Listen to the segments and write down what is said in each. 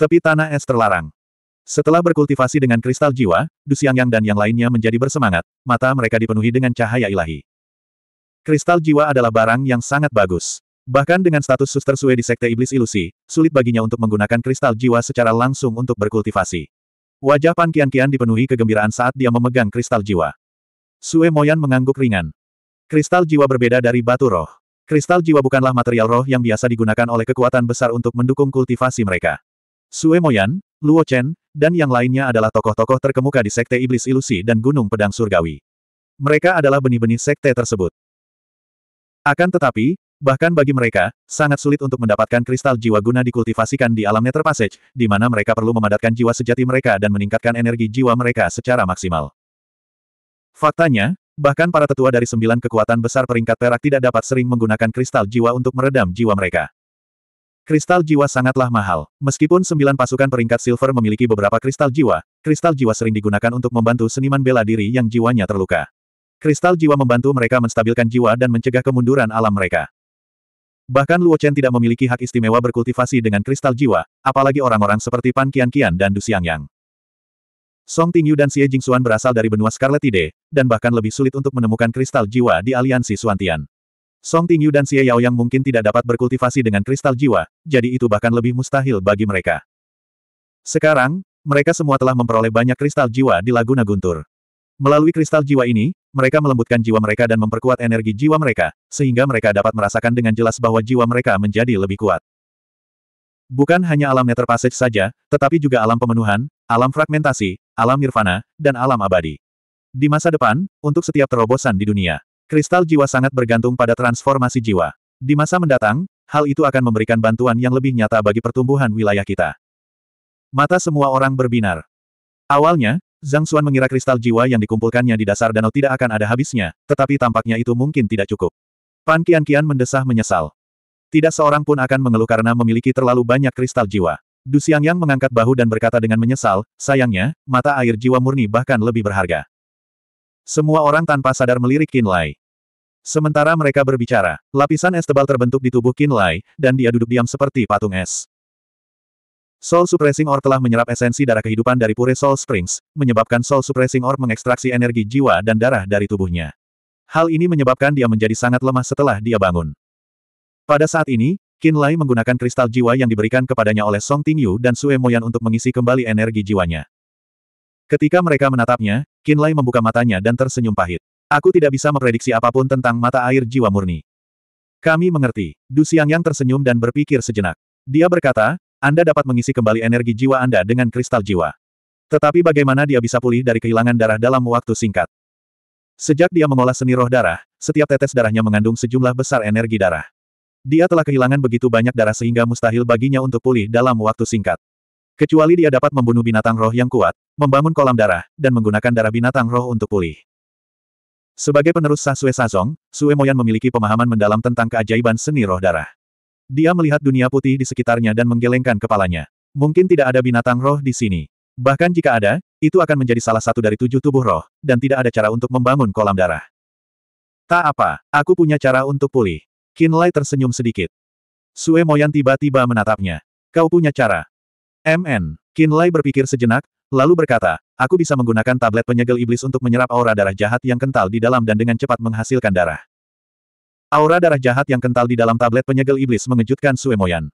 Tepi tanah es terlarang. Setelah berkultivasi dengan kristal jiwa, Dusiangyang dan yang lainnya menjadi bersemangat, mata mereka dipenuhi dengan cahaya ilahi. Kristal jiwa adalah barang yang sangat bagus. Bahkan dengan status suster sue di Sekte Iblis Ilusi, sulit baginya untuk menggunakan kristal jiwa secara langsung untuk berkultivasi. Wajah Pan Kian Kian dipenuhi kegembiraan saat dia memegang kristal jiwa. Sue Moyan mengangguk ringan. Kristal jiwa berbeda dari batu roh. Kristal jiwa bukanlah material roh yang biasa digunakan oleh kekuatan besar untuk mendukung kultivasi mereka. Sue Moyan, Luo Chen, dan yang lainnya adalah tokoh-tokoh terkemuka di Sekte Iblis Ilusi dan Gunung Pedang Surgawi. Mereka adalah benih-benih sekte tersebut. Akan tetapi, bahkan bagi mereka, sangat sulit untuk mendapatkan kristal jiwa guna dikultivasikan di alam Nether Passage, di mana mereka perlu memadatkan jiwa sejati mereka dan meningkatkan energi jiwa mereka secara maksimal. Faktanya, bahkan para tetua dari sembilan kekuatan besar peringkat perak tidak dapat sering menggunakan kristal jiwa untuk meredam jiwa mereka. Kristal jiwa sangatlah mahal. Meskipun sembilan pasukan peringkat silver memiliki beberapa kristal jiwa, kristal jiwa sering digunakan untuk membantu seniman bela diri yang jiwanya terluka. Kristal jiwa membantu mereka menstabilkan jiwa dan mencegah kemunduran alam mereka. Bahkan Luo Chen tidak memiliki hak istimewa berkultivasi dengan kristal jiwa, apalagi orang-orang seperti Pan Qianqian dan Du Xiangyang. Song Tingyu dan Xie Jingxuan berasal dari benua Scarlet Tide, dan bahkan lebih sulit untuk menemukan kristal jiwa di aliansi Suantian. Song Tingyu dan Xie Yao yang mungkin tidak dapat berkultivasi dengan kristal jiwa, jadi itu bahkan lebih mustahil bagi mereka. Sekarang, mereka semua telah memperoleh banyak kristal jiwa di Laguna Guntur. Melalui kristal jiwa ini, mereka melembutkan jiwa mereka dan memperkuat energi jiwa mereka, sehingga mereka dapat merasakan dengan jelas bahwa jiwa mereka menjadi lebih kuat. Bukan hanya alam Nether Passage saja, tetapi juga alam pemenuhan, alam fragmentasi, alam nirvana, dan alam abadi. Di masa depan, untuk setiap terobosan di dunia, Kristal jiwa sangat bergantung pada transformasi jiwa. Di masa mendatang, hal itu akan memberikan bantuan yang lebih nyata bagi pertumbuhan wilayah kita. Mata semua orang berbinar. Awalnya, Zhang Xuan mengira kristal jiwa yang dikumpulkannya di dasar danau tidak akan ada habisnya, tetapi tampaknya itu mungkin tidak cukup. Pan Kian Kian mendesah menyesal. Tidak seorang pun akan mengeluh karena memiliki terlalu banyak kristal jiwa. Du Xiangyang Yang mengangkat bahu dan berkata dengan menyesal, sayangnya, mata air jiwa murni bahkan lebih berharga. Semua orang tanpa sadar melirik Qin Lai. Sementara mereka berbicara, lapisan es tebal terbentuk di tubuh Qin Lai, dan dia duduk diam seperti patung es. Soul Suppressing Orb telah menyerap esensi darah kehidupan dari Pure Soul Springs, menyebabkan Soul Suppressing Orb mengekstraksi energi jiwa dan darah dari tubuhnya. Hal ini menyebabkan dia menjadi sangat lemah setelah dia bangun. Pada saat ini, Qin Lai menggunakan kristal jiwa yang diberikan kepadanya oleh Song Tingyu dan Sue Moyan untuk mengisi kembali energi jiwanya. Ketika mereka menatapnya, Qin Lai membuka matanya dan tersenyum pahit. Aku tidak bisa memprediksi apapun tentang mata air jiwa murni. Kami mengerti. Du yang tersenyum dan berpikir sejenak. Dia berkata, Anda dapat mengisi kembali energi jiwa Anda dengan kristal jiwa. Tetapi bagaimana dia bisa pulih dari kehilangan darah dalam waktu singkat? Sejak dia mengolah seni roh darah, setiap tetes darahnya mengandung sejumlah besar energi darah. Dia telah kehilangan begitu banyak darah sehingga mustahil baginya untuk pulih dalam waktu singkat. Kecuali dia dapat membunuh binatang roh yang kuat, membangun kolam darah, dan menggunakan darah binatang roh untuk pulih. Sebagai penerus Sasue Sazong, Sue Moyan memiliki pemahaman mendalam tentang keajaiban seni roh darah. Dia melihat dunia putih di sekitarnya dan menggelengkan kepalanya. Mungkin tidak ada binatang roh di sini. Bahkan jika ada, itu akan menjadi salah satu dari tujuh tubuh roh, dan tidak ada cara untuk membangun kolam darah. Tak apa, aku punya cara untuk pulih. Kinlay tersenyum sedikit. Sue Moyan tiba-tiba menatapnya. Kau punya cara. MN. Kinlay berpikir sejenak, Lalu berkata, aku bisa menggunakan tablet penyegel iblis untuk menyerap aura darah jahat yang kental di dalam dan dengan cepat menghasilkan darah. Aura darah jahat yang kental di dalam tablet penyegel iblis mengejutkan Suemoyan.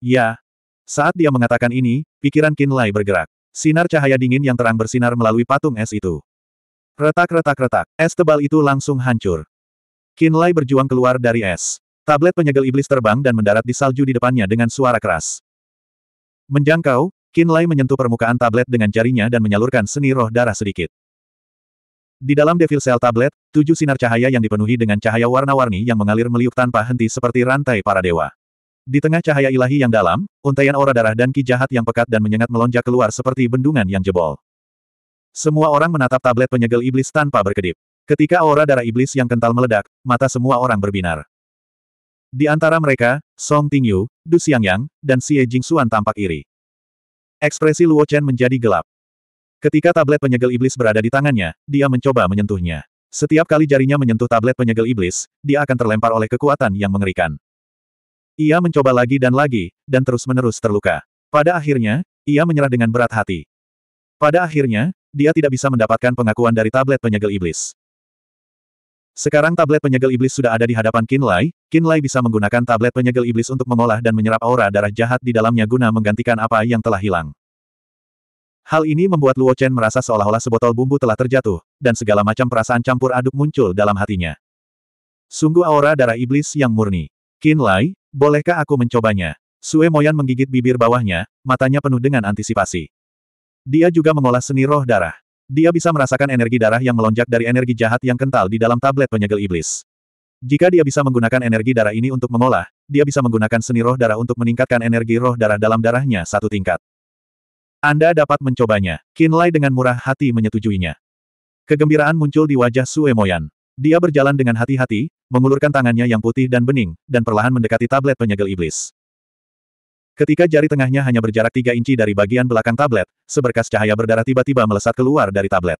Ya. Saat dia mengatakan ini, pikiran Lai bergerak. Sinar cahaya dingin yang terang bersinar melalui patung es itu. Retak-retak-retak, es tebal itu langsung hancur. Lai berjuang keluar dari es. Tablet penyegel iblis terbang dan mendarat di salju di depannya dengan suara keras. Menjangkau, Kinlay Lai menyentuh permukaan tablet dengan jarinya dan menyalurkan seni roh darah sedikit. Di dalam Devil Cell tablet, tujuh sinar cahaya yang dipenuhi dengan cahaya warna-warni yang mengalir meliuk tanpa henti seperti rantai para dewa. Di tengah cahaya ilahi yang dalam, untaian aura darah dan ki jahat yang pekat dan menyengat melonjak keluar seperti bendungan yang jebol. Semua orang menatap tablet penyegel iblis tanpa berkedip. Ketika aura darah iblis yang kental meledak, mata semua orang berbinar. Di antara mereka, Song Tingyu, Du Xiangyang, dan Xie Jingxuan tampak iri. Ekspresi Luo Chen menjadi gelap. Ketika tablet penyegel iblis berada di tangannya, dia mencoba menyentuhnya. Setiap kali jarinya menyentuh tablet penyegel iblis, dia akan terlempar oleh kekuatan yang mengerikan. Ia mencoba lagi dan lagi, dan terus-menerus terluka. Pada akhirnya, ia menyerah dengan berat hati. Pada akhirnya, dia tidak bisa mendapatkan pengakuan dari tablet penyegel iblis. Sekarang tablet penyegel iblis sudah ada di hadapan Kinlay, Lai bisa menggunakan tablet penyegel iblis untuk mengolah dan menyerap aura darah jahat di dalamnya guna menggantikan apa yang telah hilang. Hal ini membuat Luo Chen merasa seolah-olah sebotol bumbu telah terjatuh, dan segala macam perasaan campur aduk muncul dalam hatinya. Sungguh aura darah iblis yang murni. Lai, bolehkah aku mencobanya? Sue Moyan menggigit bibir bawahnya, matanya penuh dengan antisipasi. Dia juga mengolah seni roh darah. Dia bisa merasakan energi darah yang melonjak dari energi jahat yang kental di dalam tablet penyegel iblis. Jika dia bisa menggunakan energi darah ini untuk mengolah, dia bisa menggunakan seni roh darah untuk meningkatkan energi roh darah dalam darahnya satu tingkat. Anda dapat mencobanya. Kinlay dengan murah hati menyetujuinya. Kegembiraan muncul di wajah Sue Moyan. Dia berjalan dengan hati-hati, mengulurkan tangannya yang putih dan bening, dan perlahan mendekati tablet penyegel iblis. Ketika jari tengahnya hanya berjarak tiga inci dari bagian belakang tablet, seberkas cahaya berdarah tiba-tiba melesat keluar dari tablet.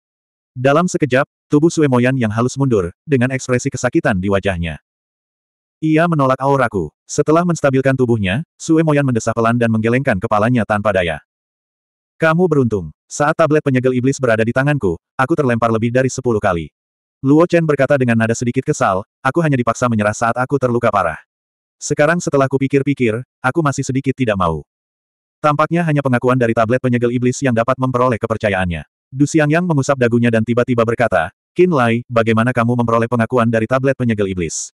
Dalam sekejap, tubuh Suemoyan yang halus mundur, dengan ekspresi kesakitan di wajahnya. Ia menolak auraku. Setelah menstabilkan tubuhnya, Suemoyan mendesah pelan dan menggelengkan kepalanya tanpa daya. Kamu beruntung. Saat tablet penyegel iblis berada di tanganku, aku terlempar lebih dari sepuluh kali. Luo Chen berkata dengan nada sedikit kesal, aku hanya dipaksa menyerah saat aku terluka parah. Sekarang setelah kupikir-pikir, aku masih sedikit tidak mau. Tampaknya hanya pengakuan dari tablet penyegel iblis yang dapat memperoleh kepercayaannya. Du Yang mengusap dagunya dan tiba-tiba berkata, Qin Lai, bagaimana kamu memperoleh pengakuan dari tablet penyegel iblis?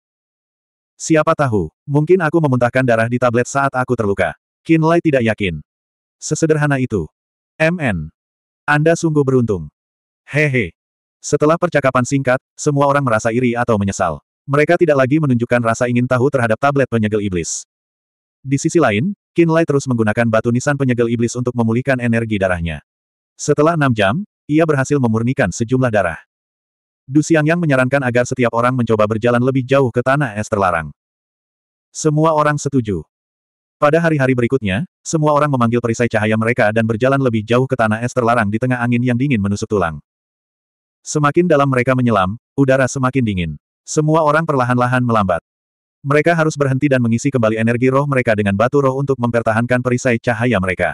Siapa tahu, mungkin aku memuntahkan darah di tablet saat aku terluka. Qin Lai tidak yakin. Sesederhana itu. MN. Anda sungguh beruntung. Hehe. Setelah percakapan singkat, semua orang merasa iri atau menyesal. Mereka tidak lagi menunjukkan rasa ingin tahu terhadap tablet penyegel iblis. Di sisi lain, Lai terus menggunakan batu nisan penyegel iblis untuk memulihkan energi darahnya. Setelah enam jam, ia berhasil memurnikan sejumlah darah. Du Xiangyang menyarankan agar setiap orang mencoba berjalan lebih jauh ke tanah es terlarang. Semua orang setuju. Pada hari-hari berikutnya, semua orang memanggil perisai cahaya mereka dan berjalan lebih jauh ke tanah es terlarang di tengah angin yang dingin menusuk tulang. Semakin dalam mereka menyelam, udara semakin dingin. Semua orang perlahan-lahan melambat. Mereka harus berhenti dan mengisi kembali energi roh mereka dengan batu roh untuk mempertahankan perisai cahaya mereka.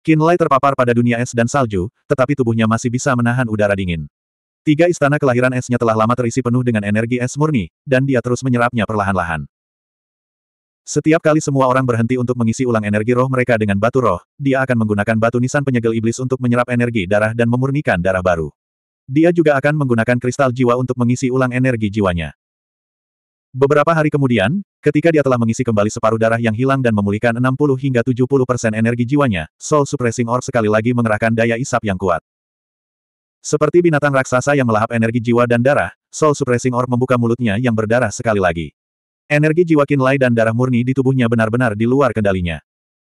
Kinlay terpapar pada dunia es dan salju, tetapi tubuhnya masih bisa menahan udara dingin. Tiga istana kelahiran esnya telah lama terisi penuh dengan energi es murni, dan dia terus menyerapnya perlahan-lahan. Setiap kali semua orang berhenti untuk mengisi ulang energi roh mereka dengan batu roh, dia akan menggunakan batu nisan penyegel iblis untuk menyerap energi darah dan memurnikan darah baru. Dia juga akan menggunakan kristal jiwa untuk mengisi ulang energi jiwanya. Beberapa hari kemudian, ketika dia telah mengisi kembali separuh darah yang hilang dan memulihkan 60 hingga 70 persen energi jiwanya, Soul Suppressing Orb sekali lagi mengerahkan daya isap yang kuat. Seperti binatang raksasa yang melahap energi jiwa dan darah, Soul Suppressing Orb membuka mulutnya yang berdarah sekali lagi. Energi jiwa kinlay dan darah murni di tubuhnya benar-benar di luar kendalinya.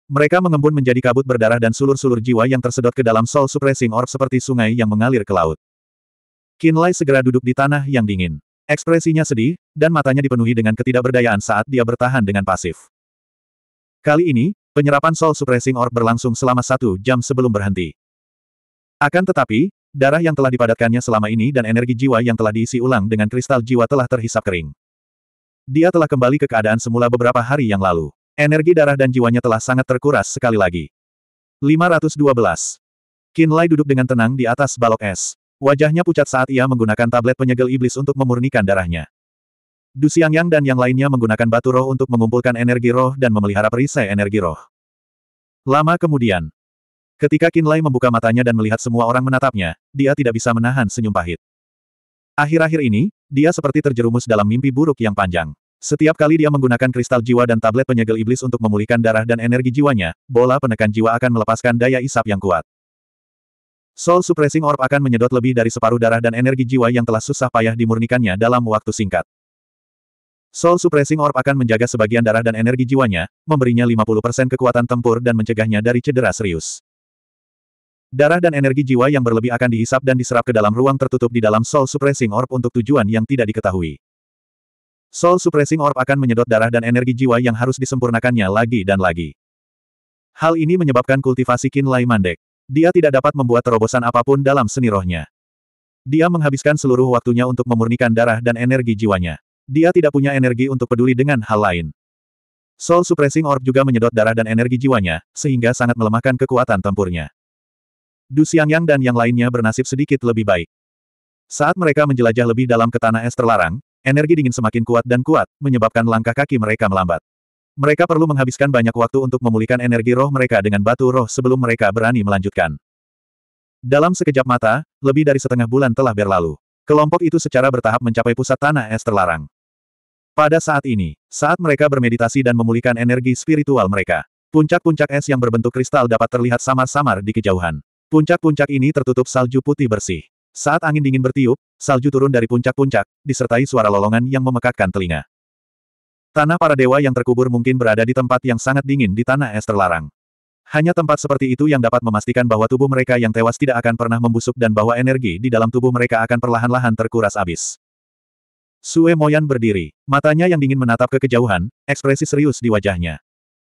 Mereka mengembun menjadi kabut berdarah dan sulur-sulur jiwa yang tersedot ke dalam Soul Suppressing Orb seperti sungai yang mengalir ke laut. Kinlay segera duduk di tanah yang dingin. Ekspresinya sedih, dan matanya dipenuhi dengan ketidakberdayaan saat dia bertahan dengan pasif. Kali ini, penyerapan Soul Suppressing Orb berlangsung selama satu jam sebelum berhenti. Akan tetapi, darah yang telah dipadatkannya selama ini dan energi jiwa yang telah diisi ulang dengan kristal jiwa telah terhisap kering. Dia telah kembali ke keadaan semula beberapa hari yang lalu. Energi darah dan jiwanya telah sangat terkuras sekali lagi. 512. Kinlay duduk dengan tenang di atas balok es. Wajahnya pucat saat ia menggunakan tablet penyegel iblis untuk memurnikan darahnya. Du Xiangyang dan yang lainnya menggunakan batu roh untuk mengumpulkan energi roh dan memelihara perisai energi roh. Lama kemudian, ketika Lai membuka matanya dan melihat semua orang menatapnya, dia tidak bisa menahan senyum pahit. Akhir-akhir ini, dia seperti terjerumus dalam mimpi buruk yang panjang. Setiap kali dia menggunakan kristal jiwa dan tablet penyegel iblis untuk memulihkan darah dan energi jiwanya, bola penekan jiwa akan melepaskan daya isap yang kuat. Soul Suppressing Orb akan menyedot lebih dari separuh darah dan energi jiwa yang telah susah payah dimurnikannya dalam waktu singkat. Soul Suppressing Orb akan menjaga sebagian darah dan energi jiwanya, memberinya 50% kekuatan tempur dan mencegahnya dari cedera serius. Darah dan energi jiwa yang berlebih akan dihisap dan diserap ke dalam ruang tertutup di dalam Soul Suppressing Orb untuk tujuan yang tidak diketahui. Soul Suppressing Orb akan menyedot darah dan energi jiwa yang harus disempurnakannya lagi dan lagi. Hal ini menyebabkan kultivasi Kinlay mandek. Dia tidak dapat membuat terobosan apapun dalam seni rohnya. Dia menghabiskan seluruh waktunya untuk memurnikan darah dan energi jiwanya. Dia tidak punya energi untuk peduli dengan hal lain. Soul Suppressing Orb juga menyedot darah dan energi jiwanya, sehingga sangat melemahkan kekuatan tempurnya. Du yang dan yang lainnya bernasib sedikit lebih baik. Saat mereka menjelajah lebih dalam ke tanah es terlarang, energi dingin semakin kuat dan kuat, menyebabkan langkah kaki mereka melambat. Mereka perlu menghabiskan banyak waktu untuk memulihkan energi roh mereka dengan batu roh sebelum mereka berani melanjutkan. Dalam sekejap mata, lebih dari setengah bulan telah berlalu. Kelompok itu secara bertahap mencapai pusat tanah es terlarang. Pada saat ini, saat mereka bermeditasi dan memulihkan energi spiritual mereka, puncak-puncak es yang berbentuk kristal dapat terlihat samar-samar di kejauhan. Puncak-puncak ini tertutup salju putih bersih. Saat angin dingin bertiup, salju turun dari puncak-puncak, disertai suara lolongan yang memekakkan telinga. Tanah para dewa yang terkubur mungkin berada di tempat yang sangat dingin di tanah es terlarang. Hanya tempat seperti itu yang dapat memastikan bahwa tubuh mereka yang tewas tidak akan pernah membusuk dan bahwa energi di dalam tubuh mereka akan perlahan-lahan terkuras abis. Sue Moyan berdiri, matanya yang dingin menatap ke kejauhan, ekspresi serius di wajahnya.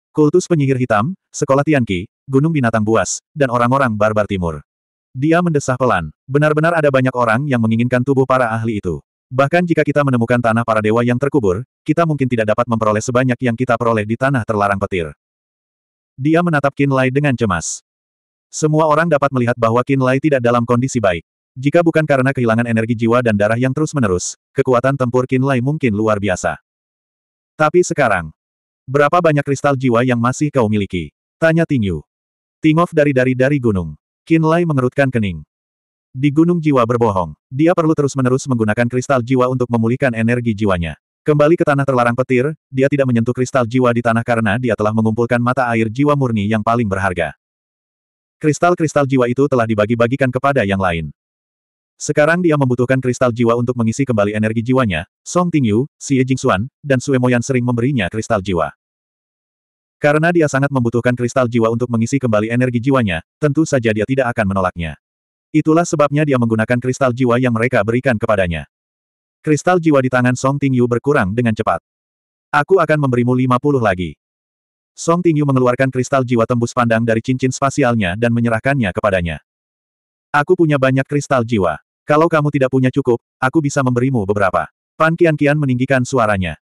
Kultus penyihir hitam, sekolah Tianqi, gunung binatang buas, dan orang-orang barbar timur. Dia mendesah pelan, benar-benar ada banyak orang yang menginginkan tubuh para ahli itu. Bahkan jika kita menemukan tanah para dewa yang terkubur, kita mungkin tidak dapat memperoleh sebanyak yang kita peroleh di tanah terlarang petir. Dia menatap Kinlay dengan cemas. Semua orang dapat melihat bahwa Kinlay tidak dalam kondisi baik. Jika bukan karena kehilangan energi jiwa dan darah yang terus-menerus, kekuatan tempur Kinlay mungkin luar biasa. Tapi sekarang, berapa banyak kristal jiwa yang masih kau miliki? Tanya Tingyu. Tingov dari-dari dari gunung. Kinlay mengerutkan kening. Di gunung jiwa berbohong, dia perlu terus-menerus menggunakan kristal jiwa untuk memulihkan energi jiwanya. Kembali ke tanah terlarang petir, dia tidak menyentuh kristal jiwa di tanah karena dia telah mengumpulkan mata air jiwa murni yang paling berharga. Kristal-kristal jiwa itu telah dibagi-bagikan kepada yang lain. Sekarang dia membutuhkan kristal jiwa untuk mengisi kembali energi jiwanya, Song Tingyu, Xie Jingxuan, dan Sue Moyan sering memberinya kristal jiwa. Karena dia sangat membutuhkan kristal jiwa untuk mengisi kembali energi jiwanya, tentu saja dia tidak akan menolaknya. Itulah sebabnya dia menggunakan kristal jiwa yang mereka berikan kepadanya. Kristal jiwa di tangan Song Tingyu berkurang dengan cepat. Aku akan memberimu 50 lagi. Song Tingyu mengeluarkan kristal jiwa tembus pandang dari cincin spasialnya dan menyerahkannya kepadanya. Aku punya banyak kristal jiwa. Kalau kamu tidak punya cukup, aku bisa memberimu beberapa. Pan Kian Kian meninggikan suaranya.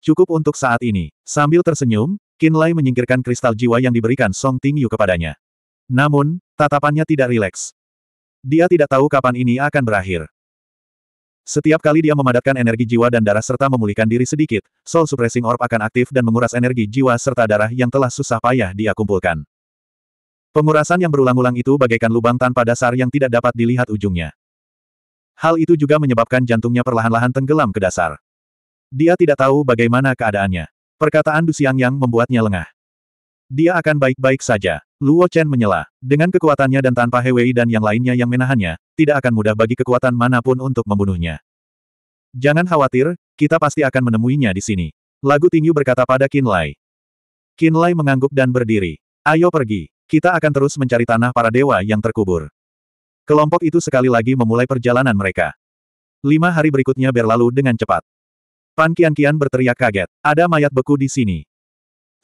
Cukup untuk saat ini. Sambil tersenyum, Qin Lai menyingkirkan kristal jiwa yang diberikan Song Tingyu kepadanya. Namun, tatapannya tidak rileks. Dia tidak tahu kapan ini akan berakhir. Setiap kali dia memadatkan energi jiwa dan darah serta memulihkan diri sedikit, Soul Suppressing Orb akan aktif dan menguras energi jiwa serta darah yang telah susah payah dia kumpulkan. Pengurasan yang berulang-ulang itu bagaikan lubang tanpa dasar yang tidak dapat dilihat ujungnya. Hal itu juga menyebabkan jantungnya perlahan-lahan tenggelam ke dasar. Dia tidak tahu bagaimana keadaannya. Perkataan Du Yang membuatnya lengah. Dia akan baik-baik saja. Luo Chen menyela. Dengan kekuatannya dan tanpa He Wei dan yang lainnya yang menahannya, tidak akan mudah bagi kekuatan manapun untuk membunuhnya. Jangan khawatir, kita pasti akan menemuinya di sini. Lagu Tingyu berkata pada Qin Lai. Qin Lai mengangguk dan berdiri. Ayo pergi. Kita akan terus mencari tanah para dewa yang terkubur. Kelompok itu sekali lagi memulai perjalanan mereka. Lima hari berikutnya berlalu dengan cepat. Pan Kian Kian berteriak kaget. Ada mayat beku di sini.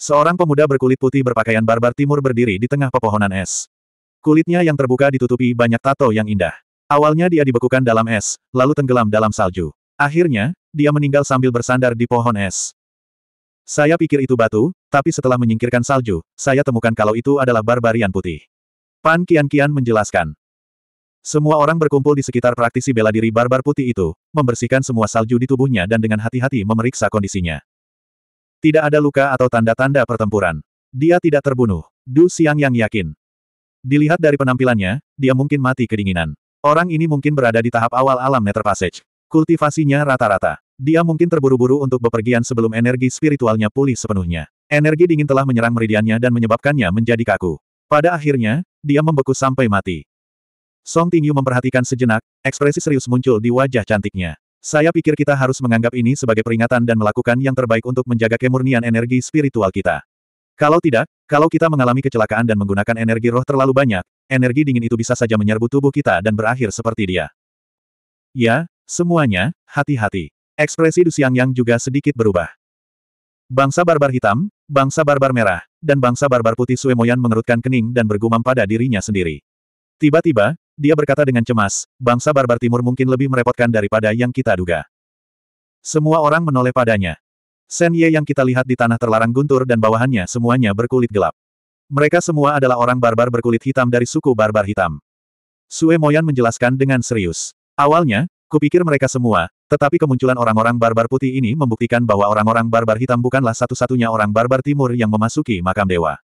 Seorang pemuda berkulit putih berpakaian barbar timur berdiri di tengah pepohonan es. Kulitnya yang terbuka ditutupi banyak tato yang indah. Awalnya dia dibekukan dalam es, lalu tenggelam dalam salju. Akhirnya, dia meninggal sambil bersandar di pohon es. Saya pikir itu batu, tapi setelah menyingkirkan salju, saya temukan kalau itu adalah barbarian putih. Pan Kian Kian menjelaskan. Semua orang berkumpul di sekitar praktisi bela diri barbar putih itu, membersihkan semua salju di tubuhnya dan dengan hati-hati memeriksa kondisinya. Tidak ada luka atau tanda-tanda pertempuran. Dia tidak terbunuh. Du Siang yang yakin. Dilihat dari penampilannya, dia mungkin mati kedinginan. Orang ini mungkin berada di tahap awal alam Nether Passage. Kultivasinya rata-rata. Dia mungkin terburu-buru untuk bepergian sebelum energi spiritualnya pulih sepenuhnya. Energi dingin telah menyerang meridiannya dan menyebabkannya menjadi kaku. Pada akhirnya, dia membeku sampai mati. Song Tingyu memperhatikan sejenak, ekspresi serius muncul di wajah cantiknya. Saya pikir kita harus menganggap ini sebagai peringatan dan melakukan yang terbaik untuk menjaga kemurnian energi spiritual kita. Kalau tidak, kalau kita mengalami kecelakaan dan menggunakan energi roh terlalu banyak, energi dingin itu bisa saja menyerbu tubuh kita dan berakhir seperti dia. Ya, semuanya, hati-hati. Ekspresi Dusiang Yang juga sedikit berubah. Bangsa barbar hitam, bangsa barbar merah, dan bangsa barbar putih Suemoyan mengerutkan kening dan bergumam pada dirinya sendiri. Tiba-tiba, dia berkata dengan cemas, bangsa barbar timur mungkin lebih merepotkan daripada yang kita duga. Semua orang menoleh padanya. Sen Ye yang kita lihat di tanah terlarang guntur dan bawahannya semuanya berkulit gelap. Mereka semua adalah orang barbar berkulit hitam dari suku barbar hitam. Sue Moyan menjelaskan dengan serius. Awalnya, kupikir mereka semua, tetapi kemunculan orang-orang barbar putih ini membuktikan bahwa orang-orang barbar hitam bukanlah satu-satunya orang barbar timur yang memasuki makam dewa.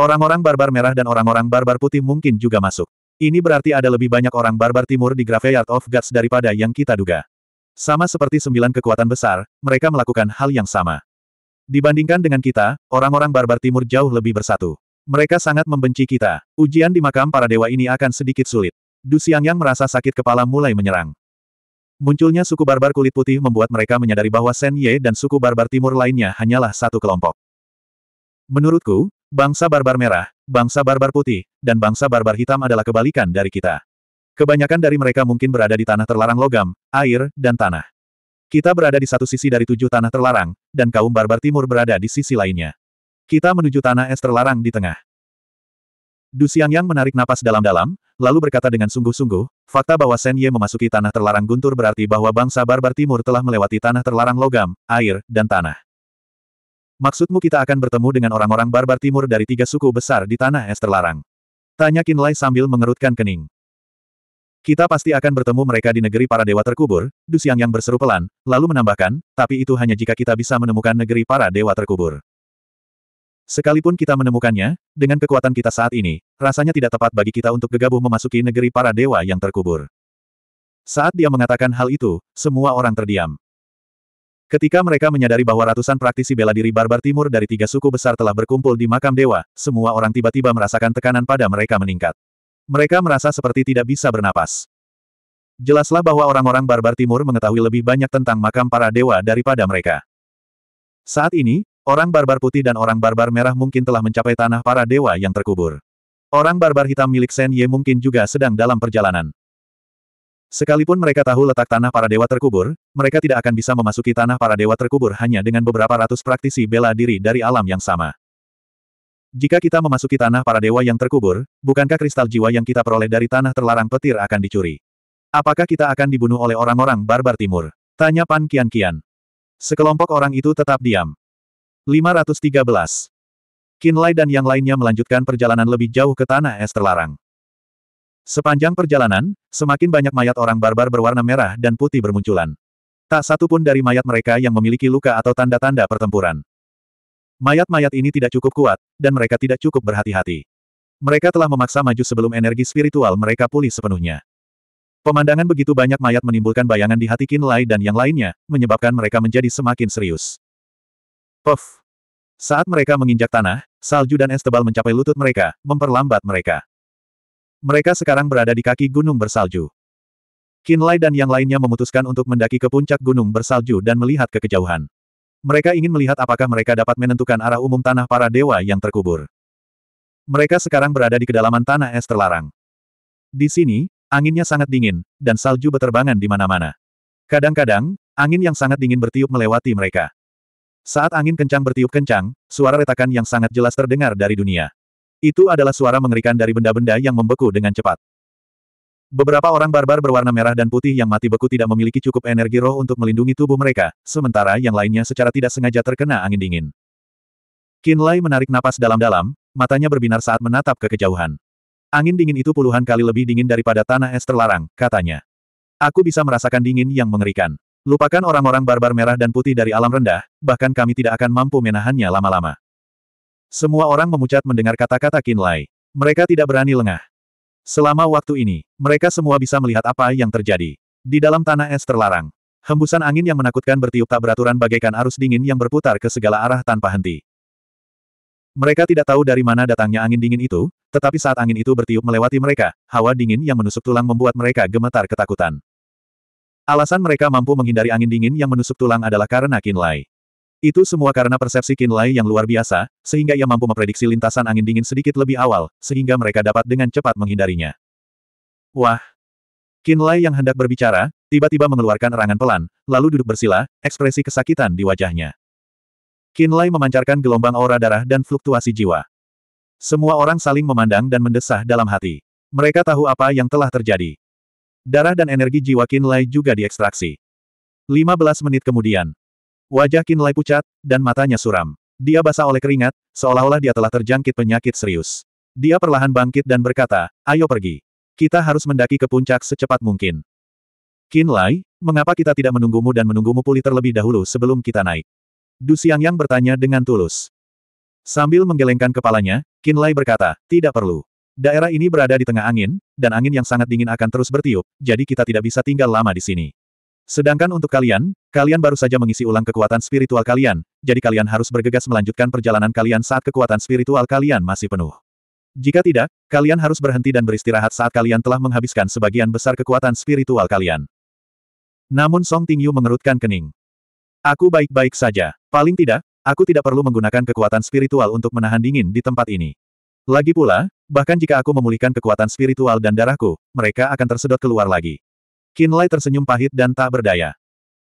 Orang-orang barbar merah dan orang-orang barbar putih mungkin juga masuk. Ini berarti ada lebih banyak orang barbar timur di Graveyard of Gods daripada yang kita duga. Sama seperti sembilan kekuatan besar, mereka melakukan hal yang sama. Dibandingkan dengan kita, orang-orang barbar timur jauh lebih bersatu. Mereka sangat membenci kita. Ujian di makam para dewa ini akan sedikit sulit. Du yang merasa sakit kepala mulai menyerang. Munculnya suku barbar kulit putih membuat mereka menyadari bahwa Sen Ye dan suku barbar timur lainnya hanyalah satu kelompok. Menurutku, Bangsa barbar merah, bangsa barbar putih, dan bangsa barbar hitam adalah kebalikan dari kita. Kebanyakan dari mereka mungkin berada di tanah terlarang logam, air, dan tanah. Kita berada di satu sisi dari tujuh tanah terlarang, dan kaum barbar timur berada di sisi lainnya. Kita menuju tanah es terlarang di tengah. Du Yang menarik napas dalam-dalam, lalu berkata dengan sungguh-sungguh, fakta bahwa Shen Ye memasuki tanah terlarang guntur berarti bahwa bangsa barbar timur telah melewati tanah terlarang logam, air, dan tanah. Maksudmu kita akan bertemu dengan orang-orang barbar timur dari tiga suku besar di tanah es terlarang? Tanya Kinlay sambil mengerutkan kening. Kita pasti akan bertemu mereka di negeri para dewa terkubur, Dusiang yang berseru pelan, lalu menambahkan, tapi itu hanya jika kita bisa menemukan negeri para dewa terkubur. Sekalipun kita menemukannya, dengan kekuatan kita saat ini, rasanya tidak tepat bagi kita untuk gegabah memasuki negeri para dewa yang terkubur. Saat dia mengatakan hal itu, semua orang terdiam. Ketika mereka menyadari bahwa ratusan praktisi bela diri barbar timur dari tiga suku besar telah berkumpul di makam dewa, semua orang tiba-tiba merasakan tekanan pada mereka meningkat. Mereka merasa seperti tidak bisa bernapas. Jelaslah bahwa orang-orang barbar timur mengetahui lebih banyak tentang makam para dewa daripada mereka. Saat ini, orang barbar putih dan orang barbar merah mungkin telah mencapai tanah para dewa yang terkubur. Orang barbar hitam milik Sen Ye mungkin juga sedang dalam perjalanan. Sekalipun mereka tahu letak tanah para dewa terkubur, mereka tidak akan bisa memasuki tanah para dewa terkubur hanya dengan beberapa ratus praktisi bela diri dari alam yang sama. Jika kita memasuki tanah para dewa yang terkubur, bukankah kristal jiwa yang kita peroleh dari tanah terlarang petir akan dicuri? Apakah kita akan dibunuh oleh orang-orang barbar timur? Tanya Pan Kian Kian. Sekelompok orang itu tetap diam. 513. Kinlai dan yang lainnya melanjutkan perjalanan lebih jauh ke tanah es terlarang. Sepanjang perjalanan, semakin banyak mayat orang barbar berwarna merah dan putih bermunculan. Tak satu pun dari mayat mereka yang memiliki luka atau tanda-tanda pertempuran. Mayat-mayat ini tidak cukup kuat, dan mereka tidak cukup berhati-hati. Mereka telah memaksa maju sebelum energi spiritual mereka pulih sepenuhnya. Pemandangan begitu banyak mayat menimbulkan bayangan di hati Kinlai dan yang lainnya, menyebabkan mereka menjadi semakin serius. Puff! Saat mereka menginjak tanah, salju dan es tebal mencapai lutut mereka, memperlambat mereka. Mereka sekarang berada di kaki gunung bersalju. Kinlay dan yang lainnya memutuskan untuk mendaki ke puncak gunung bersalju dan melihat ke kejauhan. Mereka ingin melihat apakah mereka dapat menentukan arah umum tanah para dewa yang terkubur. Mereka sekarang berada di kedalaman tanah es terlarang. Di sini, anginnya sangat dingin, dan salju beterbangan di mana-mana. Kadang-kadang, angin yang sangat dingin bertiup melewati mereka. Saat angin kencang bertiup kencang, suara retakan yang sangat jelas terdengar dari dunia. Itu adalah suara mengerikan dari benda-benda yang membeku dengan cepat. Beberapa orang barbar berwarna merah dan putih yang mati beku tidak memiliki cukup energi roh untuk melindungi tubuh mereka, sementara yang lainnya secara tidak sengaja terkena angin dingin. Lai menarik napas dalam-dalam, matanya berbinar saat menatap ke kejauhan. Angin dingin itu puluhan kali lebih dingin daripada tanah es terlarang, katanya. Aku bisa merasakan dingin yang mengerikan. Lupakan orang-orang barbar merah dan putih dari alam rendah, bahkan kami tidak akan mampu menahannya lama-lama. Semua orang memucat mendengar kata-kata Kinlay. Mereka tidak berani lengah. Selama waktu ini, mereka semua bisa melihat apa yang terjadi. Di dalam tanah es terlarang, hembusan angin yang menakutkan bertiup tak beraturan bagaikan arus dingin yang berputar ke segala arah tanpa henti. Mereka tidak tahu dari mana datangnya angin dingin itu, tetapi saat angin itu bertiup melewati mereka, hawa dingin yang menusuk tulang membuat mereka gemetar ketakutan. Alasan mereka mampu menghindari angin dingin yang menusuk tulang adalah karena Kinlay. Itu semua karena persepsi Kinlay yang luar biasa, sehingga ia mampu memprediksi lintasan angin dingin sedikit lebih awal, sehingga mereka dapat dengan cepat menghindarinya. Wah! Kinlay yang hendak berbicara, tiba-tiba mengeluarkan erangan pelan, lalu duduk bersila, ekspresi kesakitan di wajahnya. Kinlay memancarkan gelombang aura darah dan fluktuasi jiwa. Semua orang saling memandang dan mendesah dalam hati. Mereka tahu apa yang telah terjadi. Darah dan energi jiwa Kinlay juga diekstraksi. 15 menit kemudian, Wajah Kinlay pucat, dan matanya suram. Dia basah oleh keringat, seolah-olah dia telah terjangkit penyakit serius. Dia perlahan bangkit dan berkata, ayo pergi. Kita harus mendaki ke puncak secepat mungkin. Kinlay, mengapa kita tidak menunggumu dan menunggumu pulih terlebih dahulu sebelum kita naik? Du Siang Yang bertanya dengan tulus. Sambil menggelengkan kepalanya, Kinlay berkata, tidak perlu. Daerah ini berada di tengah angin, dan angin yang sangat dingin akan terus bertiup, jadi kita tidak bisa tinggal lama di sini. Sedangkan untuk kalian, kalian baru saja mengisi ulang kekuatan spiritual kalian, jadi kalian harus bergegas melanjutkan perjalanan kalian saat kekuatan spiritual kalian masih penuh. Jika tidak, kalian harus berhenti dan beristirahat saat kalian telah menghabiskan sebagian besar kekuatan spiritual kalian. Namun Song Tingyu mengerutkan kening. Aku baik-baik saja. Paling tidak, aku tidak perlu menggunakan kekuatan spiritual untuk menahan dingin di tempat ini. Lagi pula, bahkan jika aku memulihkan kekuatan spiritual dan darahku, mereka akan tersedot keluar lagi. Kinlay tersenyum pahit dan tak berdaya.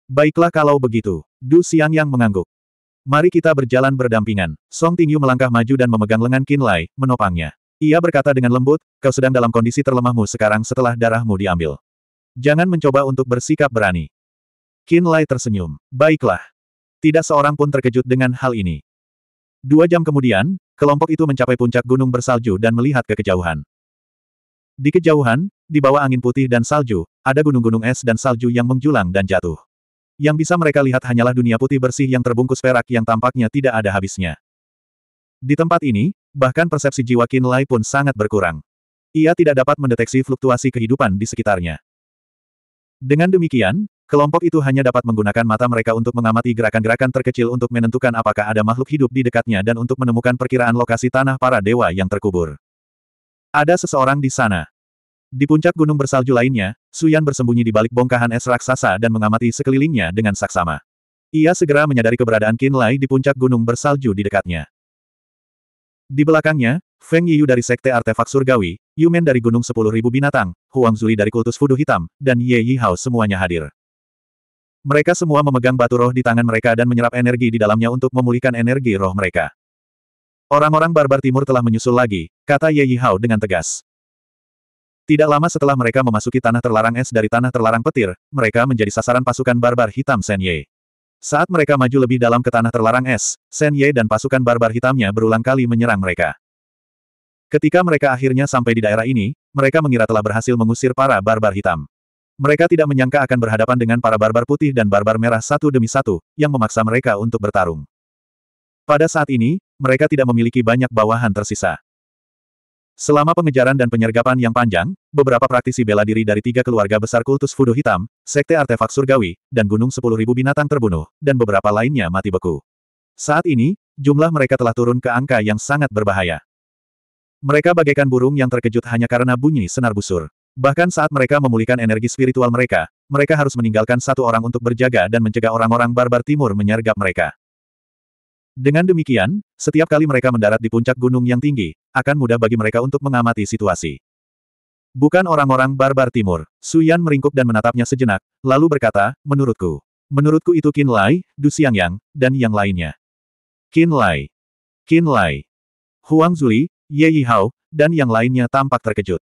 Baiklah kalau begitu. Du Siang yang mengangguk. Mari kita berjalan berdampingan. Song Tingyu melangkah maju dan memegang lengan Kinlay, menopangnya. Ia berkata dengan lembut, kau sedang dalam kondisi terlemahmu sekarang setelah darahmu diambil. Jangan mencoba untuk bersikap berani. Kinlay tersenyum. Baiklah. Tidak seorang pun terkejut dengan hal ini. Dua jam kemudian, kelompok itu mencapai puncak gunung bersalju dan melihat ke kejauhan. Di kejauhan, di bawah angin putih dan salju, ada gunung-gunung es dan salju yang menjulang dan jatuh. Yang bisa mereka lihat hanyalah dunia putih bersih yang terbungkus perak yang tampaknya tidak ada habisnya. Di tempat ini, bahkan persepsi jiwa Qin Lai pun sangat berkurang. Ia tidak dapat mendeteksi fluktuasi kehidupan di sekitarnya. Dengan demikian, kelompok itu hanya dapat menggunakan mata mereka untuk mengamati gerakan-gerakan terkecil untuk menentukan apakah ada makhluk hidup di dekatnya dan untuk menemukan perkiraan lokasi tanah para dewa yang terkubur. Ada seseorang di sana. Di puncak gunung bersalju lainnya, Suyan bersembunyi di balik bongkahan es raksasa dan mengamati sekelilingnya dengan saksama. Ia segera menyadari keberadaan Qin Lai di puncak gunung bersalju di dekatnya. Di belakangnya, Feng Yiyu dari Sekte Artefak Surgawi, Yumen dari Gunung Sepuluh Ribu Binatang, Huang Zuli dari Kultus Fudu Hitam, dan Ye Yi Hao semuanya hadir. Mereka semua memegang batu roh di tangan mereka dan menyerap energi di dalamnya untuk memulihkan energi roh mereka. Orang-orang barbar timur telah menyusul lagi, kata Ye Yi Hao dengan tegas. Tidak lama setelah mereka memasuki tanah terlarang es dari tanah terlarang petir, mereka menjadi sasaran pasukan barbar hitam Shen Ye. Saat mereka maju lebih dalam ke tanah terlarang es, Shen Ye dan pasukan barbar hitamnya berulang kali menyerang mereka. Ketika mereka akhirnya sampai di daerah ini, mereka mengira telah berhasil mengusir para barbar hitam. Mereka tidak menyangka akan berhadapan dengan para barbar putih dan barbar merah satu demi satu, yang memaksa mereka untuk bertarung. Pada saat ini, mereka tidak memiliki banyak bawahan tersisa. Selama pengejaran dan penyergapan yang panjang, beberapa praktisi bela diri dari tiga keluarga besar kultus Fudo Hitam, Sekte Artefak Surgawi, dan Gunung Sepuluh Ribu Binatang terbunuh, dan beberapa lainnya mati beku. Saat ini, jumlah mereka telah turun ke angka yang sangat berbahaya. Mereka bagaikan burung yang terkejut hanya karena bunyi senar busur. Bahkan saat mereka memulihkan energi spiritual mereka, mereka harus meninggalkan satu orang untuk berjaga dan mencegah orang-orang barbar timur menyergap mereka. Dengan demikian, setiap kali mereka mendarat di puncak gunung yang tinggi, akan mudah bagi mereka untuk mengamati situasi. Bukan orang-orang barbar timur. Su Yan meringkuk dan menatapnya sejenak, lalu berkata, menurutku. Menurutku itu Qin Lai, Du Yang, dan yang lainnya. Qin Lai. Qin Lai. Huang Zuli, Ye Yihao, dan yang lainnya tampak terkejut.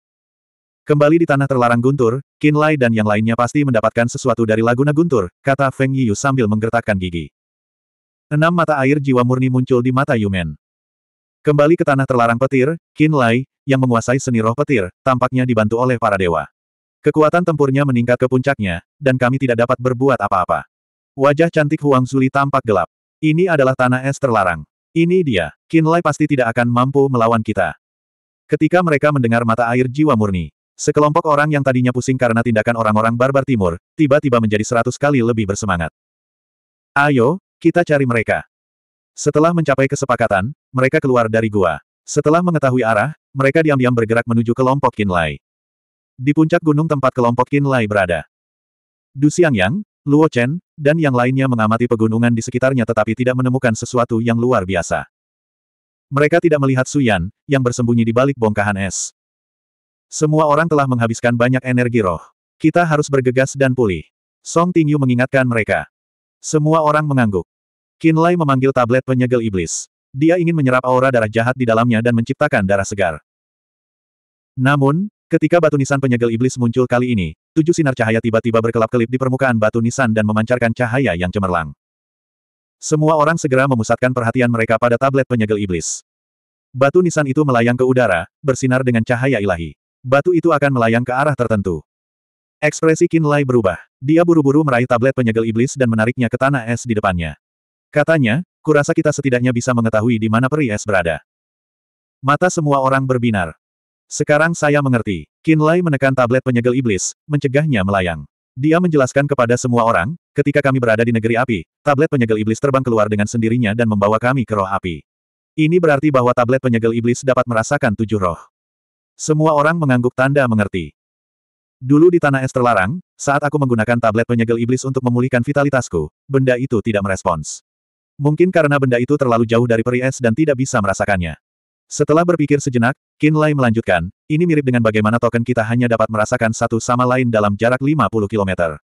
Kembali di tanah terlarang Guntur, Qin Lai dan yang lainnya pasti mendapatkan sesuatu dari Laguna Guntur, kata Feng Yiyu sambil menggertakkan gigi. Enam mata air jiwa murni muncul di mata Yumen. Kembali ke tanah terlarang petir, Qin Lai, yang menguasai seni roh petir, tampaknya dibantu oleh para dewa. Kekuatan tempurnya meningkat ke puncaknya, dan kami tidak dapat berbuat apa-apa. Wajah cantik Huang Zuli tampak gelap. Ini adalah tanah es terlarang. Ini dia, Qin Lai pasti tidak akan mampu melawan kita. Ketika mereka mendengar mata air jiwa murni, sekelompok orang yang tadinya pusing karena tindakan orang-orang barbar timur, tiba-tiba menjadi seratus kali lebih bersemangat. Ayo, kita cari mereka. Setelah mencapai kesepakatan, mereka keluar dari gua. Setelah mengetahui arah, mereka diam-diam bergerak menuju kelompok kinlay. Di puncak gunung tempat kelompok kinlay berada. Du Xiangyang, Luo Chen, dan yang lainnya mengamati pegunungan di sekitarnya tetapi tidak menemukan sesuatu yang luar biasa. Mereka tidak melihat Suyan, yang bersembunyi di balik bongkahan es. Semua orang telah menghabiskan banyak energi roh. Kita harus bergegas dan pulih. Song Tingyu mengingatkan mereka. Semua orang mengangguk. Kinlay memanggil tablet penyegel iblis. Dia ingin menyerap aura darah jahat di dalamnya dan menciptakan darah segar. Namun, ketika batu nisan penyegel iblis muncul kali ini, tujuh sinar cahaya tiba-tiba berkelap-kelip di permukaan batu nisan dan memancarkan cahaya yang cemerlang. Semua orang segera memusatkan perhatian mereka pada tablet penyegel iblis. Batu nisan itu melayang ke udara, bersinar dengan cahaya ilahi. Batu itu akan melayang ke arah tertentu. Ekspresi Kinlay berubah. Dia buru-buru meraih tablet penyegel iblis dan menariknya ke tanah es di depannya. Katanya, kurasa kita setidaknya bisa mengetahui di mana peri es berada. Mata semua orang berbinar. Sekarang saya mengerti. Lai menekan tablet penyegel iblis, mencegahnya melayang. Dia menjelaskan kepada semua orang, ketika kami berada di negeri api, tablet penyegel iblis terbang keluar dengan sendirinya dan membawa kami ke roh api. Ini berarti bahwa tablet penyegel iblis dapat merasakan tujuh roh. Semua orang mengangguk tanda mengerti. Dulu di tanah es terlarang, saat aku menggunakan tablet penyegel iblis untuk memulihkan vitalitasku, benda itu tidak merespons. Mungkin karena benda itu terlalu jauh dari peri es dan tidak bisa merasakannya. Setelah berpikir sejenak, Qin Lai melanjutkan, ini mirip dengan bagaimana token kita hanya dapat merasakan satu sama lain dalam jarak 50 km.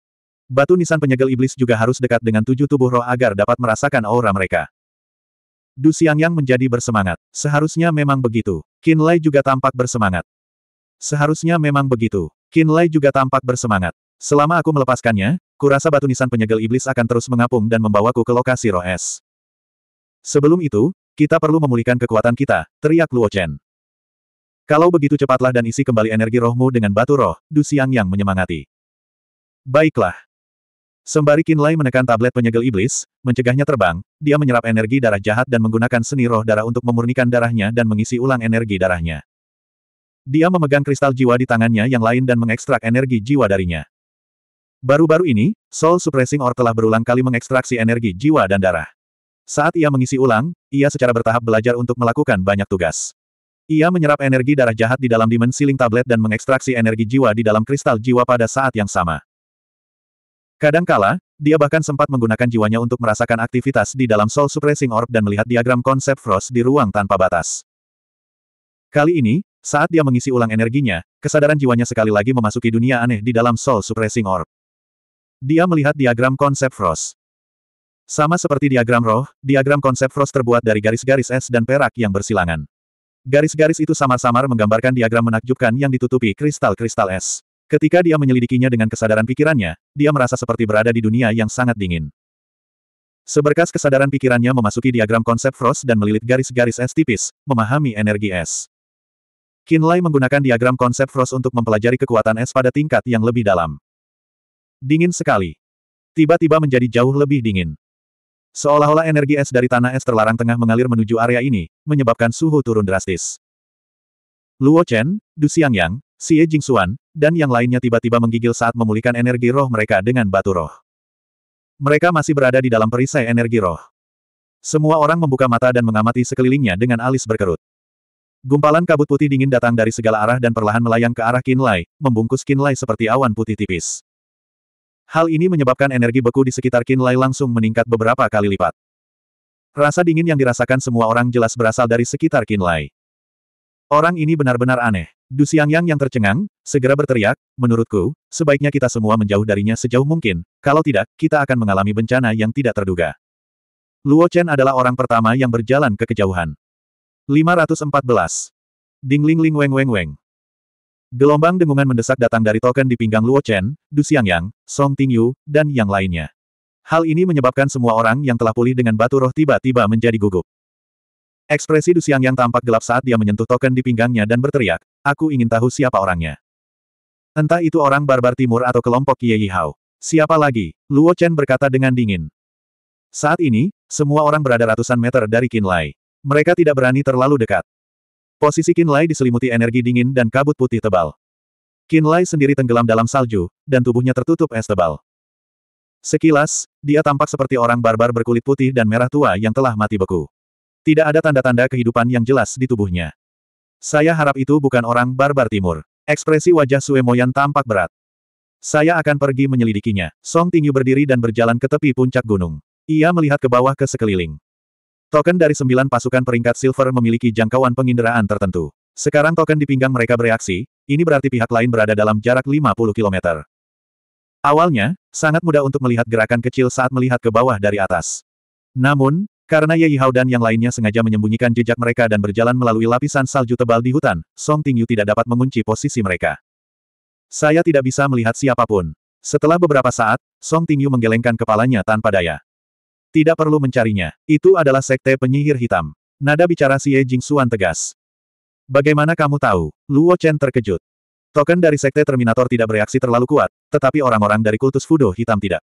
Batu nisan penyegel iblis juga harus dekat dengan tujuh tubuh roh agar dapat merasakan aura mereka. Du yang menjadi bersemangat. Seharusnya memang begitu. Qin Lai juga tampak bersemangat. Seharusnya memang begitu. Qin Lai juga tampak bersemangat. Selama aku melepaskannya, Kurasa batu nisan penyegel iblis akan terus mengapung dan membawaku ke lokasi roh es. Sebelum itu, kita perlu memulihkan kekuatan kita, teriak Luo Chen. Kalau begitu cepatlah dan isi kembali energi rohmu dengan batu roh, Du Siang yang menyemangati. Baiklah. Sembari Kinlay menekan tablet penyegel iblis, mencegahnya terbang, dia menyerap energi darah jahat dan menggunakan seni roh darah untuk memurnikan darahnya dan mengisi ulang energi darahnya. Dia memegang kristal jiwa di tangannya yang lain dan mengekstrak energi jiwa darinya. Baru-baru ini, Soul Suppressing Orb telah berulang kali mengekstraksi energi jiwa dan darah. Saat ia mengisi ulang, ia secara bertahap belajar untuk melakukan banyak tugas. Ia menyerap energi darah jahat di dalam Demon link tablet dan mengekstraksi energi jiwa di dalam kristal jiwa pada saat yang sama. Kadangkala, dia bahkan sempat menggunakan jiwanya untuk merasakan aktivitas di dalam Soul Suppressing Orb dan melihat diagram konsep Frost di ruang tanpa batas. Kali ini, saat dia mengisi ulang energinya, kesadaran jiwanya sekali lagi memasuki dunia aneh di dalam Soul Suppressing Orb. Dia melihat diagram konsep Frost. Sama seperti diagram roh, diagram konsep Frost terbuat dari garis-garis es dan perak yang bersilangan. Garis-garis itu samar-samar menggambarkan diagram menakjubkan yang ditutupi kristal-kristal es. Ketika dia menyelidikinya dengan kesadaran pikirannya, dia merasa seperti berada di dunia yang sangat dingin. Seberkas kesadaran pikirannya memasuki diagram konsep Frost dan melilit garis-garis es tipis, memahami energi es. Kinlay menggunakan diagram konsep Frost untuk mempelajari kekuatan es pada tingkat yang lebih dalam. Dingin sekali. Tiba-tiba menjadi jauh lebih dingin. Seolah-olah energi es dari tanah es terlarang tengah mengalir menuju area ini, menyebabkan suhu turun drastis. Luo Chen, Du Xiangyang, Jing Jingxuan, dan yang lainnya tiba-tiba menggigil saat memulihkan energi roh mereka dengan batu roh. Mereka masih berada di dalam perisai energi roh. Semua orang membuka mata dan mengamati sekelilingnya dengan alis berkerut. Gumpalan kabut putih dingin datang dari segala arah dan perlahan melayang ke arah Kinlay, membungkus Kinlay seperti awan putih tipis. Hal ini menyebabkan energi beku di sekitar Qin Lai langsung meningkat beberapa kali lipat. Rasa dingin yang dirasakan semua orang jelas berasal dari sekitar Qin Lai. Orang ini benar-benar aneh. Du Xiangyang yang tercengang, segera berteriak, menurutku, sebaiknya kita semua menjauh darinya sejauh mungkin, kalau tidak, kita akan mengalami bencana yang tidak terduga. Luo Chen adalah orang pertama yang berjalan ke kejauhan. 514. Ding Ling Ling Weng Weng Weng. Gelombang dengungan mendesak datang dari token di pinggang Luo Chen, Du Xiangyang, Song Tingyu, dan yang lainnya. Hal ini menyebabkan semua orang yang telah pulih dengan batu roh tiba-tiba menjadi gugup. Ekspresi Du Xiangyang tampak gelap saat dia menyentuh token di pinggangnya dan berteriak, aku ingin tahu siapa orangnya. Entah itu orang barbar timur atau kelompok Ye Hao. Siapa lagi? Luo Chen berkata dengan dingin. Saat ini, semua orang berada ratusan meter dari Qin Lai. Mereka tidak berani terlalu dekat. Posisi Qin Lai diselimuti energi dingin dan kabut putih tebal. Qin Lai sendiri tenggelam dalam salju, dan tubuhnya tertutup es tebal. Sekilas, dia tampak seperti orang barbar berkulit putih dan merah tua yang telah mati beku. Tidak ada tanda-tanda kehidupan yang jelas di tubuhnya. Saya harap itu bukan orang barbar timur. Ekspresi wajah Sue Moyan tampak berat. Saya akan pergi menyelidikinya. Song Tingyu berdiri dan berjalan ke tepi puncak gunung. Ia melihat ke bawah ke sekeliling. Token dari sembilan pasukan peringkat silver memiliki jangkauan penginderaan tertentu. Sekarang token di pinggang mereka bereaksi, ini berarti pihak lain berada dalam jarak 50 km. Awalnya, sangat mudah untuk melihat gerakan kecil saat melihat ke bawah dari atas. Namun, karena Ye Yihao dan yang lainnya sengaja menyembunyikan jejak mereka dan berjalan melalui lapisan salju tebal di hutan, Song Tingyu tidak dapat mengunci posisi mereka. Saya tidak bisa melihat siapapun. Setelah beberapa saat, Song Tingyu menggelengkan kepalanya tanpa daya. Tidak perlu mencarinya. Itu adalah sekte penyihir hitam. Nada bicara Xie Jingxuan tegas. Bagaimana kamu tahu? Luo Chen terkejut. Token dari sekte Terminator tidak bereaksi terlalu kuat, tetapi orang-orang dari kultus Fudo hitam tidak.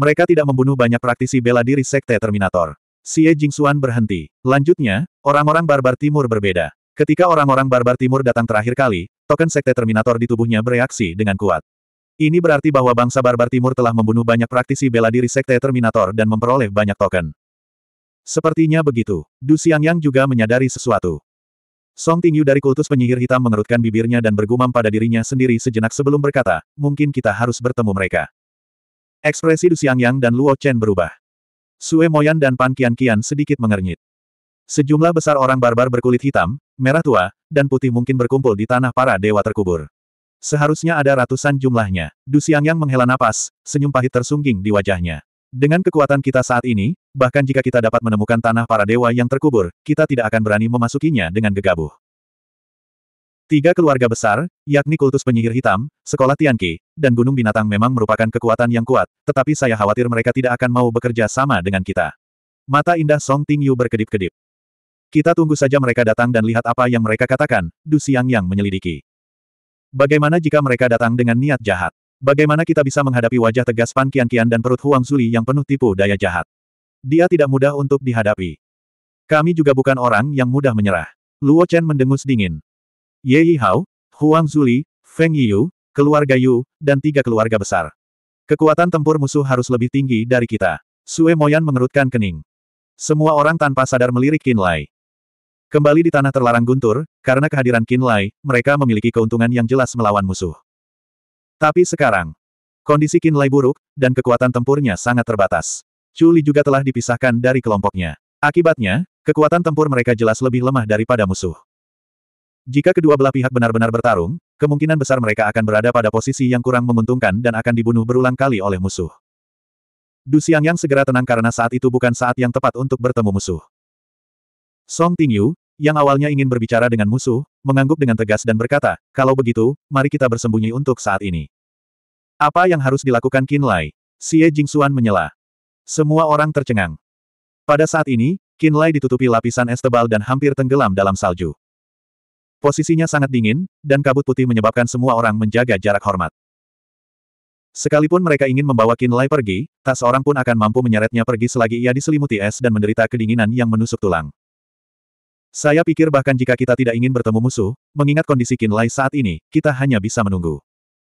Mereka tidak membunuh banyak praktisi bela diri sekte Terminator. Xie Jingxuan berhenti. Lanjutnya, orang-orang barbar timur berbeda. Ketika orang-orang barbar timur datang terakhir kali, token sekte Terminator di tubuhnya bereaksi dengan kuat. Ini berarti bahwa bangsa barbar timur telah membunuh banyak praktisi bela diri sekte Terminator dan memperoleh banyak token. Sepertinya begitu. Du Xiangyang juga menyadari sesuatu. Song Tingyu dari kultus penyihir hitam mengerutkan bibirnya dan bergumam pada dirinya sendiri sejenak sebelum berkata, mungkin kita harus bertemu mereka. Ekspresi Du Xiangyang dan Luo Chen berubah. Sue Moyan dan Pan Qian Qian sedikit mengernyit. Sejumlah besar orang barbar berkulit hitam, merah tua, dan putih mungkin berkumpul di tanah para dewa terkubur. Seharusnya ada ratusan jumlahnya. Du yang menghela napas, senyum pahit tersungging di wajahnya. Dengan kekuatan kita saat ini, bahkan jika kita dapat menemukan tanah para dewa yang terkubur, kita tidak akan berani memasukinya dengan gegabah. Tiga keluarga besar, yakni kultus penyihir hitam, sekolah Tianqi, dan gunung binatang memang merupakan kekuatan yang kuat, tetapi saya khawatir mereka tidak akan mau bekerja sama dengan kita. Mata indah Song Tingyu berkedip-kedip. Kita tunggu saja mereka datang dan lihat apa yang mereka katakan, Du Xiang Yang menyelidiki. Bagaimana jika mereka datang dengan niat jahat? Bagaimana kita bisa menghadapi wajah tegas Pan Kian Kian dan perut Huang Zuli yang penuh tipu daya jahat? Dia tidak mudah untuk dihadapi. Kami juga bukan orang yang mudah menyerah. Luo Chen mendengus dingin. Ye Yi Hao, Huang Zuli, Feng Yu, keluarga Yu, dan tiga keluarga besar. Kekuatan tempur musuh harus lebih tinggi dari kita. Sue Moyan mengerutkan kening. Semua orang tanpa sadar melirik Qin Lai. Kembali di tanah terlarang guntur, karena kehadiran Qin Lai, mereka memiliki keuntungan yang jelas melawan musuh. Tapi sekarang, kondisi Qin Lai buruk, dan kekuatan tempurnya sangat terbatas. Chu juga telah dipisahkan dari kelompoknya. Akibatnya, kekuatan tempur mereka jelas lebih lemah daripada musuh. Jika kedua belah pihak benar-benar bertarung, kemungkinan besar mereka akan berada pada posisi yang kurang menguntungkan dan akan dibunuh berulang kali oleh musuh. Du yang segera tenang karena saat itu bukan saat yang tepat untuk bertemu musuh. Song Tingyu, yang awalnya ingin berbicara dengan musuh, mengangguk dengan tegas dan berkata, kalau begitu, mari kita bersembunyi untuk saat ini. Apa yang harus dilakukan Qin Lai? Xie Jingxuan menyela. Semua orang tercengang. Pada saat ini, Qin Lai ditutupi lapisan es tebal dan hampir tenggelam dalam salju. Posisinya sangat dingin, dan kabut putih menyebabkan semua orang menjaga jarak hormat. Sekalipun mereka ingin membawa Qin Lai pergi, tak seorang pun akan mampu menyeretnya pergi selagi ia diselimuti es dan menderita kedinginan yang menusuk tulang. Saya pikir bahkan jika kita tidak ingin bertemu musuh, mengingat kondisi Qin saat ini, kita hanya bisa menunggu.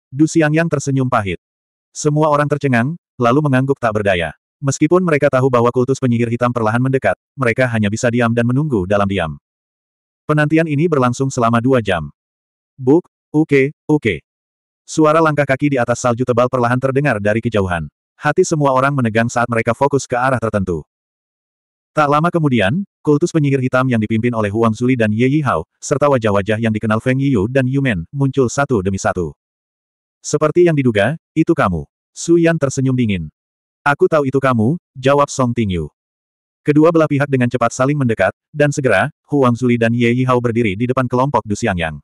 Du Xiang yang tersenyum pahit. Semua orang tercengang, lalu mengangguk tak berdaya. Meskipun mereka tahu bahwa kultus penyihir hitam perlahan mendekat, mereka hanya bisa diam dan menunggu dalam diam. Penantian ini berlangsung selama dua jam. Buk, oke, oke. Suara langkah kaki di atas salju tebal perlahan terdengar dari kejauhan. Hati semua orang menegang saat mereka fokus ke arah tertentu. Tak lama kemudian, kultus penyihir hitam yang dipimpin oleh Huang Zuli dan Ye Yihao, serta wajah-wajah yang dikenal Feng Yiyu dan Yu Men, muncul satu demi satu. Seperti yang diduga, itu kamu. Su Yan tersenyum dingin. Aku tahu itu kamu, jawab Song Ting Yu. Kedua belah pihak dengan cepat saling mendekat, dan segera, Huang Zuli dan Ye Yihao berdiri di depan kelompok Du Yang.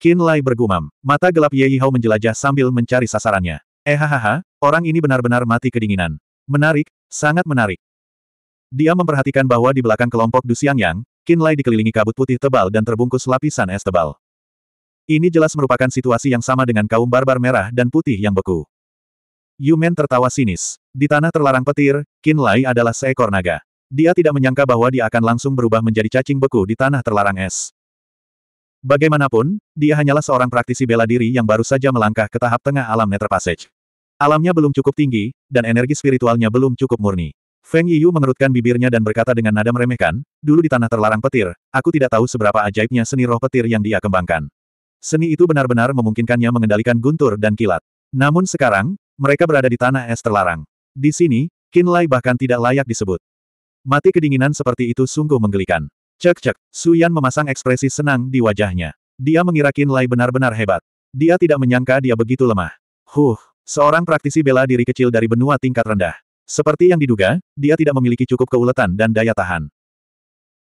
Qin Lai bergumam, mata gelap Ye Yihao menjelajah sambil mencari sasarannya. Eh hahaha, orang ini benar-benar mati kedinginan. Menarik, sangat menarik. Dia memperhatikan bahwa di belakang kelompok Du Xiangyang, Qin Lai dikelilingi kabut putih tebal dan terbungkus lapisan es tebal. Ini jelas merupakan situasi yang sama dengan kaum barbar merah dan putih yang beku. Yumen tertawa sinis. Di tanah terlarang petir, Qin Lai adalah seekor naga. Dia tidak menyangka bahwa dia akan langsung berubah menjadi cacing beku di tanah terlarang es. Bagaimanapun, dia hanyalah seorang praktisi bela diri yang baru saja melangkah ke tahap tengah alam Nether Passage. Alamnya belum cukup tinggi, dan energi spiritualnya belum cukup murni. Feng Yu mengerutkan bibirnya dan berkata dengan nada meremehkan, dulu di tanah terlarang petir, aku tidak tahu seberapa ajaibnya seni roh petir yang dia kembangkan. Seni itu benar-benar memungkinkannya mengendalikan guntur dan kilat. Namun sekarang, mereka berada di tanah es terlarang. Di sini, Qin Lai bahkan tidak layak disebut. Mati kedinginan seperti itu sungguh menggelikan. Cek-cek, Su Yan memasang ekspresi senang di wajahnya. Dia mengira Qin Lai benar-benar hebat. Dia tidak menyangka dia begitu lemah. Huh, seorang praktisi bela diri kecil dari benua tingkat rendah. Seperti yang diduga, dia tidak memiliki cukup keuletan dan daya tahan.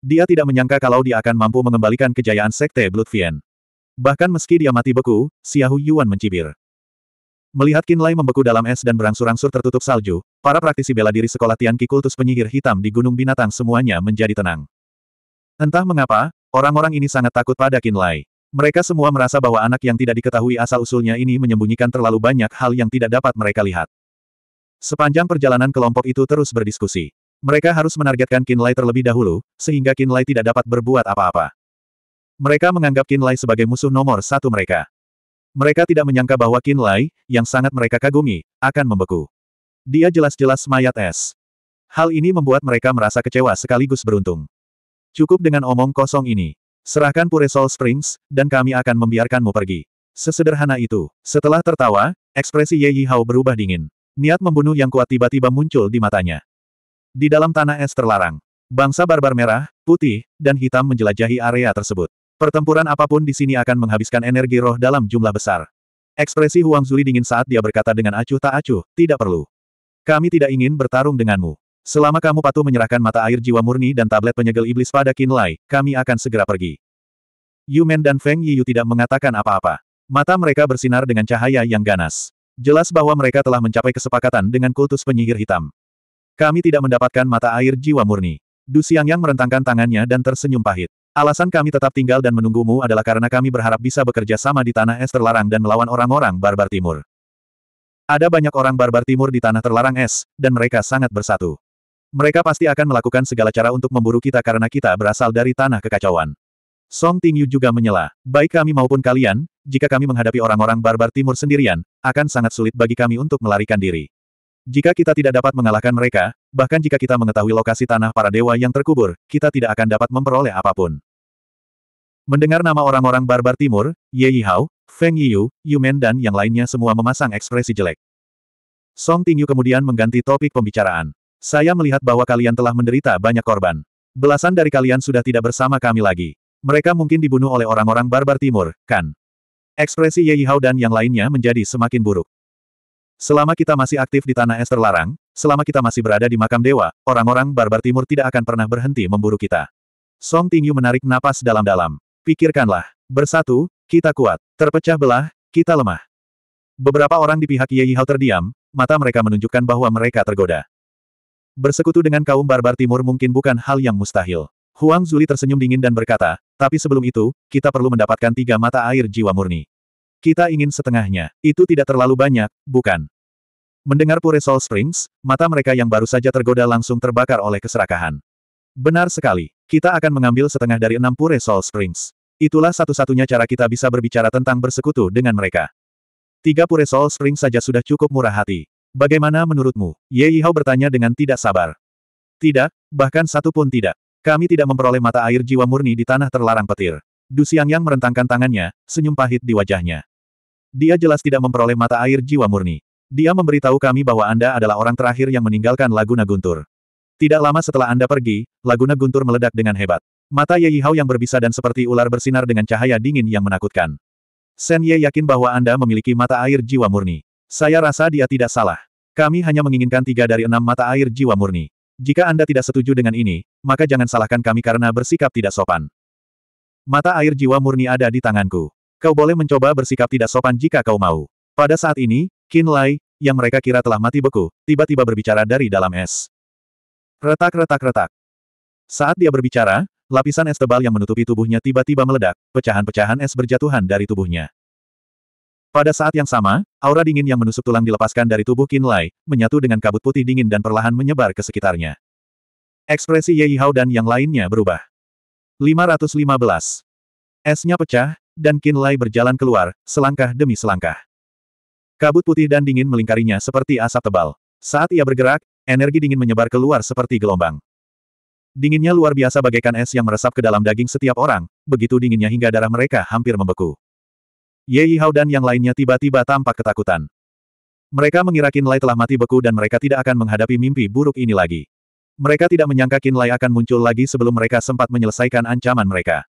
Dia tidak menyangka kalau dia akan mampu mengembalikan kejayaan Sekte Bloodfien. Bahkan meski dia mati beku, Xiahu Yuan mencibir. Melihat Kinlay membeku dalam es dan berangsur-angsur tertutup salju, para praktisi bela diri sekolah Tianqi kultus penyihir hitam di Gunung Binatang semuanya menjadi tenang. Entah mengapa, orang-orang ini sangat takut pada Kinlay. Mereka semua merasa bahwa anak yang tidak diketahui asal-usulnya ini menyembunyikan terlalu banyak hal yang tidak dapat mereka lihat. Sepanjang perjalanan kelompok itu terus berdiskusi. Mereka harus menargetkan Kinlay terlebih dahulu, sehingga Kinlay tidak dapat berbuat apa-apa. Mereka menganggap Kinlay sebagai musuh nomor satu mereka. Mereka tidak menyangka bahwa Kinlay, yang sangat mereka kagumi, akan membeku. Dia jelas-jelas mayat es. Hal ini membuat mereka merasa kecewa sekaligus beruntung. Cukup dengan omong kosong ini. Serahkan Pure Soul Springs, dan kami akan membiarkanmu pergi. Sesederhana itu. Setelah tertawa, ekspresi Ye Hao berubah dingin. Niat membunuh yang kuat tiba-tiba muncul di matanya. Di dalam tanah es terlarang, bangsa barbar merah, putih, dan hitam menjelajahi area tersebut. Pertempuran apapun di sini akan menghabiskan energi roh dalam jumlah besar. Ekspresi Huang Zuli dingin saat dia berkata dengan acuh tak acuh, tidak perlu. Kami tidak ingin bertarung denganmu. Selama kamu patuh menyerahkan mata air jiwa murni dan tablet penyegel iblis pada Kinlay, kami akan segera pergi. Yumen dan Feng Yiyu tidak mengatakan apa-apa. Mata mereka bersinar dengan cahaya yang ganas. Jelas bahwa mereka telah mencapai kesepakatan dengan kultus penyihir hitam. Kami tidak mendapatkan mata air jiwa murni. Du yang merentangkan tangannya dan tersenyum pahit. Alasan kami tetap tinggal dan menunggumu adalah karena kami berharap bisa bekerja sama di tanah es terlarang dan melawan orang-orang barbar timur. Ada banyak orang barbar timur di tanah terlarang es, dan mereka sangat bersatu. Mereka pasti akan melakukan segala cara untuk memburu kita karena kita berasal dari tanah kekacauan. Song Tingyu juga menyela, baik kami maupun kalian, jika kami menghadapi orang-orang barbar timur sendirian, akan sangat sulit bagi kami untuk melarikan diri. Jika kita tidak dapat mengalahkan mereka, bahkan jika kita mengetahui lokasi tanah para dewa yang terkubur, kita tidak akan dapat memperoleh apapun. Mendengar nama orang-orang barbar timur, Ye Yihao, Feng Yiyu, Men dan yang lainnya semua memasang ekspresi jelek. Song Tingyu kemudian mengganti topik pembicaraan. Saya melihat bahwa kalian telah menderita banyak korban. Belasan dari kalian sudah tidak bersama kami lagi. Mereka mungkin dibunuh oleh orang-orang barbar timur, kan? Ekspresi Ye Yihao dan yang lainnya menjadi semakin buruk. Selama kita masih aktif di tanah es terlarang, selama kita masih berada di makam dewa, orang-orang barbar timur tidak akan pernah berhenti memburu kita. Song Tingyu menarik napas dalam-dalam. Pikirkanlah, bersatu, kita kuat, terpecah belah, kita lemah. Beberapa orang di pihak Ye Yihao terdiam, mata mereka menunjukkan bahwa mereka tergoda. Bersekutu dengan kaum barbar timur mungkin bukan hal yang mustahil. Huang Zuli tersenyum dingin dan berkata, tapi sebelum itu, kita perlu mendapatkan tiga mata air jiwa murni. Kita ingin setengahnya. Itu tidak terlalu banyak, bukan? Mendengar Pure Soul Springs, mata mereka yang baru saja tergoda langsung terbakar oleh keserakahan. Benar sekali. Kita akan mengambil setengah dari enam Pure Soul Springs. Itulah satu-satunya cara kita bisa berbicara tentang bersekutu dengan mereka. Tiga Pure Soul Springs saja sudah cukup murah hati. Bagaimana menurutmu? Ye Yihao bertanya dengan tidak sabar. Tidak, bahkan satu pun tidak. Kami tidak memperoleh mata air jiwa murni di tanah terlarang petir. Du yang merentangkan tangannya, senyum pahit di wajahnya. Dia jelas tidak memperoleh mata air jiwa murni. Dia memberitahu kami bahwa Anda adalah orang terakhir yang meninggalkan Laguna Guntur. Tidak lama setelah Anda pergi, Laguna Guntur meledak dengan hebat. Mata Ye Yihao yang berbisa dan seperti ular bersinar dengan cahaya dingin yang menakutkan. Sen Ye yakin bahwa Anda memiliki mata air jiwa murni. Saya rasa dia tidak salah. Kami hanya menginginkan tiga dari enam mata air jiwa murni. Jika Anda tidak setuju dengan ini, maka jangan salahkan kami karena bersikap tidak sopan. Mata air jiwa murni ada di tanganku. Kau boleh mencoba bersikap tidak sopan jika kau mau. Pada saat ini, Qin Lai, yang mereka kira telah mati beku, tiba-tiba berbicara dari dalam es. Retak-retak-retak. Saat dia berbicara, lapisan es tebal yang menutupi tubuhnya tiba-tiba meledak, pecahan-pecahan es berjatuhan dari tubuhnya. Pada saat yang sama, aura dingin yang menusuk tulang dilepaskan dari tubuh Qin Lai, menyatu dengan kabut putih dingin dan perlahan menyebar ke sekitarnya. Ekspresi Ye Hao dan yang lainnya berubah. 515. Esnya pecah, dan Qin Lai berjalan keluar, selangkah demi selangkah. Kabut putih dan dingin melingkarinya seperti asap tebal. Saat ia bergerak, energi dingin menyebar keluar seperti gelombang. Dinginnya luar biasa bagaikan es yang meresap ke dalam daging setiap orang, begitu dinginnya hingga darah mereka hampir membeku. Ye Yihao dan yang lainnya tiba-tiba tampak ketakutan. Mereka mengira Qin Lai telah mati beku dan mereka tidak akan menghadapi mimpi buruk ini lagi. Mereka tidak menyangka Qin Lai akan muncul lagi sebelum mereka sempat menyelesaikan ancaman mereka.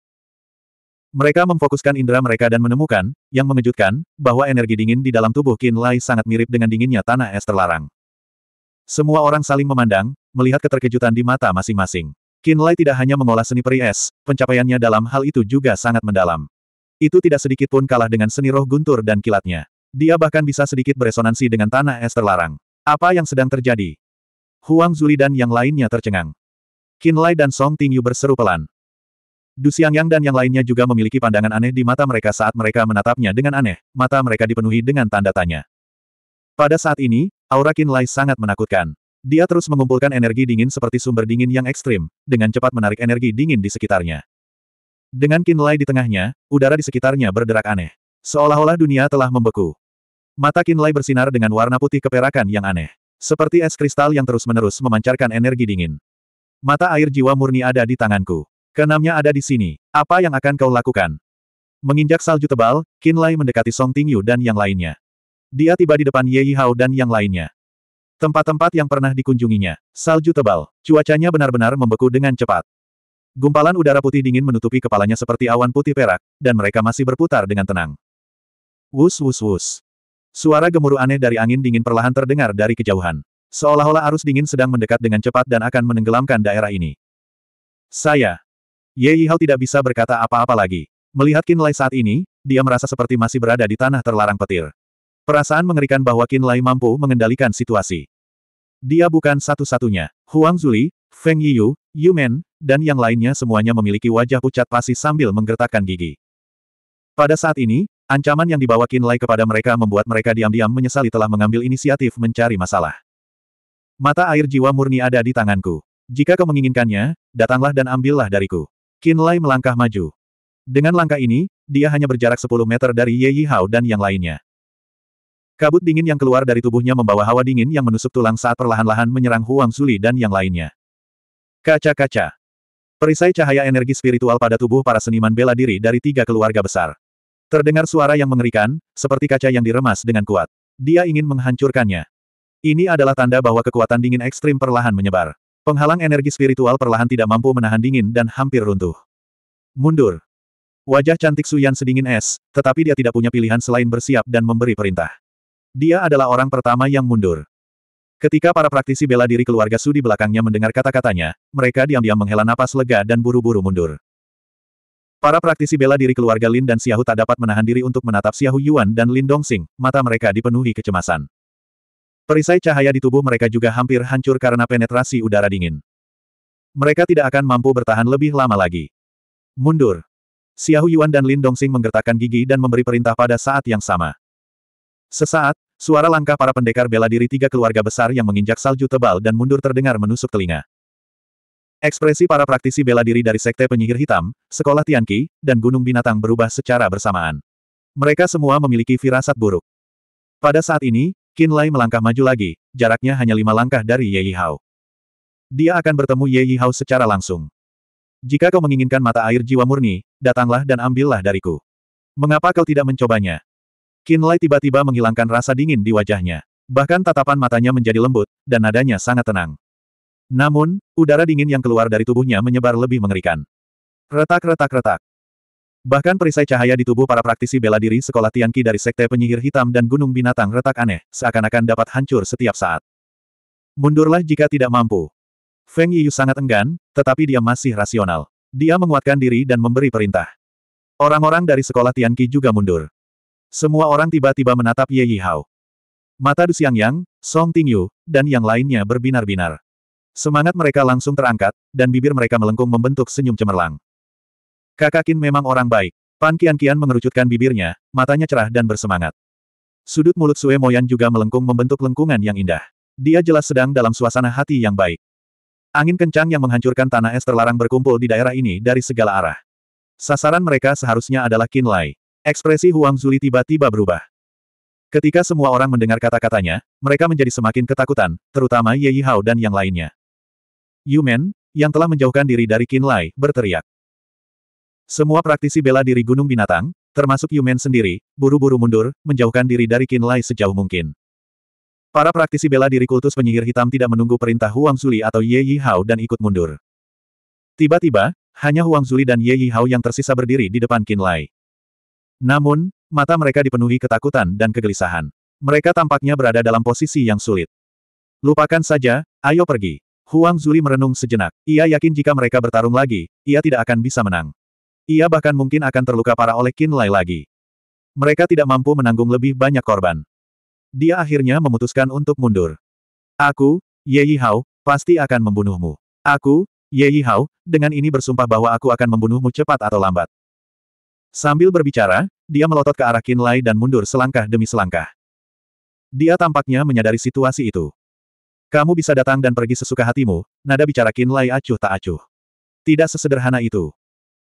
Mereka memfokuskan indera mereka dan menemukan, yang mengejutkan, bahwa energi dingin di dalam tubuh Qin Lai sangat mirip dengan dinginnya tanah es terlarang. Semua orang saling memandang, melihat keterkejutan di mata masing-masing. Qin Lai tidak hanya mengolah seni peri es, pencapaiannya dalam hal itu juga sangat mendalam. Itu tidak sedikit pun kalah dengan seni roh guntur dan kilatnya. Dia bahkan bisa sedikit beresonansi dengan tanah es terlarang. Apa yang sedang terjadi? Huang Zuli dan yang lainnya tercengang. Qin Lai dan Song Tingyu berseru pelan. Du Xiangyang dan yang lainnya juga memiliki pandangan aneh di mata mereka saat mereka menatapnya dengan aneh, mata mereka dipenuhi dengan tanda tanya. Pada saat ini, aura Qin Lai sangat menakutkan. Dia terus mengumpulkan energi dingin seperti sumber dingin yang ekstrim, dengan cepat menarik energi dingin di sekitarnya. Dengan Kinlay di tengahnya, udara di sekitarnya berderak aneh. Seolah-olah dunia telah membeku. Mata Kinlay bersinar dengan warna putih keperakan yang aneh. Seperti es kristal yang terus-menerus memancarkan energi dingin. Mata air jiwa murni ada di tanganku. kenamnya ada di sini. Apa yang akan kau lakukan? Menginjak salju tebal, Kinlay mendekati Song Tingyu dan yang lainnya. Dia tiba di depan Ye Hao dan yang lainnya. Tempat-tempat yang pernah dikunjunginya. Salju tebal. Cuacanya benar-benar membeku dengan cepat. Gumpalan udara putih dingin menutupi kepalanya seperti awan putih perak, dan mereka masih berputar dengan tenang. Wus wus wus. Suara gemuruh aneh dari angin dingin perlahan terdengar dari kejauhan. Seolah-olah arus dingin sedang mendekat dengan cepat dan akan menenggelamkan daerah ini. Saya. Ye Yihao tidak bisa berkata apa-apa lagi. Melihat Lai saat ini, dia merasa seperti masih berada di tanah terlarang petir. Perasaan mengerikan bahwa Lai mampu mengendalikan situasi. Dia bukan satu-satunya. Huang Zuli, Feng Yu, Yu Men, dan yang lainnya semuanya memiliki wajah pucat pasi sambil menggertakkan gigi. Pada saat ini, ancaman yang dibawa Qin Lai kepada mereka membuat mereka diam-diam menyesali telah mengambil inisiatif mencari masalah. Mata air jiwa murni ada di tanganku. Jika kau menginginkannya, datanglah dan ambillah dariku. Qin Lai melangkah maju. Dengan langkah ini, dia hanya berjarak 10 meter dari Ye Yi Hao dan yang lainnya. Kabut dingin yang keluar dari tubuhnya membawa hawa dingin yang menusuk tulang saat perlahan-lahan menyerang Huang Zuli dan yang lainnya. Kaca-kaca. Perisai cahaya energi spiritual pada tubuh para seniman bela diri dari tiga keluarga besar. Terdengar suara yang mengerikan, seperti kaca yang diremas dengan kuat. Dia ingin menghancurkannya. Ini adalah tanda bahwa kekuatan dingin ekstrim perlahan menyebar. Penghalang energi spiritual perlahan tidak mampu menahan dingin dan hampir runtuh. Mundur. Wajah cantik Suyan sedingin es, tetapi dia tidak punya pilihan selain bersiap dan memberi perintah. Dia adalah orang pertama yang mundur. Ketika para praktisi bela diri keluarga Su di belakangnya mendengar kata-katanya, mereka diam-diam menghela napas lega dan buru-buru mundur. Para praktisi bela diri keluarga Lin dan Xiahu tak dapat menahan diri untuk menatap Xiahu Yuan dan Lin Dongxing, mata mereka dipenuhi kecemasan. Perisai cahaya di tubuh mereka juga hampir hancur karena penetrasi udara dingin. Mereka tidak akan mampu bertahan lebih lama lagi. Mundur. Xiahu Yuan dan Lin Dongxing menggertakkan gigi dan memberi perintah pada saat yang sama. Sesaat, Suara langkah para pendekar bela diri tiga keluarga besar yang menginjak salju tebal dan mundur terdengar menusuk telinga. Ekspresi para praktisi bela diri dari Sekte Penyihir Hitam, Sekolah Tianqi, dan Gunung Binatang berubah secara bersamaan. Mereka semua memiliki firasat buruk. Pada saat ini, Qin Lai melangkah maju lagi, jaraknya hanya lima langkah dari Ye Hao. Dia akan bertemu Ye Hao secara langsung. Jika kau menginginkan mata air jiwa murni, datanglah dan ambillah dariku. Mengapa kau tidak mencobanya? Kinlay tiba-tiba menghilangkan rasa dingin di wajahnya. Bahkan tatapan matanya menjadi lembut, dan nadanya sangat tenang. Namun, udara dingin yang keluar dari tubuhnya menyebar lebih mengerikan. Retak-retak-retak. Bahkan perisai cahaya di tubuh para praktisi bela diri sekolah Tianqi dari Sekte Penyihir Hitam dan Gunung Binatang retak aneh, seakan-akan dapat hancur setiap saat. Mundurlah jika tidak mampu. Feng Yiyu sangat enggan, tetapi dia masih rasional. Dia menguatkan diri dan memberi perintah. Orang-orang dari sekolah Tianqi juga mundur. Semua orang tiba-tiba menatap Ye Yihao. Mata Du Yang, Song Ting Yu, dan yang lainnya berbinar-binar. Semangat mereka langsung terangkat, dan bibir mereka melengkung membentuk senyum cemerlang. Kakak Qin memang orang baik. Pan Kian Kian mengerucutkan bibirnya, matanya cerah dan bersemangat. Sudut mulut Sue Moyan juga melengkung membentuk lengkungan yang indah. Dia jelas sedang dalam suasana hati yang baik. Angin kencang yang menghancurkan tanah es terlarang berkumpul di daerah ini dari segala arah. Sasaran mereka seharusnya adalah Qin Lai. Ekspresi Huang Zuli tiba-tiba berubah. Ketika semua orang mendengar kata-katanya, mereka menjadi semakin ketakutan, terutama Ye Yihao dan yang lainnya. Yumen, yang telah menjauhkan diri dari Qin Lai, berteriak. Semua praktisi bela diri Gunung Binatang, termasuk Yumen sendiri, buru-buru mundur, menjauhkan diri dari Qin Lai sejauh mungkin. Para praktisi bela diri kultus penyihir hitam tidak menunggu perintah Huang Zuli atau Ye Yihao dan ikut mundur. Tiba-tiba, hanya Huang Zuli dan Ye Yihao yang tersisa berdiri di depan Qin Lai. Namun, mata mereka dipenuhi ketakutan dan kegelisahan. Mereka tampaknya berada dalam posisi yang sulit. Lupakan saja, ayo pergi. Huang Zuli merenung sejenak. Ia yakin jika mereka bertarung lagi, ia tidak akan bisa menang. Ia bahkan mungkin akan terluka parah oleh Qin Lai lagi. Mereka tidak mampu menanggung lebih banyak korban. Dia akhirnya memutuskan untuk mundur. Aku, Ye Hao, pasti akan membunuhmu. Aku, Ye Hao, dengan ini bersumpah bahwa aku akan membunuhmu cepat atau lambat. Sambil berbicara, dia melotot ke arah Kinlay dan mundur selangkah demi selangkah. Dia tampaknya menyadari situasi itu. Kamu bisa datang dan pergi sesuka hatimu, nada bicara Kinlay acuh tak acuh. Tidak sesederhana itu.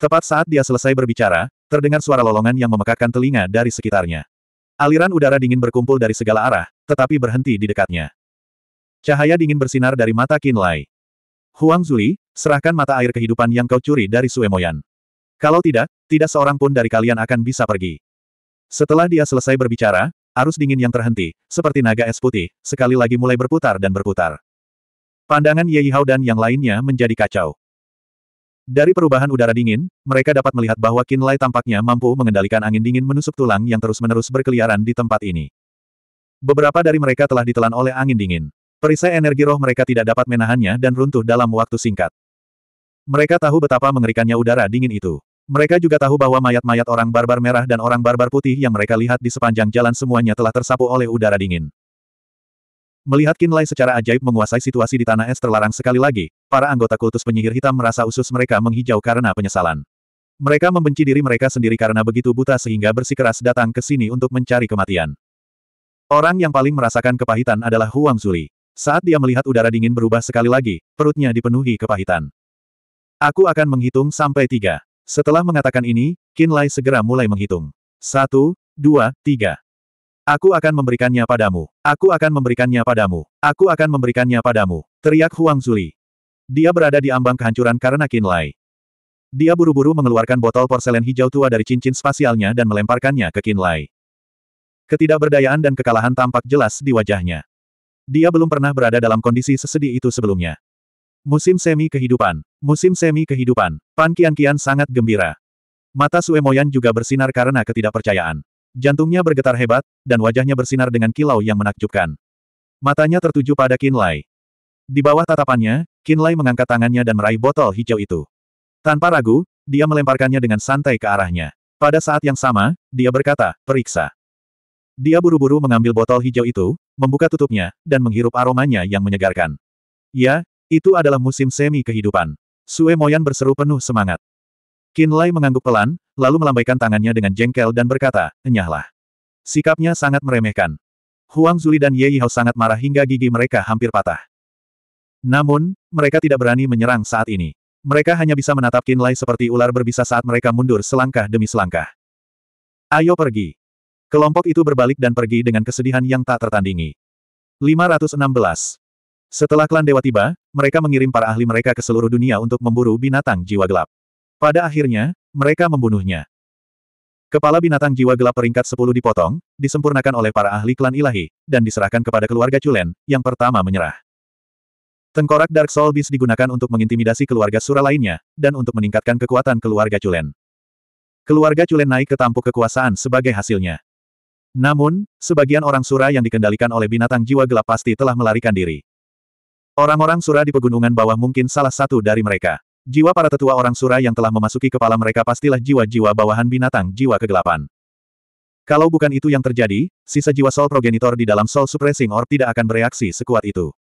Tepat saat dia selesai berbicara, terdengar suara lolongan yang memekakkan telinga dari sekitarnya. Aliran udara dingin berkumpul dari segala arah, tetapi berhenti di dekatnya. Cahaya dingin bersinar dari mata Kinlay. Huang Zuli, serahkan mata air kehidupan yang kau curi dari Suemoyan. Kalau tidak, tidak seorang pun dari kalian akan bisa pergi. Setelah dia selesai berbicara, arus dingin yang terhenti, seperti naga es putih, sekali lagi mulai berputar dan berputar. Pandangan Ye Hao dan yang lainnya menjadi kacau. Dari perubahan udara dingin, mereka dapat melihat bahwa Qin Lai tampaknya mampu mengendalikan angin dingin menusuk tulang yang terus-menerus berkeliaran di tempat ini. Beberapa dari mereka telah ditelan oleh angin dingin. Perisai energi roh mereka tidak dapat menahannya dan runtuh dalam waktu singkat. Mereka tahu betapa mengerikannya udara dingin itu. Mereka juga tahu bahwa mayat-mayat orang barbar merah dan orang barbar putih yang mereka lihat di sepanjang jalan semuanya telah tersapu oleh udara dingin. Melihat Kinlay secara ajaib menguasai situasi di Tanah Es terlarang sekali lagi, para anggota kultus penyihir hitam merasa usus mereka menghijau karena penyesalan. Mereka membenci diri mereka sendiri karena begitu buta sehingga bersikeras datang ke sini untuk mencari kematian. Orang yang paling merasakan kepahitan adalah Huang Zuli. Saat dia melihat udara dingin berubah sekali lagi, perutnya dipenuhi kepahitan. Aku akan menghitung sampai tiga. Setelah mengatakan ini, Qin Lai segera mulai menghitung. Satu, dua, tiga. Aku akan memberikannya padamu. Aku akan memberikannya padamu. Aku akan memberikannya padamu. Teriak Huang Zuli. Dia berada di ambang kehancuran karena Qin Lai. Dia buru-buru mengeluarkan botol porselen hijau tua dari cincin spasialnya dan melemparkannya ke Qin Lai. Ketidakberdayaan dan kekalahan tampak jelas di wajahnya. Dia belum pernah berada dalam kondisi sesedih itu sebelumnya. Musim semi kehidupan. Musim semi kehidupan. Pan Kian Kian sangat gembira. Mata Suemoyan juga bersinar karena ketidakpercayaan. Jantungnya bergetar hebat, dan wajahnya bersinar dengan kilau yang menakjubkan. Matanya tertuju pada Kinlay. Di bawah tatapannya, Kinlay mengangkat tangannya dan meraih botol hijau itu. Tanpa ragu, dia melemparkannya dengan santai ke arahnya. Pada saat yang sama, dia berkata, periksa. Dia buru-buru mengambil botol hijau itu, membuka tutupnya, dan menghirup aromanya yang menyegarkan. Ya, itu adalah musim semi kehidupan. Sue Moyan berseru penuh semangat. Qin Lai mengangguk pelan, lalu melambaikan tangannya dengan jengkel dan berkata, enyahlah. Sikapnya sangat meremehkan. Huang Zuli dan Ye Yihao sangat marah hingga gigi mereka hampir patah. Namun, mereka tidak berani menyerang saat ini. Mereka hanya bisa menatap Qin Lai seperti ular berbisa saat mereka mundur selangkah demi selangkah. Ayo pergi. Kelompok itu berbalik dan pergi dengan kesedihan yang tak tertandingi. 516. Setelah klan dewa tiba, mereka mengirim para ahli mereka ke seluruh dunia untuk memburu binatang jiwa gelap. Pada akhirnya, mereka membunuhnya. Kepala binatang jiwa gelap peringkat 10 dipotong, disempurnakan oleh para ahli klan ilahi, dan diserahkan kepada keluarga Culen, yang pertama menyerah. Tengkorak Dark Soul Beast digunakan untuk mengintimidasi keluarga Sura lainnya, dan untuk meningkatkan kekuatan keluarga Culen. Keluarga Culen naik ke tampuk kekuasaan sebagai hasilnya. Namun, sebagian orang Sura yang dikendalikan oleh binatang jiwa gelap pasti telah melarikan diri. Orang-orang Sura di pegunungan bawah mungkin salah satu dari mereka. Jiwa para tetua orang Sura yang telah memasuki kepala mereka pastilah jiwa-jiwa bawahan binatang jiwa kegelapan. Kalau bukan itu yang terjadi, sisa jiwa Soul Progenitor di dalam Soul Suppressing Orb tidak akan bereaksi sekuat itu.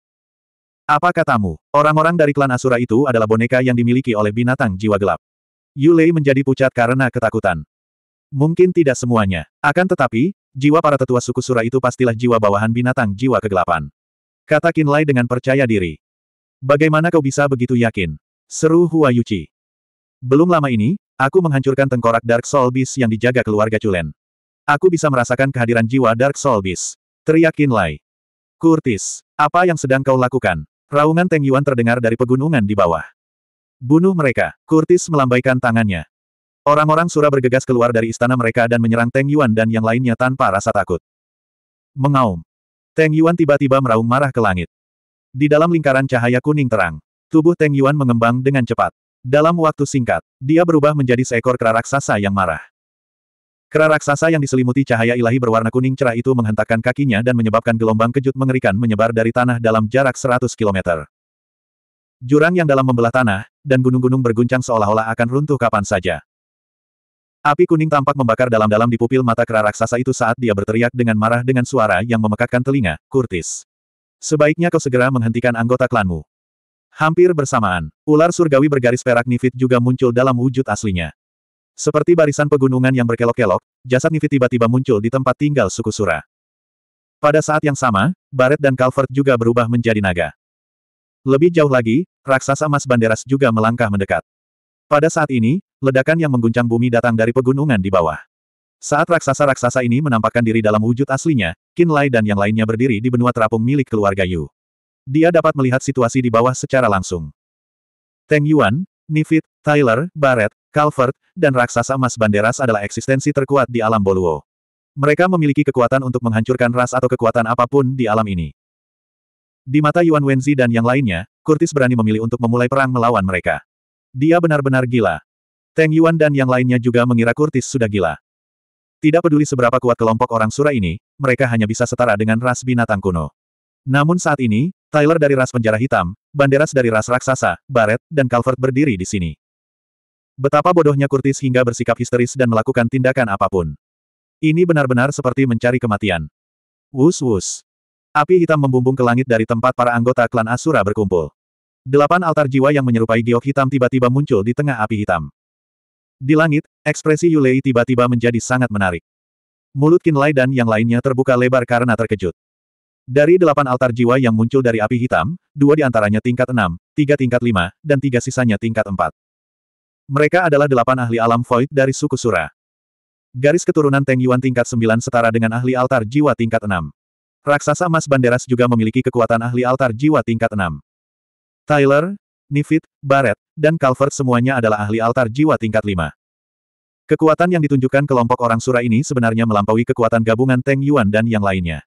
Apa katamu? Orang-orang dari klan Asura itu adalah boneka yang dimiliki oleh binatang jiwa gelap. Yulei menjadi pucat karena ketakutan. Mungkin tidak semuanya. Akan tetapi, jiwa para tetua suku Sura itu pastilah jiwa bawahan binatang jiwa kegelapan. Kata Kinlay dengan percaya diri. Bagaimana kau bisa begitu yakin? Seru Hua Yuchi. Belum lama ini, aku menghancurkan tengkorak Dark Soul Beast yang dijaga keluarga Culen. Aku bisa merasakan kehadiran jiwa Dark Soul Beast. Teriak Kurtis, apa yang sedang kau lakukan? Raungan Teng Yuan terdengar dari pegunungan di bawah. Bunuh mereka, Kurtis melambaikan tangannya. Orang-orang Sura bergegas keluar dari istana mereka dan menyerang Teng Yuan dan yang lainnya tanpa rasa takut. Mengaum. Teng Yuan tiba-tiba meraung marah ke langit. Di dalam lingkaran cahaya kuning terang, tubuh Teng Yuan mengembang dengan cepat. Dalam waktu singkat, dia berubah menjadi seekor kera raksasa yang marah. Kera raksasa yang diselimuti cahaya ilahi berwarna kuning cerah itu menghentakkan kakinya dan menyebabkan gelombang kejut mengerikan menyebar dari tanah dalam jarak 100 km. Jurang yang dalam membelah tanah, dan gunung-gunung berguncang seolah-olah akan runtuh kapan saja. Api kuning tampak membakar dalam-dalam di pupil mata kera raksasa itu saat dia berteriak dengan marah dengan suara yang memekakkan telinga, Kurtis. Sebaiknya kau segera menghentikan anggota klanmu. Hampir bersamaan, ular surgawi bergaris perak Nifit juga muncul dalam wujud aslinya. Seperti barisan pegunungan yang berkelok-kelok, jasad Nifit tiba-tiba muncul di tempat tinggal suku Sura. Pada saat yang sama, Barret dan Calvert juga berubah menjadi naga. Lebih jauh lagi, raksasa emas Banderas juga melangkah mendekat. Pada saat ini, ledakan yang mengguncang bumi datang dari pegunungan di bawah. Saat raksasa-raksasa ini menampakkan diri dalam wujud aslinya, Qin Lai dan yang lainnya berdiri di benua terapung milik keluarga Yu. Dia dapat melihat situasi di bawah secara langsung. Teng Yuan, Nifit, Tyler, Barrett, Calvert, dan raksasa emas Banderas adalah eksistensi terkuat di alam Boluo. Mereka memiliki kekuatan untuk menghancurkan ras atau kekuatan apapun di alam ini. Di mata Yuan Wenzi dan yang lainnya, Curtis berani memilih untuk memulai perang melawan mereka. Dia benar-benar gila. Teng Yuan dan yang lainnya juga mengira Kurtis sudah gila. Tidak peduli seberapa kuat kelompok orang sura ini, mereka hanya bisa setara dengan ras binatang kuno. Namun saat ini, Tyler dari ras penjara hitam, Banderas dari ras raksasa, Barret, dan Calvert berdiri di sini. Betapa bodohnya Kurtis hingga bersikap histeris dan melakukan tindakan apapun. Ini benar-benar seperti mencari kematian. Wus wus. Api hitam membumbung ke langit dari tempat para anggota klan Asura berkumpul. Delapan altar jiwa yang menyerupai giok hitam tiba-tiba muncul di tengah api hitam. Di langit, ekspresi Yulei tiba-tiba menjadi sangat menarik. Mulut Kinlai dan yang lainnya terbuka lebar karena terkejut. Dari delapan altar jiwa yang muncul dari api hitam, dua di antaranya tingkat enam, tiga tingkat lima, dan tiga sisanya tingkat empat. Mereka adalah delapan ahli alam void dari suku Sura. Garis keturunan Teng Yuan tingkat sembilan setara dengan ahli altar jiwa tingkat enam. Raksasa emas Banderas juga memiliki kekuatan ahli altar jiwa tingkat enam. Tyler, Nifit, Barrett, dan Calvert semuanya adalah ahli altar jiwa tingkat 5. Kekuatan yang ditunjukkan kelompok orang Sura ini sebenarnya melampaui kekuatan gabungan Teng Yuan dan yang lainnya.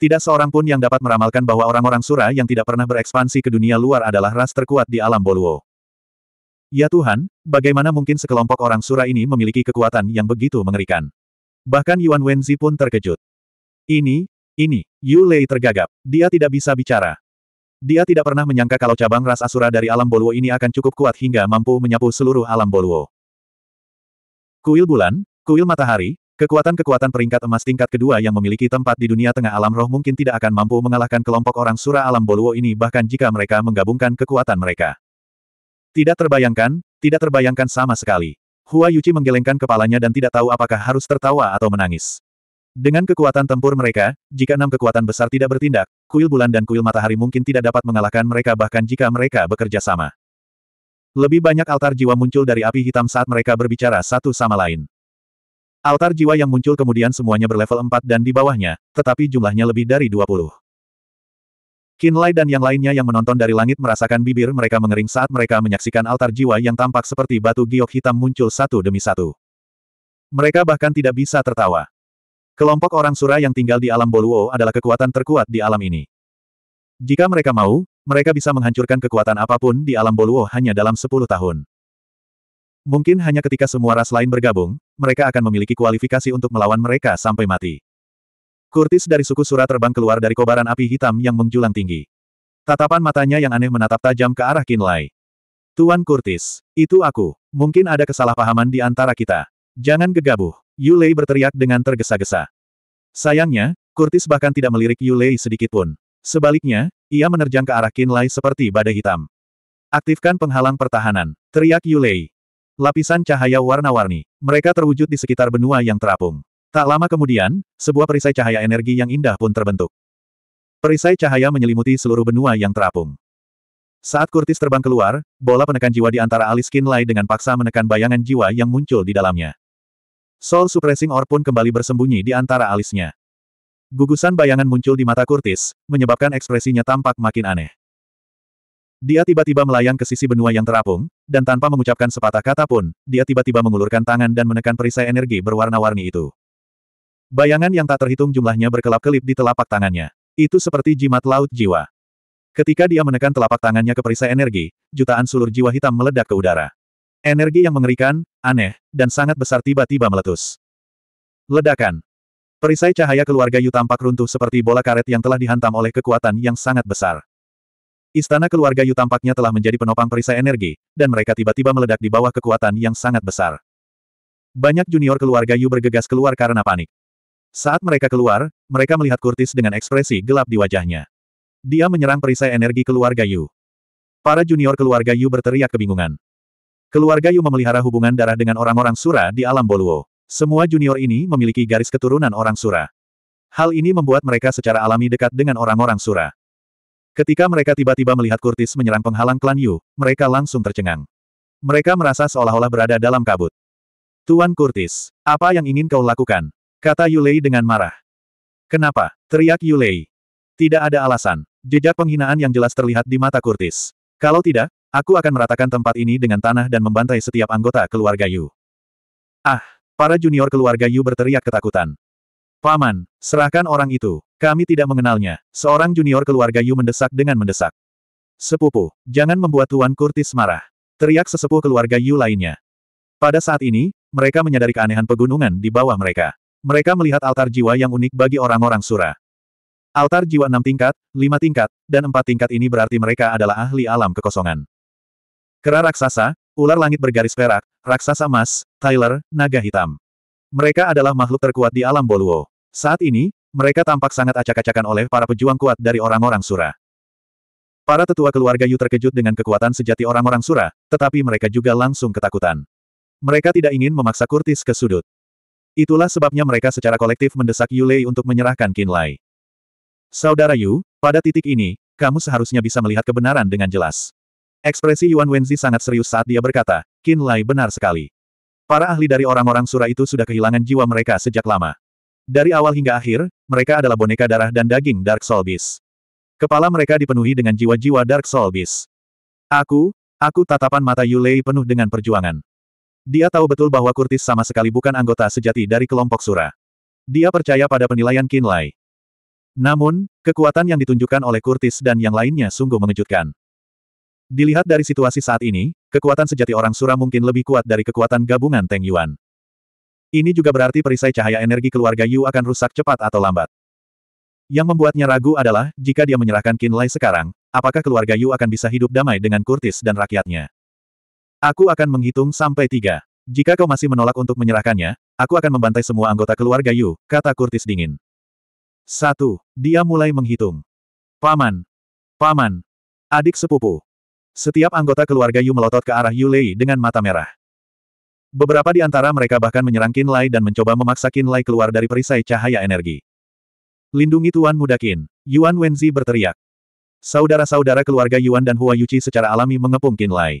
Tidak seorang pun yang dapat meramalkan bahwa orang-orang Sura yang tidak pernah berekspansi ke dunia luar adalah ras terkuat di alam Boluo. Ya Tuhan, bagaimana mungkin sekelompok orang Sura ini memiliki kekuatan yang begitu mengerikan? Bahkan Yuan Wenzi pun terkejut. Ini, ini, Yu Lei tergagap. Dia tidak bisa bicara. Dia tidak pernah menyangka kalau cabang ras Asura dari alam boluo ini akan cukup kuat hingga mampu menyapu seluruh alam boluo. Kuil bulan, kuil matahari, kekuatan-kekuatan peringkat emas tingkat kedua yang memiliki tempat di dunia tengah alam roh mungkin tidak akan mampu mengalahkan kelompok orang Sura alam boluo ini bahkan jika mereka menggabungkan kekuatan mereka. Tidak terbayangkan, tidak terbayangkan sama sekali. Hua Yuchi menggelengkan kepalanya dan tidak tahu apakah harus tertawa atau menangis. Dengan kekuatan tempur mereka, jika enam kekuatan besar tidak bertindak, kuil bulan dan kuil matahari mungkin tidak dapat mengalahkan mereka bahkan jika mereka bekerja sama. Lebih banyak altar jiwa muncul dari api hitam saat mereka berbicara satu sama lain. Altar jiwa yang muncul kemudian semuanya berlevel 4 dan di bawahnya, tetapi jumlahnya lebih dari 20. Kinlay dan yang lainnya yang menonton dari langit merasakan bibir mereka mengering saat mereka menyaksikan altar jiwa yang tampak seperti batu giok hitam muncul satu demi satu. Mereka bahkan tidak bisa tertawa. Kelompok orang Sura yang tinggal di alam Boluo adalah kekuatan terkuat di alam ini. Jika mereka mau, mereka bisa menghancurkan kekuatan apapun di alam Boluo hanya dalam 10 tahun. Mungkin hanya ketika semua ras lain bergabung, mereka akan memiliki kualifikasi untuk melawan mereka sampai mati. Kurtis dari suku Sura terbang keluar dari kobaran api hitam yang menjulang tinggi. Tatapan matanya yang aneh menatap tajam ke arah Kinlay. Tuan Kurtis, itu aku. Mungkin ada kesalahpahaman di antara kita. Jangan gegabah. Yulei berteriak dengan tergesa-gesa. Sayangnya, Kurtis bahkan tidak melirik Yulei sedikitpun. Sebaliknya, ia menerjang ke arah Kinlay seperti badai hitam. Aktifkan penghalang pertahanan, teriak Yulei. Lapisan cahaya warna-warni. Mereka terwujud di sekitar benua yang terapung. Tak lama kemudian, sebuah perisai cahaya energi yang indah pun terbentuk. Perisai cahaya menyelimuti seluruh benua yang terapung. Saat Kurtis terbang keluar, bola penekan jiwa di antara alis Kinlay dengan paksa menekan bayangan jiwa yang muncul di dalamnya. Soul Suppressing Or pun kembali bersembunyi di antara alisnya. Gugusan bayangan muncul di mata Kurtis, menyebabkan ekspresinya tampak makin aneh. Dia tiba-tiba melayang ke sisi benua yang terapung, dan tanpa mengucapkan sepatah kata pun, dia tiba-tiba mengulurkan tangan dan menekan perisai energi berwarna-warni itu. Bayangan yang tak terhitung jumlahnya berkelap-kelip di telapak tangannya. Itu seperti jimat laut jiwa. Ketika dia menekan telapak tangannya ke perisai energi, jutaan sulur jiwa hitam meledak ke udara. Energi yang mengerikan, aneh, dan sangat besar tiba-tiba meletus. Ledakan. Perisai cahaya keluarga Yu tampak runtuh seperti bola karet yang telah dihantam oleh kekuatan yang sangat besar. Istana keluarga Yu tampaknya telah menjadi penopang perisai energi, dan mereka tiba-tiba meledak di bawah kekuatan yang sangat besar. Banyak junior keluarga Yu bergegas keluar karena panik. Saat mereka keluar, mereka melihat Kurtis dengan ekspresi gelap di wajahnya. Dia menyerang perisai energi keluarga Yu. Para junior keluarga Yu berteriak kebingungan. Keluarga Yu memelihara hubungan darah dengan orang-orang Sura di alam Boluo. Semua junior ini memiliki garis keturunan orang Sura. Hal ini membuat mereka secara alami dekat dengan orang-orang Sura. Ketika mereka tiba-tiba melihat Kurtis menyerang penghalang klan Yu, mereka langsung tercengang. Mereka merasa seolah-olah berada dalam kabut. Tuan Kurtis, apa yang ingin kau lakukan? Kata Yulei dengan marah. Kenapa? Teriak Yulei. Tidak ada alasan. Jejak penghinaan yang jelas terlihat di mata Kurtis. Kalau tidak, Aku akan meratakan tempat ini dengan tanah dan membantai setiap anggota keluarga Yu. Ah, para junior keluarga Yu berteriak ketakutan. Paman, serahkan orang itu. Kami tidak mengenalnya. Seorang junior keluarga Yu mendesak dengan mendesak. Sepupu, jangan membuat Tuan Curtis marah. Teriak sesepuh keluarga Yu lainnya. Pada saat ini, mereka menyadari keanehan pegunungan di bawah mereka. Mereka melihat altar jiwa yang unik bagi orang-orang Sura. Altar jiwa enam tingkat, lima tingkat, dan empat tingkat ini berarti mereka adalah ahli alam kekosongan. Kera raksasa, ular langit bergaris perak, raksasa emas, Tyler, naga hitam. Mereka adalah makhluk terkuat di alam Boluo. Saat ini, mereka tampak sangat acak-acakan oleh para pejuang kuat dari orang-orang Sura. Para tetua keluarga Yu terkejut dengan kekuatan sejati orang-orang Sura, tetapi mereka juga langsung ketakutan. Mereka tidak ingin memaksa Kurtis ke sudut. Itulah sebabnya mereka secara kolektif mendesak Yu Lei untuk menyerahkan Kinlai. Saudara Yu, pada titik ini, kamu seharusnya bisa melihat kebenaran dengan jelas. Ekspresi Yuan Wenzi sangat serius saat dia berkata, Qin Lai benar sekali. Para ahli dari orang-orang Surah itu sudah kehilangan jiwa mereka sejak lama. Dari awal hingga akhir, mereka adalah boneka darah dan daging Dark Soul Beast. Kepala mereka dipenuhi dengan jiwa-jiwa Dark Soul Beast. Aku, aku tatapan mata Yulei penuh dengan perjuangan. Dia tahu betul bahwa Kurtis sama sekali bukan anggota sejati dari kelompok Sura. Dia percaya pada penilaian Kinlay. Namun, kekuatan yang ditunjukkan oleh Kurtis dan yang lainnya sungguh mengejutkan. Dilihat dari situasi saat ini, kekuatan sejati orang Sura mungkin lebih kuat dari kekuatan gabungan Teng Yuan. Ini juga berarti perisai cahaya energi keluarga Yu akan rusak cepat atau lambat. Yang membuatnya ragu adalah, jika dia menyerahkan Qin Lai sekarang, apakah keluarga Yu akan bisa hidup damai dengan Kurtis dan rakyatnya? Aku akan menghitung sampai tiga. Jika kau masih menolak untuk menyerahkannya, aku akan membantai semua anggota keluarga Yu, kata Kurtis dingin. Satu, dia mulai menghitung. Paman. Paman. Adik sepupu. Setiap anggota keluarga Yu melotot ke arah Yu Lei dengan mata merah. Beberapa di antara mereka bahkan menyerang Qin Lai dan mencoba memaksa Qin Lai keluar dari perisai cahaya energi. Lindungi Tuan Muda Qin, Yuan Wenzi berteriak. Saudara-saudara keluarga Yuan dan Hua Yuqi secara alami mengepung Qin Lai.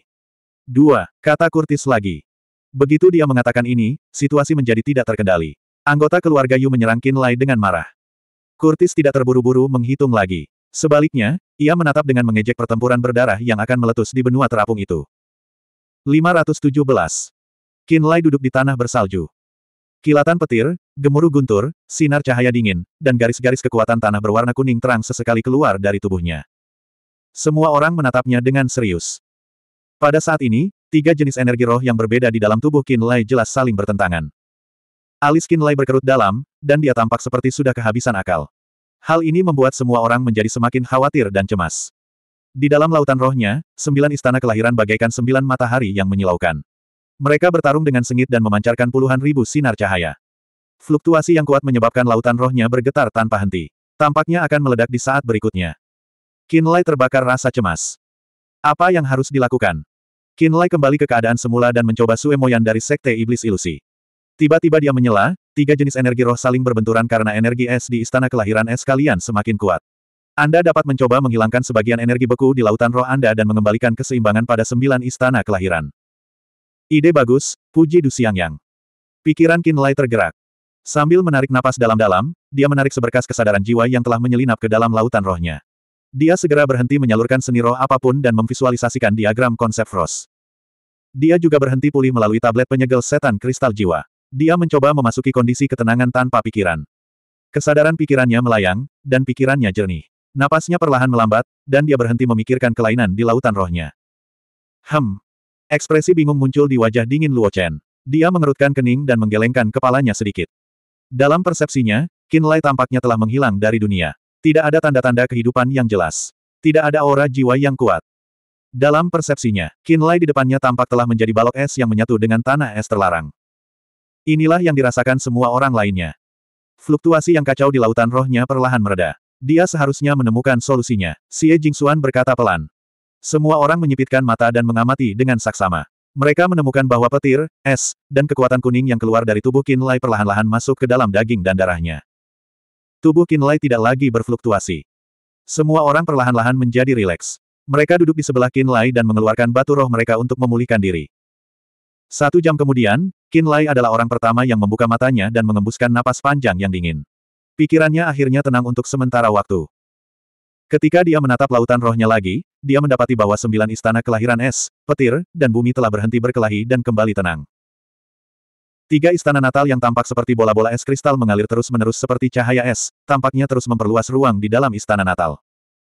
Dua, kata Kurtis lagi. Begitu dia mengatakan ini, situasi menjadi tidak terkendali. Anggota keluarga Yu menyerang Qin Lai dengan marah. Kurtis tidak terburu-buru menghitung lagi. Sebaliknya, ia menatap dengan mengejek pertempuran berdarah yang akan meletus di benua terapung itu. 517. Qin Lai duduk di tanah bersalju. Kilatan petir, gemuruh guntur, sinar cahaya dingin, dan garis-garis kekuatan tanah berwarna kuning terang sesekali keluar dari tubuhnya. Semua orang menatapnya dengan serius. Pada saat ini, tiga jenis energi roh yang berbeda di dalam tubuh Qin Lai jelas saling bertentangan. Alis Qin Lai berkerut dalam, dan dia tampak seperti sudah kehabisan akal. Hal ini membuat semua orang menjadi semakin khawatir dan cemas. Di dalam lautan rohnya, sembilan istana kelahiran bagaikan sembilan matahari yang menyilaukan. Mereka bertarung dengan sengit dan memancarkan puluhan ribu sinar cahaya. Fluktuasi yang kuat menyebabkan lautan rohnya bergetar tanpa henti. Tampaknya akan meledak di saat berikutnya. Kinlay terbakar rasa cemas. Apa yang harus dilakukan? Kinlay kembali ke keadaan semula dan mencoba Suemoyan dari Sekte Iblis Ilusi. Tiba-tiba dia menyela, tiga jenis energi roh saling berbenturan karena energi es di istana kelahiran es kalian semakin kuat. Anda dapat mencoba menghilangkan sebagian energi beku di lautan roh Anda dan mengembalikan keseimbangan pada sembilan istana kelahiran. Ide bagus, puji Du Siang Yang. Pikiran Kinlay tergerak. Sambil menarik napas dalam-dalam, dia menarik seberkas kesadaran jiwa yang telah menyelinap ke dalam lautan rohnya. Dia segera berhenti menyalurkan seni roh apapun dan memvisualisasikan diagram konsep Frost. Dia juga berhenti pulih melalui tablet penyegel setan kristal jiwa. Dia mencoba memasuki kondisi ketenangan tanpa pikiran. Kesadaran pikirannya melayang, dan pikirannya jernih. Napasnya perlahan melambat, dan dia berhenti memikirkan kelainan di lautan rohnya. Hem. Ekspresi bingung muncul di wajah dingin Luo Chen. Dia mengerutkan kening dan menggelengkan kepalanya sedikit. Dalam persepsinya, Lai tampaknya telah menghilang dari dunia. Tidak ada tanda-tanda kehidupan yang jelas. Tidak ada aura jiwa yang kuat. Dalam persepsinya, Lai di depannya tampak telah menjadi balok es yang menyatu dengan tanah es terlarang. Inilah yang dirasakan semua orang lainnya. Fluktuasi yang kacau di lautan rohnya perlahan mereda. Dia seharusnya menemukan solusinya, Xie Jingxuan berkata pelan. Semua orang menyipitkan mata dan mengamati dengan saksama. Mereka menemukan bahwa petir, es, dan kekuatan kuning yang keluar dari tubuh Qin Lai perlahan-lahan masuk ke dalam daging dan darahnya. Tubuh Qin Lai tidak lagi berfluktuasi. Semua orang perlahan-lahan menjadi rileks. Mereka duduk di sebelah Qin Lai dan mengeluarkan batu roh mereka untuk memulihkan diri. Satu jam kemudian, Qin Lai adalah orang pertama yang membuka matanya dan mengembuskan napas panjang yang dingin. Pikirannya akhirnya tenang untuk sementara waktu. Ketika dia menatap lautan rohnya lagi, dia mendapati bahwa sembilan istana kelahiran es, petir, dan bumi telah berhenti berkelahi dan kembali tenang. Tiga istana Natal yang tampak seperti bola-bola es kristal mengalir terus-menerus seperti cahaya es, tampaknya terus memperluas ruang di dalam istana Natal.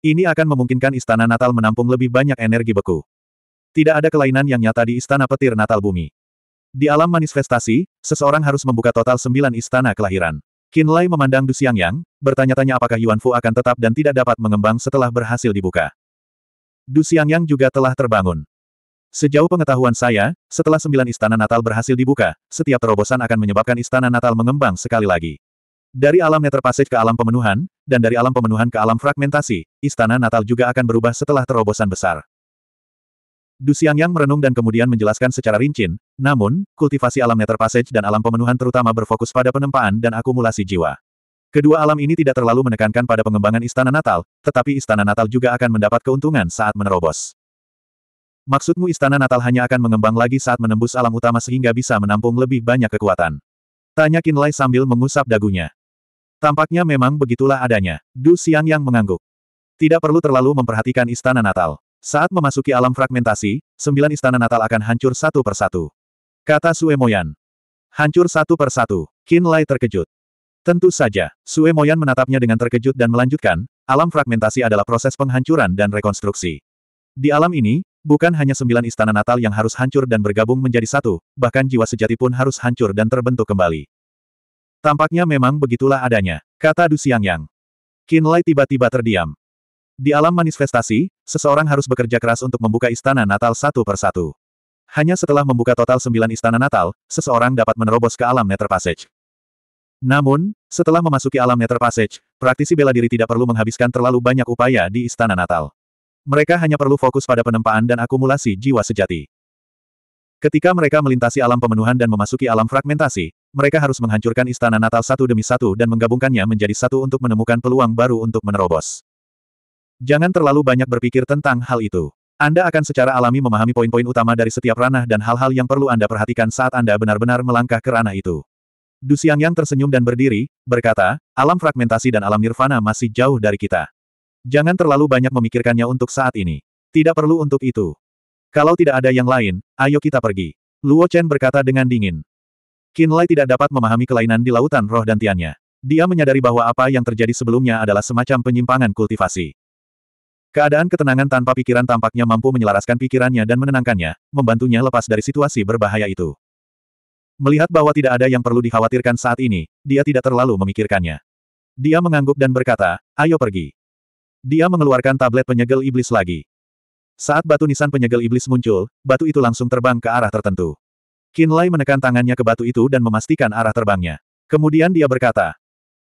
Ini akan memungkinkan istana Natal menampung lebih banyak energi beku. Tidak ada kelainan yang nyata di istana petir natal bumi. Di alam manifestasi, seseorang harus membuka total sembilan istana kelahiran. Qin Lai memandang Du Xiangyang, bertanya-tanya apakah Yuan Fu akan tetap dan tidak dapat mengembang setelah berhasil dibuka. Du Xiangyang juga telah terbangun. Sejauh pengetahuan saya, setelah sembilan istana Natal berhasil dibuka, setiap terobosan akan menyebabkan istana Natal mengembang sekali lagi. Dari alam Passage ke alam pemenuhan, dan dari alam pemenuhan ke alam fragmentasi, istana Natal juga akan berubah setelah terobosan besar. Du yang merenung dan kemudian menjelaskan secara rinci. namun, kultivasi alam Nether Passage dan alam pemenuhan terutama berfokus pada penempaan dan akumulasi jiwa. Kedua alam ini tidak terlalu menekankan pada pengembangan Istana Natal, tetapi Istana Natal juga akan mendapat keuntungan saat menerobos. Maksudmu Istana Natal hanya akan mengembang lagi saat menembus alam utama sehingga bisa menampung lebih banyak kekuatan? Tanya Lai sambil mengusap dagunya. Tampaknya memang begitulah adanya. Du yang mengangguk. Tidak perlu terlalu memperhatikan Istana Natal. Saat memasuki alam fragmentasi, sembilan istana Natal akan hancur satu persatu. Kata Sue Moyan. Hancur satu persatu. Qin Lai terkejut. Tentu saja, Sue Moyan menatapnya dengan terkejut dan melanjutkan, alam fragmentasi adalah proses penghancuran dan rekonstruksi. Di alam ini, bukan hanya sembilan istana Natal yang harus hancur dan bergabung menjadi satu, bahkan jiwa sejati pun harus hancur dan terbentuk kembali. Tampaknya memang begitulah adanya, kata Du Xiangyang. Qin Lai tiba-tiba terdiam. Di alam manifestasi, seseorang harus bekerja keras untuk membuka istana Natal satu per satu. Hanya setelah membuka total sembilan istana Natal, seseorang dapat menerobos ke alam Nether Passage. Namun, setelah memasuki alam Nether Passage, praktisi bela diri tidak perlu menghabiskan terlalu banyak upaya di istana Natal. Mereka hanya perlu fokus pada penempaan dan akumulasi jiwa sejati. Ketika mereka melintasi alam pemenuhan dan memasuki alam fragmentasi, mereka harus menghancurkan istana Natal satu demi satu dan menggabungkannya menjadi satu untuk menemukan peluang baru untuk menerobos. Jangan terlalu banyak berpikir tentang hal itu. Anda akan secara alami memahami poin-poin utama dari setiap ranah dan hal-hal yang perlu Anda perhatikan saat Anda benar-benar melangkah ke ranah itu. Du Xiang yang tersenyum dan berdiri, berkata, alam fragmentasi dan alam nirvana masih jauh dari kita. Jangan terlalu banyak memikirkannya untuk saat ini. Tidak perlu untuk itu. Kalau tidak ada yang lain, ayo kita pergi. Luo Chen berkata dengan dingin. Qin Lai tidak dapat memahami kelainan di lautan roh dan tiannya. Dia menyadari bahwa apa yang terjadi sebelumnya adalah semacam penyimpangan kultivasi. Keadaan ketenangan tanpa pikiran tampaknya mampu menyelaraskan pikirannya dan menenangkannya, membantunya lepas dari situasi berbahaya itu. Melihat bahwa tidak ada yang perlu dikhawatirkan saat ini, dia tidak terlalu memikirkannya. Dia mengangguk dan berkata, ayo pergi. Dia mengeluarkan tablet penyegel iblis lagi. Saat batu nisan penyegel iblis muncul, batu itu langsung terbang ke arah tertentu. Kinlay menekan tangannya ke batu itu dan memastikan arah terbangnya. Kemudian dia berkata,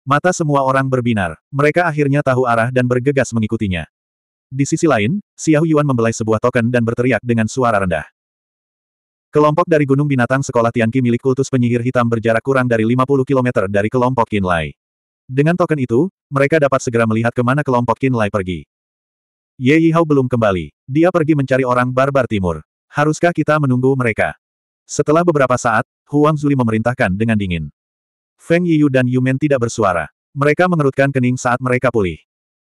Mata semua orang berbinar. Mereka akhirnya tahu arah dan bergegas mengikutinya. Di sisi lain, Xiao Yuan membelai sebuah token dan berteriak dengan suara rendah. Kelompok dari Gunung Binatang Sekolah Tianqi milik kultus penyihir hitam berjarak kurang dari 50 km dari kelompok Lai. Dengan token itu, mereka dapat segera melihat kemana kelompok Lai pergi. Ye Yihao belum kembali. Dia pergi mencari orang barbar timur. Haruskah kita menunggu mereka? Setelah beberapa saat, Huang Zuli memerintahkan dengan dingin. Feng Yiyu dan Yu Men tidak bersuara. Mereka mengerutkan kening saat mereka pulih.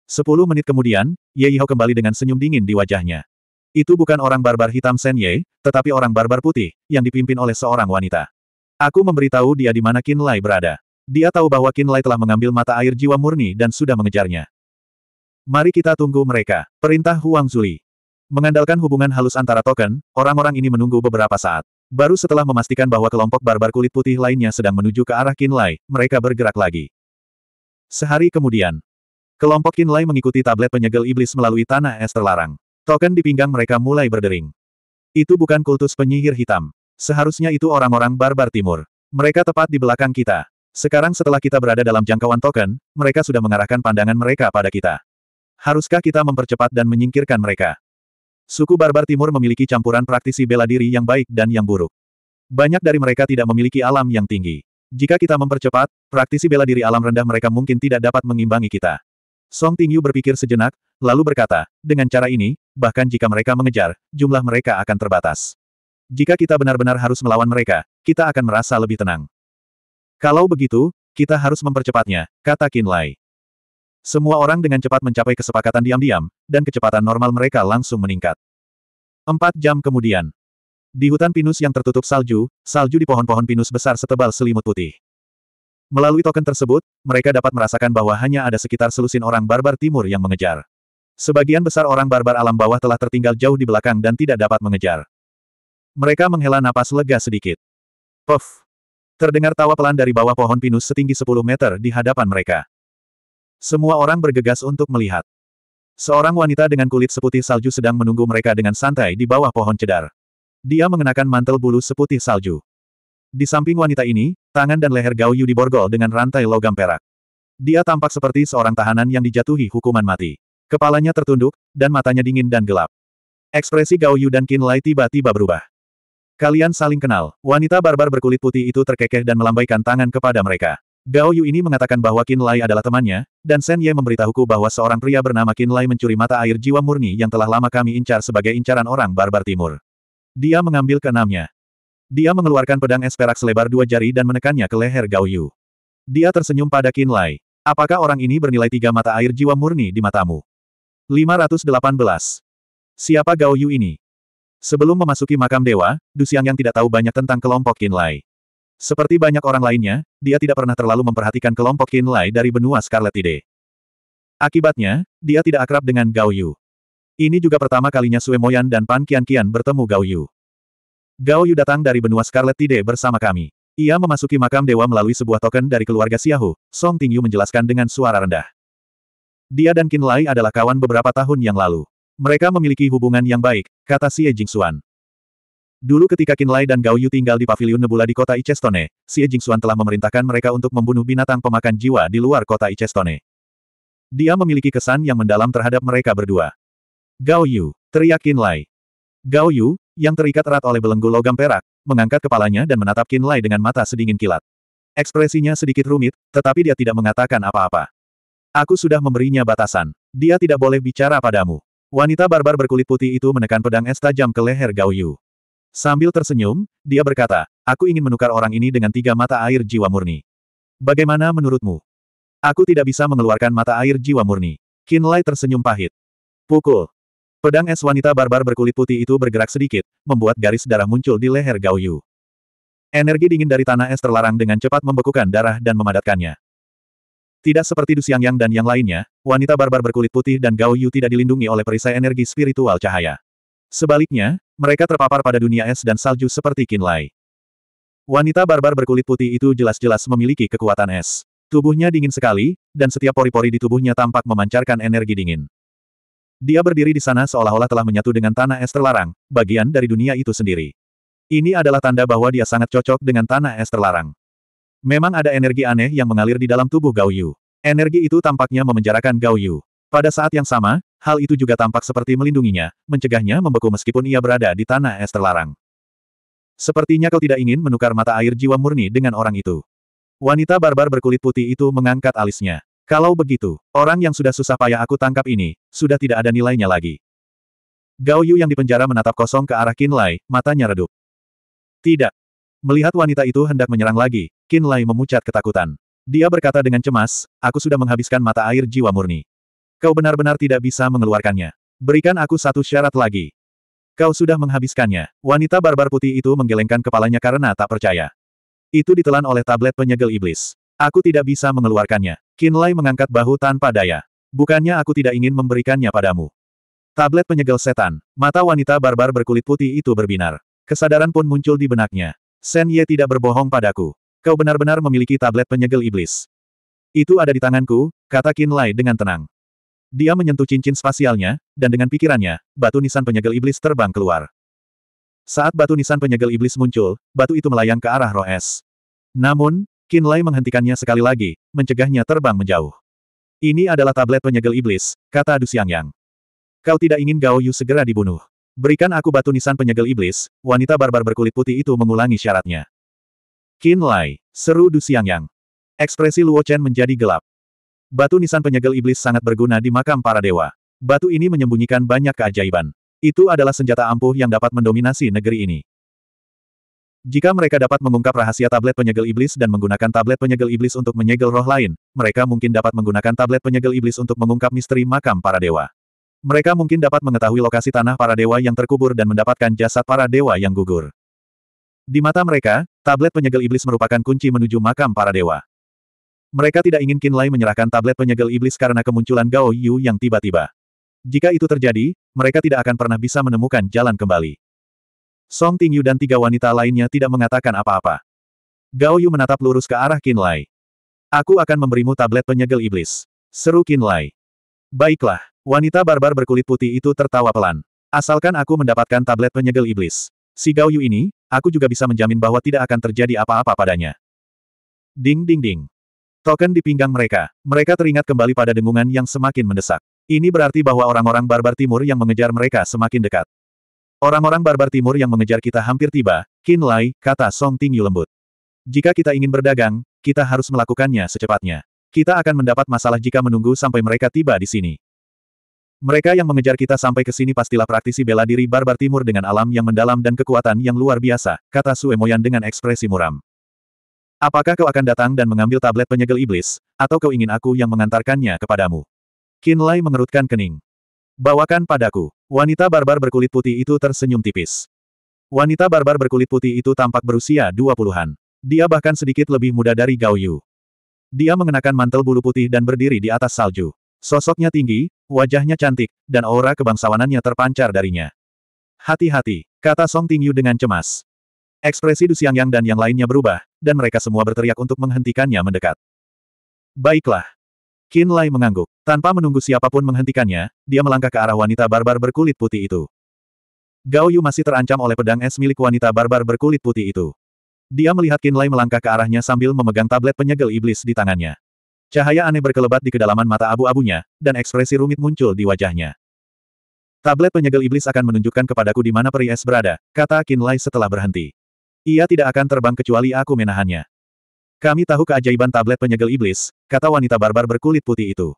Sepuluh menit kemudian, Ye Yihou kembali dengan senyum dingin di wajahnya. Itu bukan orang barbar hitam Shen Ye, tetapi orang barbar putih, yang dipimpin oleh seorang wanita. Aku memberitahu dia di mana Qin Lai berada. Dia tahu bahwa Qin Lai telah mengambil mata air jiwa murni dan sudah mengejarnya. Mari kita tunggu mereka. Perintah Huang Zuli. Mengandalkan hubungan halus antara token, orang-orang ini menunggu beberapa saat. Baru setelah memastikan bahwa kelompok barbar kulit putih lainnya sedang menuju ke arah Qin Lai, mereka bergerak lagi. Sehari kemudian, Kelompok Kinlai mengikuti tablet penyegel iblis melalui tanah es terlarang. Token di pinggang mereka mulai berdering. Itu bukan kultus penyihir hitam. Seharusnya itu orang-orang barbar timur. Mereka tepat di belakang kita. Sekarang setelah kita berada dalam jangkauan token, mereka sudah mengarahkan pandangan mereka pada kita. Haruskah kita mempercepat dan menyingkirkan mereka? Suku barbar timur memiliki campuran praktisi bela diri yang baik dan yang buruk. Banyak dari mereka tidak memiliki alam yang tinggi. Jika kita mempercepat, praktisi bela diri alam rendah mereka mungkin tidak dapat mengimbangi kita. Song Tingyu berpikir sejenak, lalu berkata, dengan cara ini, bahkan jika mereka mengejar, jumlah mereka akan terbatas. Jika kita benar-benar harus melawan mereka, kita akan merasa lebih tenang. Kalau begitu, kita harus mempercepatnya, kata Qin Lai. Semua orang dengan cepat mencapai kesepakatan diam-diam, dan kecepatan normal mereka langsung meningkat. Empat jam kemudian. Di hutan pinus yang tertutup salju, salju di pohon-pohon pinus besar setebal selimut putih. Melalui token tersebut, mereka dapat merasakan bahwa hanya ada sekitar selusin orang barbar timur yang mengejar. Sebagian besar orang barbar alam bawah telah tertinggal jauh di belakang dan tidak dapat mengejar. Mereka menghela napas lega sedikit. Puff! Terdengar tawa pelan dari bawah pohon pinus setinggi 10 meter di hadapan mereka. Semua orang bergegas untuk melihat. Seorang wanita dengan kulit seputih salju sedang menunggu mereka dengan santai di bawah pohon cedar. Dia mengenakan mantel bulu seputih salju. Di samping wanita ini, tangan dan leher Gao Yu diborgol dengan rantai logam perak. Dia tampak seperti seorang tahanan yang dijatuhi hukuman mati. Kepalanya tertunduk, dan matanya dingin dan gelap. Ekspresi Gao Yu dan Qin Lai tiba-tiba berubah. Kalian saling kenal, wanita barbar berkulit putih itu terkekeh dan melambaikan tangan kepada mereka. Gao Yu ini mengatakan bahwa Qin Lai adalah temannya, dan Shen Ye memberitahuku bahwa seorang pria bernama Qin Lai mencuri mata air jiwa murni yang telah lama kami incar sebagai incaran orang barbar timur. Dia mengambil keenamnya. Dia mengeluarkan pedang es perak selebar dua jari dan menekannya ke leher Gao Yu. Dia tersenyum pada Qin Lai. Apakah orang ini bernilai tiga mata air jiwa murni di matamu? 518. Siapa Gao Yu ini? Sebelum memasuki makam dewa, Du yang tidak tahu banyak tentang kelompok Qin Lai. Seperti banyak orang lainnya, dia tidak pernah terlalu memperhatikan kelompok Qin Lai dari benua Scarlet Tide. Akibatnya, dia tidak akrab dengan Gao Yu. Ini juga pertama kalinya Sue Moyan dan Pan Qian Qian bertemu Gao Yu. Gao Yu datang dari benua Scarlet Tide bersama kami. Ia memasuki makam dewa melalui sebuah token dari keluarga Xiahu, Song Tingyu menjelaskan dengan suara rendah. Dia dan Qin Lai adalah kawan beberapa tahun yang lalu. Mereka memiliki hubungan yang baik, kata Xie Jingxuan. Dulu ketika Qin Lai dan Gao Yu tinggal di paviliun nebula di kota Icestone, Xie Jingxuan telah memerintahkan mereka untuk membunuh binatang pemakan jiwa di luar kota Icestone. Dia memiliki kesan yang mendalam terhadap mereka berdua. Gao Yu, teriak Qin Lai. Gao Yu, yang terikat erat oleh belenggu logam perak, mengangkat kepalanya dan menatap Qin Lai dengan mata sedingin kilat. Ekspresinya sedikit rumit, tetapi dia tidak mengatakan apa-apa. Aku sudah memberinya batasan. Dia tidak boleh bicara padamu. Wanita barbar berkulit putih itu menekan pedang es tajam ke leher Gao Yu. Sambil tersenyum, dia berkata, aku ingin menukar orang ini dengan tiga mata air jiwa murni. Bagaimana menurutmu? Aku tidak bisa mengeluarkan mata air jiwa murni. Qin Lai tersenyum pahit. Pukul. Pedang es wanita barbar berkulit putih itu bergerak sedikit, membuat garis darah muncul di leher Gao Yu. Energi dingin dari tanah es terlarang dengan cepat membekukan darah dan memadatkannya. Tidak seperti Du Yang dan yang lainnya, wanita barbar berkulit putih dan Gao Yu tidak dilindungi oleh perisai energi spiritual cahaya. Sebaliknya, mereka terpapar pada dunia es dan salju seperti Lai. Wanita barbar berkulit putih itu jelas-jelas memiliki kekuatan es. Tubuhnya dingin sekali, dan setiap pori-pori di tubuhnya tampak memancarkan energi dingin. Dia berdiri di sana seolah-olah telah menyatu dengan tanah es terlarang, bagian dari dunia itu sendiri. Ini adalah tanda bahwa dia sangat cocok dengan tanah es terlarang. Memang ada energi aneh yang mengalir di dalam tubuh Gao Yu. Energi itu tampaknya memenjarakan Gao Yu. Pada saat yang sama, hal itu juga tampak seperti melindunginya, mencegahnya membeku meskipun ia berada di tanah es terlarang. Sepertinya kau tidak ingin menukar mata air jiwa murni dengan orang itu. Wanita barbar berkulit putih itu mengangkat alisnya. Kalau begitu, orang yang sudah susah payah aku tangkap ini, sudah tidak ada nilainya lagi. Gao Yu yang dipenjara menatap kosong ke arah Qin Lai, matanya redup. Tidak. Melihat wanita itu hendak menyerang lagi, Qin Lai memucat ketakutan. Dia berkata dengan cemas, aku sudah menghabiskan mata air jiwa murni. Kau benar-benar tidak bisa mengeluarkannya. Berikan aku satu syarat lagi. Kau sudah menghabiskannya. Wanita barbar putih itu menggelengkan kepalanya karena tak percaya. Itu ditelan oleh tablet penyegel iblis. Aku tidak bisa mengeluarkannya. Kinlay mengangkat bahu tanpa daya. Bukannya aku tidak ingin memberikannya padamu. Tablet penyegel setan. Mata wanita barbar berkulit putih itu berbinar. Kesadaran pun muncul di benaknya. Sen Ye tidak berbohong padaku. Kau benar-benar memiliki tablet penyegel iblis. Itu ada di tanganku, kata Kinlay dengan tenang. Dia menyentuh cincin spasialnya, dan dengan pikirannya, batu nisan penyegel iblis terbang keluar. Saat batu nisan penyegel iblis muncul, batu itu melayang ke arah Roes. Namun, Qin Lai menghentikannya sekali lagi, mencegahnya terbang menjauh. Ini adalah tablet penyegel iblis, kata Du Xiangyang. Kau tidak ingin Gao Yu segera dibunuh. Berikan aku batu nisan penyegel iblis, wanita barbar berkulit putih itu mengulangi syaratnya. Qin Lai, seru Du Xiangyang. Ekspresi Luo Chen menjadi gelap. Batu nisan penyegel iblis sangat berguna di makam para dewa. Batu ini menyembunyikan banyak keajaiban. Itu adalah senjata ampuh yang dapat mendominasi negeri ini. Jika mereka dapat mengungkap rahasia tablet penyegel iblis dan menggunakan tablet penyegel iblis untuk menyegel roh lain, mereka mungkin dapat menggunakan tablet penyegel iblis untuk mengungkap misteri makam para dewa. Mereka mungkin dapat mengetahui lokasi tanah para dewa yang terkubur dan mendapatkan jasad para dewa yang gugur. Di mata mereka, tablet penyegel iblis merupakan kunci menuju makam para dewa. Mereka tidak ingin Kinlay menyerahkan tablet penyegel iblis karena kemunculan Gao Yu yang tiba-tiba. Jika itu terjadi, mereka tidak akan pernah bisa menemukan jalan kembali. Song Tingyu dan tiga wanita lainnya tidak mengatakan apa-apa. Gao Yu menatap lurus ke arah Qin Lai. Aku akan memberimu tablet penyegel iblis. Seru Qin Lai. Baiklah, wanita barbar berkulit putih itu tertawa pelan. Asalkan aku mendapatkan tablet penyegel iblis. Si Gao Yu ini, aku juga bisa menjamin bahwa tidak akan terjadi apa-apa padanya. Ding ding ding. Token di pinggang mereka. Mereka teringat kembali pada dengungan yang semakin mendesak. Ini berarti bahwa orang-orang barbar timur yang mengejar mereka semakin dekat. Orang-orang barbar timur yang mengejar kita hampir tiba, Qin Lai, kata Song Tingyu lembut. Jika kita ingin berdagang, kita harus melakukannya secepatnya. Kita akan mendapat masalah jika menunggu sampai mereka tiba di sini. Mereka yang mengejar kita sampai ke sini pastilah praktisi bela diri barbar timur dengan alam yang mendalam dan kekuatan yang luar biasa, kata Sue Moyan dengan ekspresi muram. Apakah kau akan datang dan mengambil tablet penyegel iblis, atau kau ingin aku yang mengantarkannya kepadamu? Qin Lai mengerutkan kening. Bawakan padaku. Wanita barbar berkulit putih itu tersenyum tipis. Wanita barbar berkulit putih itu tampak berusia dua puluhan. Dia bahkan sedikit lebih muda dari Gao Yu. Dia mengenakan mantel bulu putih dan berdiri di atas salju. Sosoknya tinggi, wajahnya cantik, dan aura kebangsawanannya terpancar darinya. Hati-hati, kata Song Tingyu dengan cemas. Ekspresi Du Xiangyang dan yang lainnya berubah, dan mereka semua berteriak untuk menghentikannya mendekat. Baiklah, Qin Lai mengangguk. Tanpa menunggu siapapun menghentikannya, dia melangkah ke arah wanita barbar berkulit putih itu. Gao Yu masih terancam oleh pedang es milik wanita barbar berkulit putih itu. Dia melihat Qin Lai melangkah ke arahnya sambil memegang tablet penyegel iblis di tangannya. Cahaya aneh berkelebat di kedalaman mata abu-abunya, dan ekspresi rumit muncul di wajahnya. Tablet penyegel iblis akan menunjukkan kepadaku di mana peri es berada, kata Qin Lai setelah berhenti. Ia tidak akan terbang kecuali aku menahannya. Kami tahu keajaiban tablet penyegel iblis, kata wanita barbar berkulit putih itu.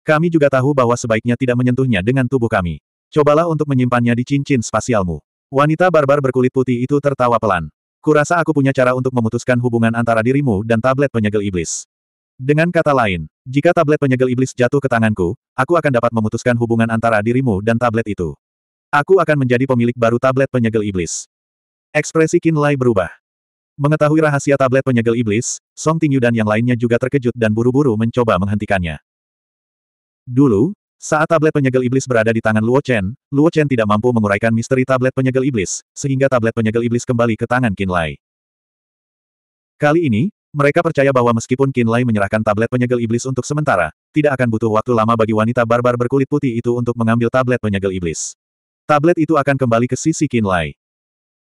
Kami juga tahu bahwa sebaiknya tidak menyentuhnya dengan tubuh kami. Cobalah untuk menyimpannya di cincin spasialmu. Wanita barbar berkulit putih itu tertawa pelan. Kurasa aku punya cara untuk memutuskan hubungan antara dirimu dan tablet penyegel iblis. Dengan kata lain, jika tablet penyegel iblis jatuh ke tanganku, aku akan dapat memutuskan hubungan antara dirimu dan tablet itu. Aku akan menjadi pemilik baru tablet penyegel iblis. Ekspresi Kinlay berubah. Mengetahui rahasia tablet penyegel iblis, Song Tingyu dan yang lainnya juga terkejut dan buru-buru mencoba menghentikannya. Dulu, saat tablet penyegel iblis berada di tangan Luo Chen, Luo Chen tidak mampu menguraikan misteri tablet penyegel iblis, sehingga tablet penyegel iblis kembali ke tangan Qin Lai. Kali ini, mereka percaya bahwa meskipun Qin Lai menyerahkan tablet penyegel iblis untuk sementara, tidak akan butuh waktu lama bagi wanita barbar berkulit putih itu untuk mengambil tablet penyegel iblis. Tablet itu akan kembali ke sisi Qin Lai.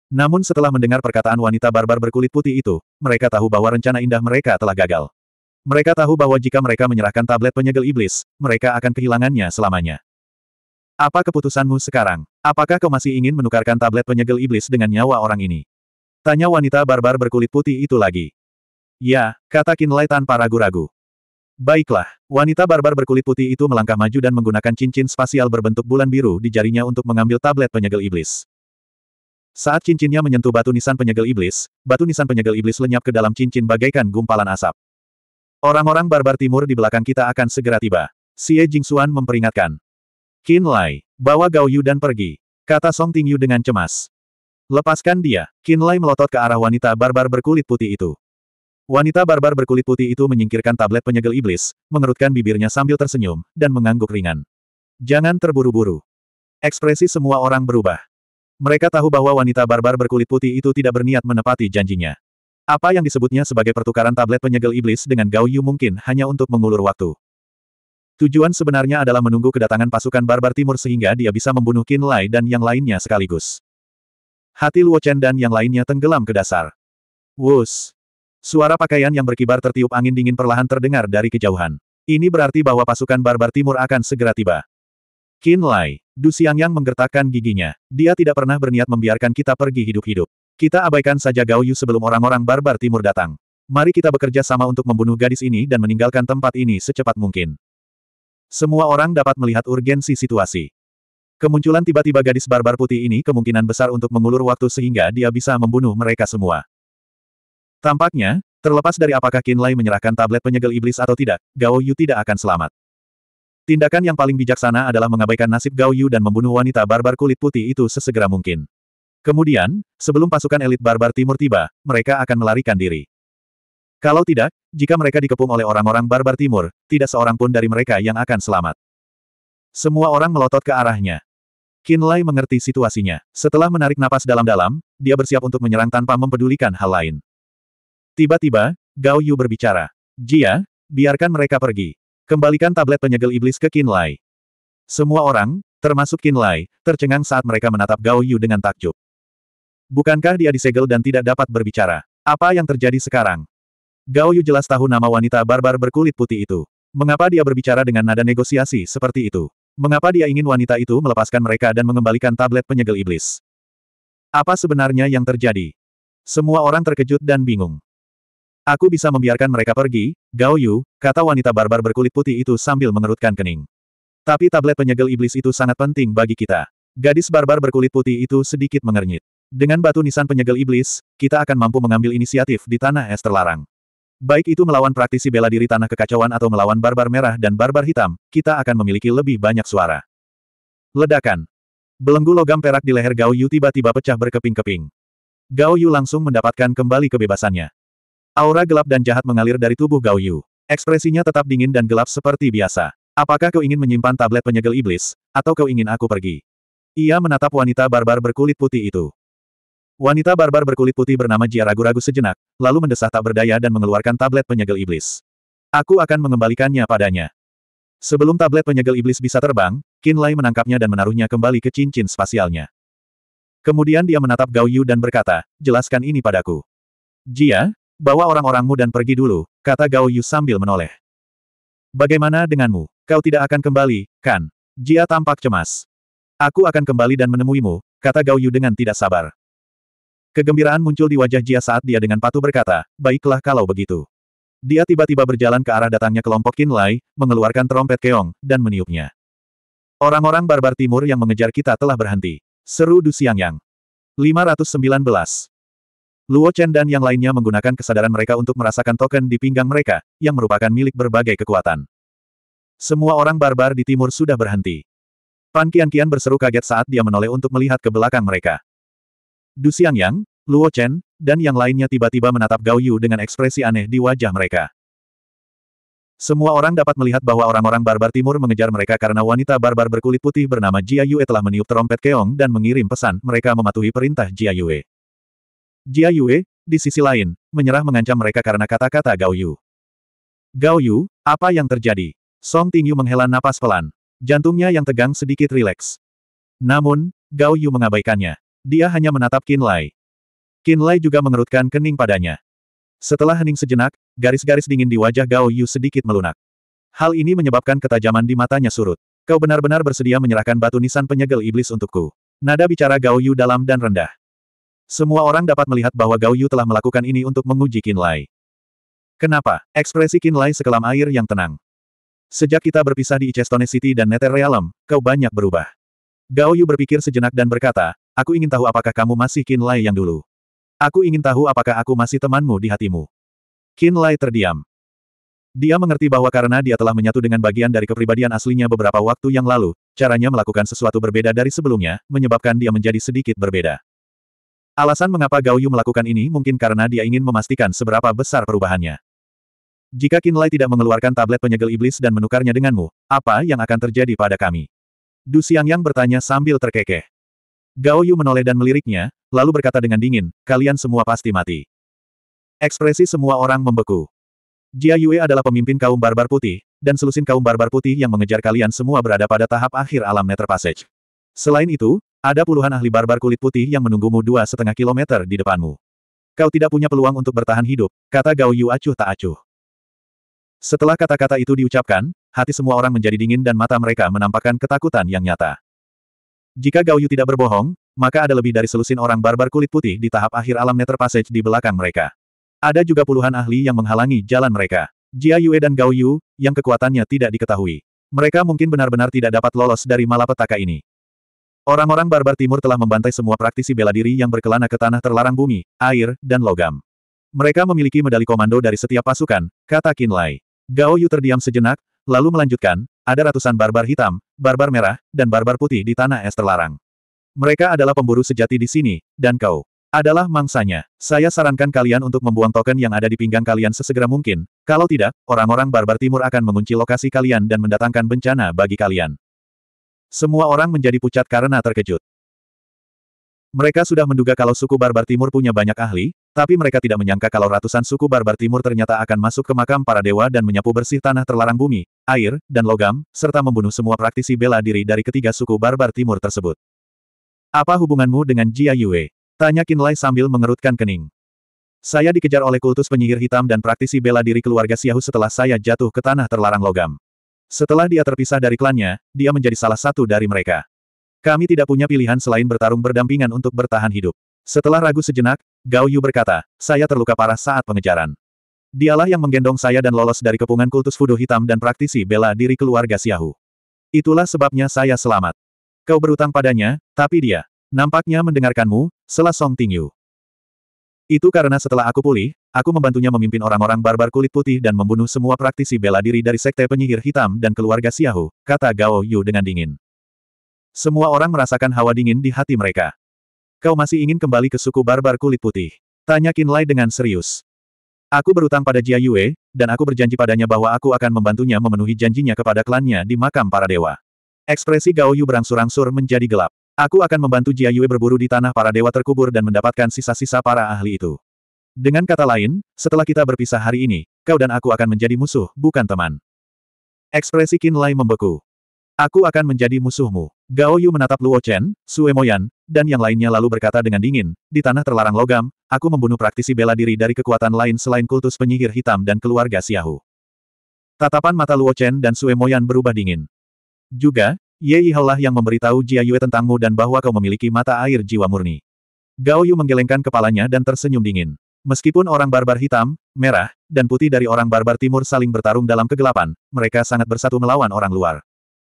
Namun setelah mendengar perkataan wanita barbar berkulit putih itu, mereka tahu bahwa rencana indah mereka telah gagal. Mereka tahu bahwa jika mereka menyerahkan tablet penyegel iblis, mereka akan kehilangannya selamanya. Apa keputusanmu sekarang? Apakah kau masih ingin menukarkan tablet penyegel iblis dengan nyawa orang ini? Tanya wanita barbar berkulit putih itu lagi. Ya, kata Kinlay tanpa ragu-ragu. Baiklah, wanita barbar berkulit putih itu melangkah maju dan menggunakan cincin spasial berbentuk bulan biru di jarinya untuk mengambil tablet penyegel iblis. Saat cincinnya menyentuh batu nisan penyegel iblis, batu nisan penyegel iblis lenyap ke dalam cincin bagaikan gumpalan asap. Orang-orang barbar timur di belakang kita akan segera tiba. Xie Jingxuan memperingatkan. Qin Lai, bawa Gao Yu dan pergi. Kata Song Tingyu dengan cemas. Lepaskan dia. Qin Lai melotot ke arah wanita barbar berkulit putih itu. Wanita barbar berkulit putih itu menyingkirkan tablet penyegel iblis, mengerutkan bibirnya sambil tersenyum, dan mengangguk ringan. Jangan terburu-buru. Ekspresi semua orang berubah. Mereka tahu bahwa wanita barbar berkulit putih itu tidak berniat menepati janjinya. Apa yang disebutnya sebagai pertukaran tablet penyegel iblis dengan Gao Yu mungkin hanya untuk mengulur waktu. Tujuan sebenarnya adalah menunggu kedatangan pasukan barbar timur sehingga dia bisa membunuh Qin Lai dan yang lainnya sekaligus. Hati Luo Chen dan yang lainnya tenggelam ke dasar. Wus. Suara pakaian yang berkibar tertiup angin dingin perlahan terdengar dari kejauhan. Ini berarti bahwa pasukan barbar timur akan segera tiba. Qin Lai. Du yang menggertakkan giginya. Dia tidak pernah berniat membiarkan kita pergi hidup-hidup. Kita abaikan saja Gao Yu sebelum orang-orang barbar timur datang. Mari kita bekerja sama untuk membunuh gadis ini dan meninggalkan tempat ini secepat mungkin. Semua orang dapat melihat urgensi situasi. Kemunculan tiba-tiba gadis barbar putih ini kemungkinan besar untuk mengulur waktu sehingga dia bisa membunuh mereka semua. Tampaknya, terlepas dari apakah Qin Lai menyerahkan tablet penyegel iblis atau tidak, Gao Yu tidak akan selamat. Tindakan yang paling bijaksana adalah mengabaikan nasib Gao Yu dan membunuh wanita barbar kulit putih itu sesegera mungkin. Kemudian, sebelum pasukan elit barbar timur tiba, mereka akan melarikan diri. Kalau tidak, jika mereka dikepung oleh orang-orang barbar timur, tidak seorang pun dari mereka yang akan selamat. Semua orang melotot ke arahnya. Kinlay mengerti situasinya. Setelah menarik napas dalam-dalam, dia bersiap untuk menyerang tanpa mempedulikan hal lain. Tiba-tiba, Gao Yu berbicara. Jia, biarkan mereka pergi. Kembalikan tablet penyegel iblis ke Kinlai. Semua orang, termasuk Kinlai, tercengang saat mereka menatap Gao Yu dengan takjub. Bukankah dia disegel dan tidak dapat berbicara? Apa yang terjadi sekarang? Gao Yu jelas tahu nama wanita barbar berkulit putih itu. Mengapa dia berbicara dengan nada negosiasi seperti itu? Mengapa dia ingin wanita itu melepaskan mereka dan mengembalikan tablet penyegel iblis? Apa sebenarnya yang terjadi? Semua orang terkejut dan bingung. Aku bisa membiarkan mereka pergi, Gao Yu, kata wanita barbar berkulit putih itu sambil mengerutkan kening. Tapi tablet penyegel iblis itu sangat penting bagi kita. Gadis barbar berkulit putih itu sedikit mengernyit. Dengan batu nisan penyegel iblis, kita akan mampu mengambil inisiatif di tanah es terlarang. Baik itu melawan praktisi bela diri tanah kekacauan atau melawan barbar merah dan barbar hitam, kita akan memiliki lebih banyak suara. Ledakan. Belenggu logam perak di leher Gao Yu tiba-tiba pecah berkeping-keping. Gao Yu langsung mendapatkan kembali kebebasannya. Aura gelap dan jahat mengalir dari tubuh Gao Yu. Ekspresinya tetap dingin dan gelap seperti biasa. Apakah kau ingin menyimpan tablet penyegel iblis, atau kau ingin aku pergi? Ia menatap wanita barbar berkulit putih itu. Wanita barbar berkulit putih bernama Jia ragu-ragu sejenak, lalu mendesah tak berdaya dan mengeluarkan tablet penyegel iblis. Aku akan mengembalikannya padanya. Sebelum tablet penyegel iblis bisa terbang, Qin Lai menangkapnya dan menaruhnya kembali ke cincin spasialnya. Kemudian dia menatap Gao Yu dan berkata, jelaskan ini padaku. Jia, Bawa orang-orangmu dan pergi dulu, kata Gao Yu sambil menoleh. Bagaimana denganmu? Kau tidak akan kembali, kan? Jia tampak cemas. Aku akan kembali dan menemuimu, kata Gao Yu dengan tidak sabar. Kegembiraan muncul di wajah Jia saat dia dengan patuh berkata, baiklah kalau begitu. Dia tiba-tiba berjalan ke arah datangnya kelompok Qin Lai, mengeluarkan trompet keong, dan meniupnya. Orang-orang barbar timur yang mengejar kita telah berhenti. Seru Du Siang Yang. 519. Luo Chen dan yang lainnya menggunakan kesadaran mereka untuk merasakan token di pinggang mereka, yang merupakan milik berbagai kekuatan. Semua orang barbar di timur sudah berhenti. Pan Kian Kian berseru kaget saat dia menoleh untuk melihat ke belakang mereka. Du Xiangyang, Luo Chen, dan yang lainnya tiba-tiba menatap Gao Yu dengan ekspresi aneh di wajah mereka. Semua orang dapat melihat bahwa orang-orang barbar timur mengejar mereka karena wanita barbar berkulit putih bernama Jia Yue telah meniup terompet keong dan mengirim pesan mereka mematuhi perintah Jia Yue. Jia Yue, di sisi lain, menyerah mengancam mereka karena kata-kata Gao Yu. Gao Yu, apa yang terjadi? Song Tingyu menghela napas pelan. Jantungnya yang tegang sedikit rileks. Namun, Gao Yu mengabaikannya. Dia hanya menatap Qin Lai. Qin Lai juga mengerutkan kening padanya. Setelah hening sejenak, garis-garis dingin di wajah Gao Yu sedikit melunak. Hal ini menyebabkan ketajaman di matanya surut. Kau benar-benar bersedia menyerahkan batu nisan penyegel iblis untukku. Nada bicara Gao Yu dalam dan rendah. Semua orang dapat melihat bahwa Gao Yu telah melakukan ini untuk menguji Qin Lai. Kenapa? Ekspresi Qin Lai sekelam air yang tenang. Sejak kita berpisah di Icestone City dan Nether Realm, kau banyak berubah. Gao Yu berpikir sejenak dan berkata, aku ingin tahu apakah kamu masih Qin Lai yang dulu. Aku ingin tahu apakah aku masih temanmu di hatimu. Qin Lai terdiam. Dia mengerti bahwa karena dia telah menyatu dengan bagian dari kepribadian aslinya beberapa waktu yang lalu, caranya melakukan sesuatu berbeda dari sebelumnya, menyebabkan dia menjadi sedikit berbeda. Alasan mengapa Gao Yu melakukan ini mungkin karena dia ingin memastikan seberapa besar perubahannya. Jika Kinlay tidak mengeluarkan tablet penyegel iblis dan menukarnya denganmu, apa yang akan terjadi pada kami? Du Yang bertanya sambil terkekeh. Gao Yu menoleh dan meliriknya, lalu berkata dengan dingin, kalian semua pasti mati. Ekspresi semua orang membeku. Jia Yue adalah pemimpin kaum barbar putih, dan selusin kaum barbar putih yang mengejar kalian semua berada pada tahap akhir alam Nether Passage. Selain itu, ada puluhan ahli barbar kulit putih yang menunggumu dua setengah kilometer di depanmu. Kau tidak punya peluang untuk bertahan hidup, kata Gao Yu acuh tak acuh. Setelah kata-kata itu diucapkan, hati semua orang menjadi dingin dan mata mereka menampakkan ketakutan yang nyata. Jika Gao Yu tidak berbohong, maka ada lebih dari selusin orang barbar kulit putih di tahap akhir alam Nether Passage di belakang mereka. Ada juga puluhan ahli yang menghalangi jalan mereka. Jia Yue dan Gao Yu, yang kekuatannya tidak diketahui. Mereka mungkin benar-benar tidak dapat lolos dari malapetaka ini. Orang-orang barbar timur telah membantai semua praktisi bela diri yang berkelana ke tanah terlarang bumi, air, dan logam. Mereka memiliki medali komando dari setiap pasukan, kata Qin Lai. Gao Yu terdiam sejenak, lalu melanjutkan, ada ratusan barbar hitam, barbar merah, dan barbar putih di tanah es terlarang. Mereka adalah pemburu sejati di sini, dan kau adalah mangsanya. Saya sarankan kalian untuk membuang token yang ada di pinggang kalian sesegera mungkin, kalau tidak, orang-orang barbar timur akan mengunci lokasi kalian dan mendatangkan bencana bagi kalian. Semua orang menjadi pucat karena terkejut. Mereka sudah menduga kalau suku Barbar Timur punya banyak ahli, tapi mereka tidak menyangka kalau ratusan suku Barbar Timur ternyata akan masuk ke makam para dewa dan menyapu bersih tanah terlarang bumi, air, dan logam, serta membunuh semua praktisi bela diri dari ketiga suku Barbar Timur tersebut. Apa hubunganmu dengan Jia Yue? Tanya Kinlay sambil mengerutkan kening. Saya dikejar oleh kultus penyihir hitam dan praktisi bela diri keluarga Xiahu setelah saya jatuh ke tanah terlarang logam. Setelah dia terpisah dari klannya, dia menjadi salah satu dari mereka. Kami tidak punya pilihan selain bertarung berdampingan untuk bertahan hidup. Setelah ragu sejenak, Gao Yu berkata, saya terluka parah saat pengejaran. Dialah yang menggendong saya dan lolos dari kepungan kultus fudo hitam dan praktisi bela diri keluarga Xiahu. Itulah sebabnya saya selamat. Kau berutang padanya, tapi dia, nampaknya mendengarkanmu, Selasong Tingyu. Itu karena setelah aku pulih, Aku membantunya memimpin orang-orang barbar kulit putih dan membunuh semua praktisi bela diri dari sekte penyihir hitam dan keluarga Xiahu, kata Gao Yu dengan dingin. Semua orang merasakan hawa dingin di hati mereka. Kau masih ingin kembali ke suku barbar kulit putih? Tanya Lai dengan serius. Aku berutang pada Jia Yue, dan aku berjanji padanya bahwa aku akan membantunya memenuhi janjinya kepada klannya di makam para dewa. Ekspresi Gao Yu berangsur-angsur menjadi gelap. Aku akan membantu Jia Yue berburu di tanah para dewa terkubur dan mendapatkan sisa-sisa para ahli itu. Dengan kata lain, setelah kita berpisah hari ini, kau dan aku akan menjadi musuh, bukan teman. Ekspresi Qin Lai membeku. Aku akan menjadi musuhmu. Gao Yu menatap Luo Chen, Sue Moyan, dan yang lainnya lalu berkata dengan dingin, di tanah terlarang logam, aku membunuh praktisi bela diri dari kekuatan lain selain kultus penyihir hitam dan keluarga Xiahu. Tatapan mata Luo Chen dan Sue Moyan berubah dingin. Juga, Ye Yihaolah yang memberitahu Jia Yue tentangmu dan bahwa kau memiliki mata air jiwa murni. Gao Yu menggelengkan kepalanya dan tersenyum dingin. Meskipun orang barbar hitam, merah, dan putih dari orang barbar timur saling bertarung dalam kegelapan, mereka sangat bersatu melawan orang luar.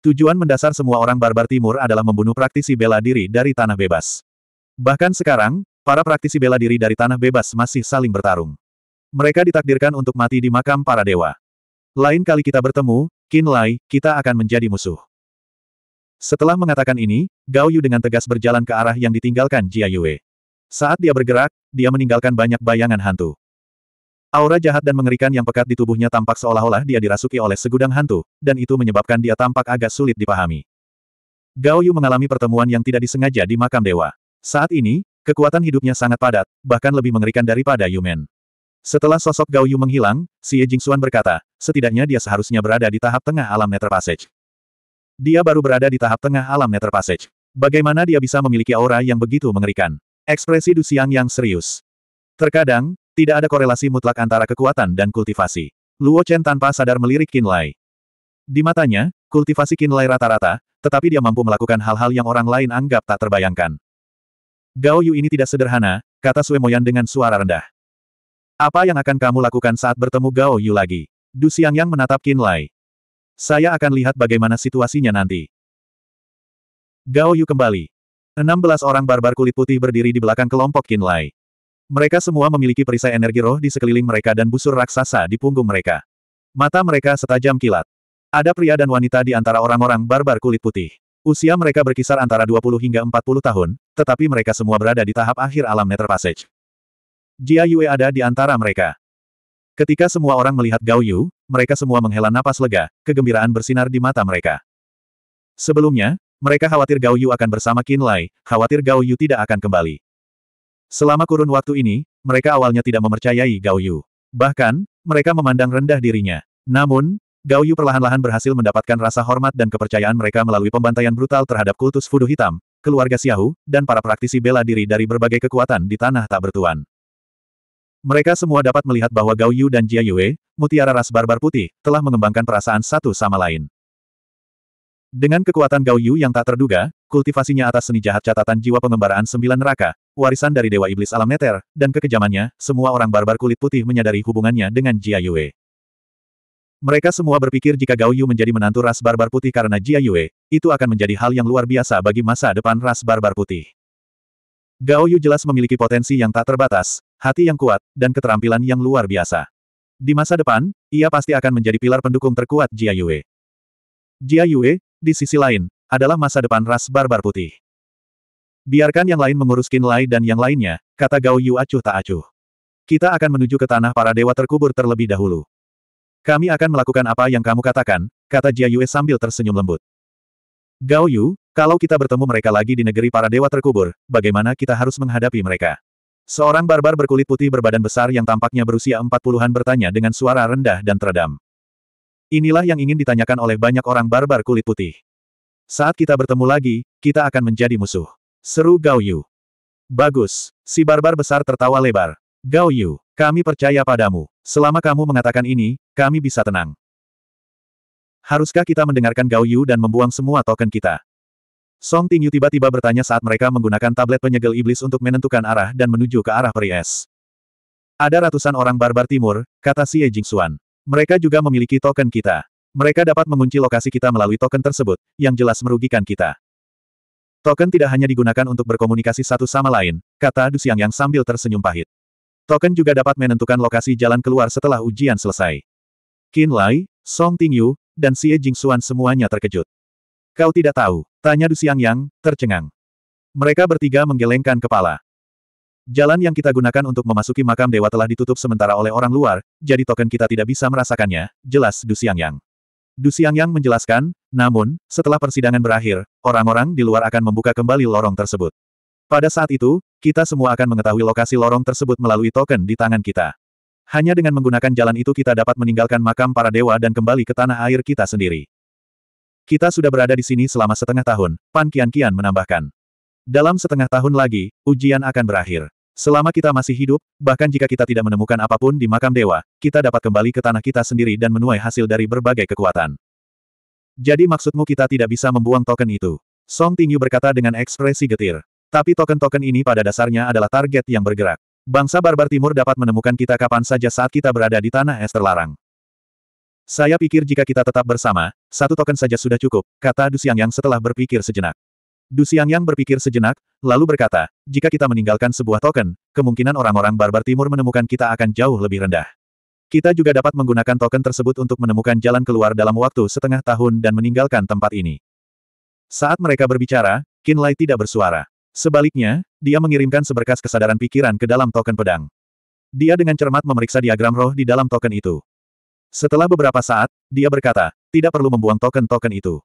Tujuan mendasar semua orang barbar timur adalah membunuh praktisi bela diri dari tanah bebas. Bahkan sekarang, para praktisi bela diri dari tanah bebas masih saling bertarung. Mereka ditakdirkan untuk mati di makam para dewa. Lain kali kita bertemu, Qin Lai, kita akan menjadi musuh. Setelah mengatakan ini, Gao Yu dengan tegas berjalan ke arah yang ditinggalkan Jia Yue. Saat dia bergerak, dia meninggalkan banyak bayangan hantu. Aura jahat dan mengerikan yang pekat di tubuhnya tampak seolah-olah dia dirasuki oleh segudang hantu, dan itu menyebabkan dia tampak agak sulit dipahami. Gao Yu mengalami pertemuan yang tidak disengaja di makam dewa. Saat ini, kekuatan hidupnya sangat padat, bahkan lebih mengerikan daripada Yumen. Setelah sosok Gao Yu menghilang, si Jingxuan berkata, setidaknya dia seharusnya berada di tahap tengah alam Nether Passage. Dia baru berada di tahap tengah alam Nether Passage. Bagaimana dia bisa memiliki aura yang begitu mengerikan? Ekspresi Dusiang yang serius. Terkadang, tidak ada korelasi mutlak antara kekuatan dan kultivasi. Luo Chen tanpa sadar melirik Qinlai. Di matanya, kultivasi Qinlai rata-rata, tetapi dia mampu melakukan hal-hal yang orang lain anggap tak terbayangkan. Gao Yu ini tidak sederhana, kata Sue Moyan dengan suara rendah. Apa yang akan kamu lakukan saat bertemu Gao Yu lagi? Du Xiang Yang menatap Qinlai. Saya akan lihat bagaimana situasinya nanti. Gao Yu kembali. 16 orang barbar kulit putih berdiri di belakang kelompok kinlay. Mereka semua memiliki perisai energi roh di sekeliling mereka dan busur raksasa di punggung mereka. Mata mereka setajam kilat. Ada pria dan wanita di antara orang-orang barbar kulit putih. Usia mereka berkisar antara 20 hingga 40 tahun, tetapi mereka semua berada di tahap akhir alam Nether Passage. Jia Yue ada di antara mereka. Ketika semua orang melihat Gao Yu, mereka semua menghela napas lega, kegembiraan bersinar di mata mereka. Sebelumnya, mereka khawatir Gao Yu akan bersama Qin Lai, khawatir Gao Yu tidak akan kembali. Selama kurun waktu ini, mereka awalnya tidak mempercayai Gao Yu. Bahkan, mereka memandang rendah dirinya. Namun, Gao Yu perlahan-lahan berhasil mendapatkan rasa hormat dan kepercayaan mereka melalui pembantaian brutal terhadap kultus Fudu Hitam, keluarga Xiahu, dan para praktisi bela diri dari berbagai kekuatan di tanah tak bertuan. Mereka semua dapat melihat bahwa Gao Yu dan Jia Yue, mutiara ras barbar putih, telah mengembangkan perasaan satu sama lain. Dengan kekuatan Gao Yu yang tak terduga, kultivasinya atas seni jahat catatan jiwa pengembaraan sembilan neraka, warisan dari Dewa Iblis Alam Neter, dan kekejamannya, semua orang barbar kulit putih menyadari hubungannya dengan Jia Yue. Mereka semua berpikir jika Gao Yu menjadi menantu ras barbar putih karena Jia Yue, itu akan menjadi hal yang luar biasa bagi masa depan ras barbar putih. Gao Yu jelas memiliki potensi yang tak terbatas, hati yang kuat, dan keterampilan yang luar biasa. Di masa depan, ia pasti akan menjadi pilar pendukung terkuat Jia Yue. Jia Yue, di sisi lain, adalah masa depan ras barbar putih. Biarkan yang lain mengurus Qin dan yang lainnya, kata Gao Yu acuh tak acuh. Kita akan menuju ke tanah para dewa terkubur terlebih dahulu. Kami akan melakukan apa yang kamu katakan, kata Jia Yue sambil tersenyum lembut. Gao Yu, kalau kita bertemu mereka lagi di negeri para dewa terkubur, bagaimana kita harus menghadapi mereka? Seorang barbar berkulit putih berbadan besar yang tampaknya berusia empat puluhan bertanya dengan suara rendah dan teredam. Inilah yang ingin ditanyakan oleh banyak orang barbar kulit putih. Saat kita bertemu lagi, kita akan menjadi musuh. Seru Gao Yu. Bagus. Si barbar besar tertawa lebar. Gao Yu, kami percaya padamu. Selama kamu mengatakan ini, kami bisa tenang. Haruskah kita mendengarkan Gao Yu dan membuang semua token kita? Song Tingyu tiba-tiba bertanya saat mereka menggunakan tablet penyegel iblis untuk menentukan arah dan menuju ke arah Peri Es. Ada ratusan orang barbar timur, kata Xie Jingxuan. Mereka juga memiliki token kita. Mereka dapat mengunci lokasi kita melalui token tersebut, yang jelas merugikan kita. Token tidak hanya digunakan untuk berkomunikasi satu sama lain, kata Du yang sambil tersenyum pahit. Token juga dapat menentukan lokasi jalan keluar setelah ujian selesai. Qin Lai, Song Tingyu, dan Xie Jingxuan semuanya terkejut. Kau tidak tahu, tanya Du yang tercengang. Mereka bertiga menggelengkan kepala. Jalan yang kita gunakan untuk memasuki makam dewa telah ditutup sementara oleh orang luar, jadi token kita tidak bisa merasakannya, jelas Du Yang. Du Yang menjelaskan, namun, setelah persidangan berakhir, orang-orang di luar akan membuka kembali lorong tersebut. Pada saat itu, kita semua akan mengetahui lokasi lorong tersebut melalui token di tangan kita. Hanya dengan menggunakan jalan itu kita dapat meninggalkan makam para dewa dan kembali ke tanah air kita sendiri. Kita sudah berada di sini selama setengah tahun, Pan Kian Kian menambahkan. Dalam setengah tahun lagi, ujian akan berakhir. Selama kita masih hidup, bahkan jika kita tidak menemukan apapun di makam dewa, kita dapat kembali ke tanah kita sendiri dan menuai hasil dari berbagai kekuatan. Jadi maksudmu kita tidak bisa membuang token itu? Song Tingyu berkata dengan ekspresi getir. Tapi token-token ini pada dasarnya adalah target yang bergerak. Bangsa barbar timur dapat menemukan kita kapan saja saat kita berada di tanah es terlarang. Saya pikir jika kita tetap bersama, satu token saja sudah cukup, kata Du Xiangyang setelah berpikir sejenak. Du yang berpikir sejenak, lalu berkata, jika kita meninggalkan sebuah token, kemungkinan orang-orang barbar timur menemukan kita akan jauh lebih rendah. Kita juga dapat menggunakan token tersebut untuk menemukan jalan keluar dalam waktu setengah tahun dan meninggalkan tempat ini. Saat mereka berbicara, Qin Lai tidak bersuara. Sebaliknya, dia mengirimkan seberkas kesadaran pikiran ke dalam token pedang. Dia dengan cermat memeriksa diagram roh di dalam token itu. Setelah beberapa saat, dia berkata, tidak perlu membuang token-token itu.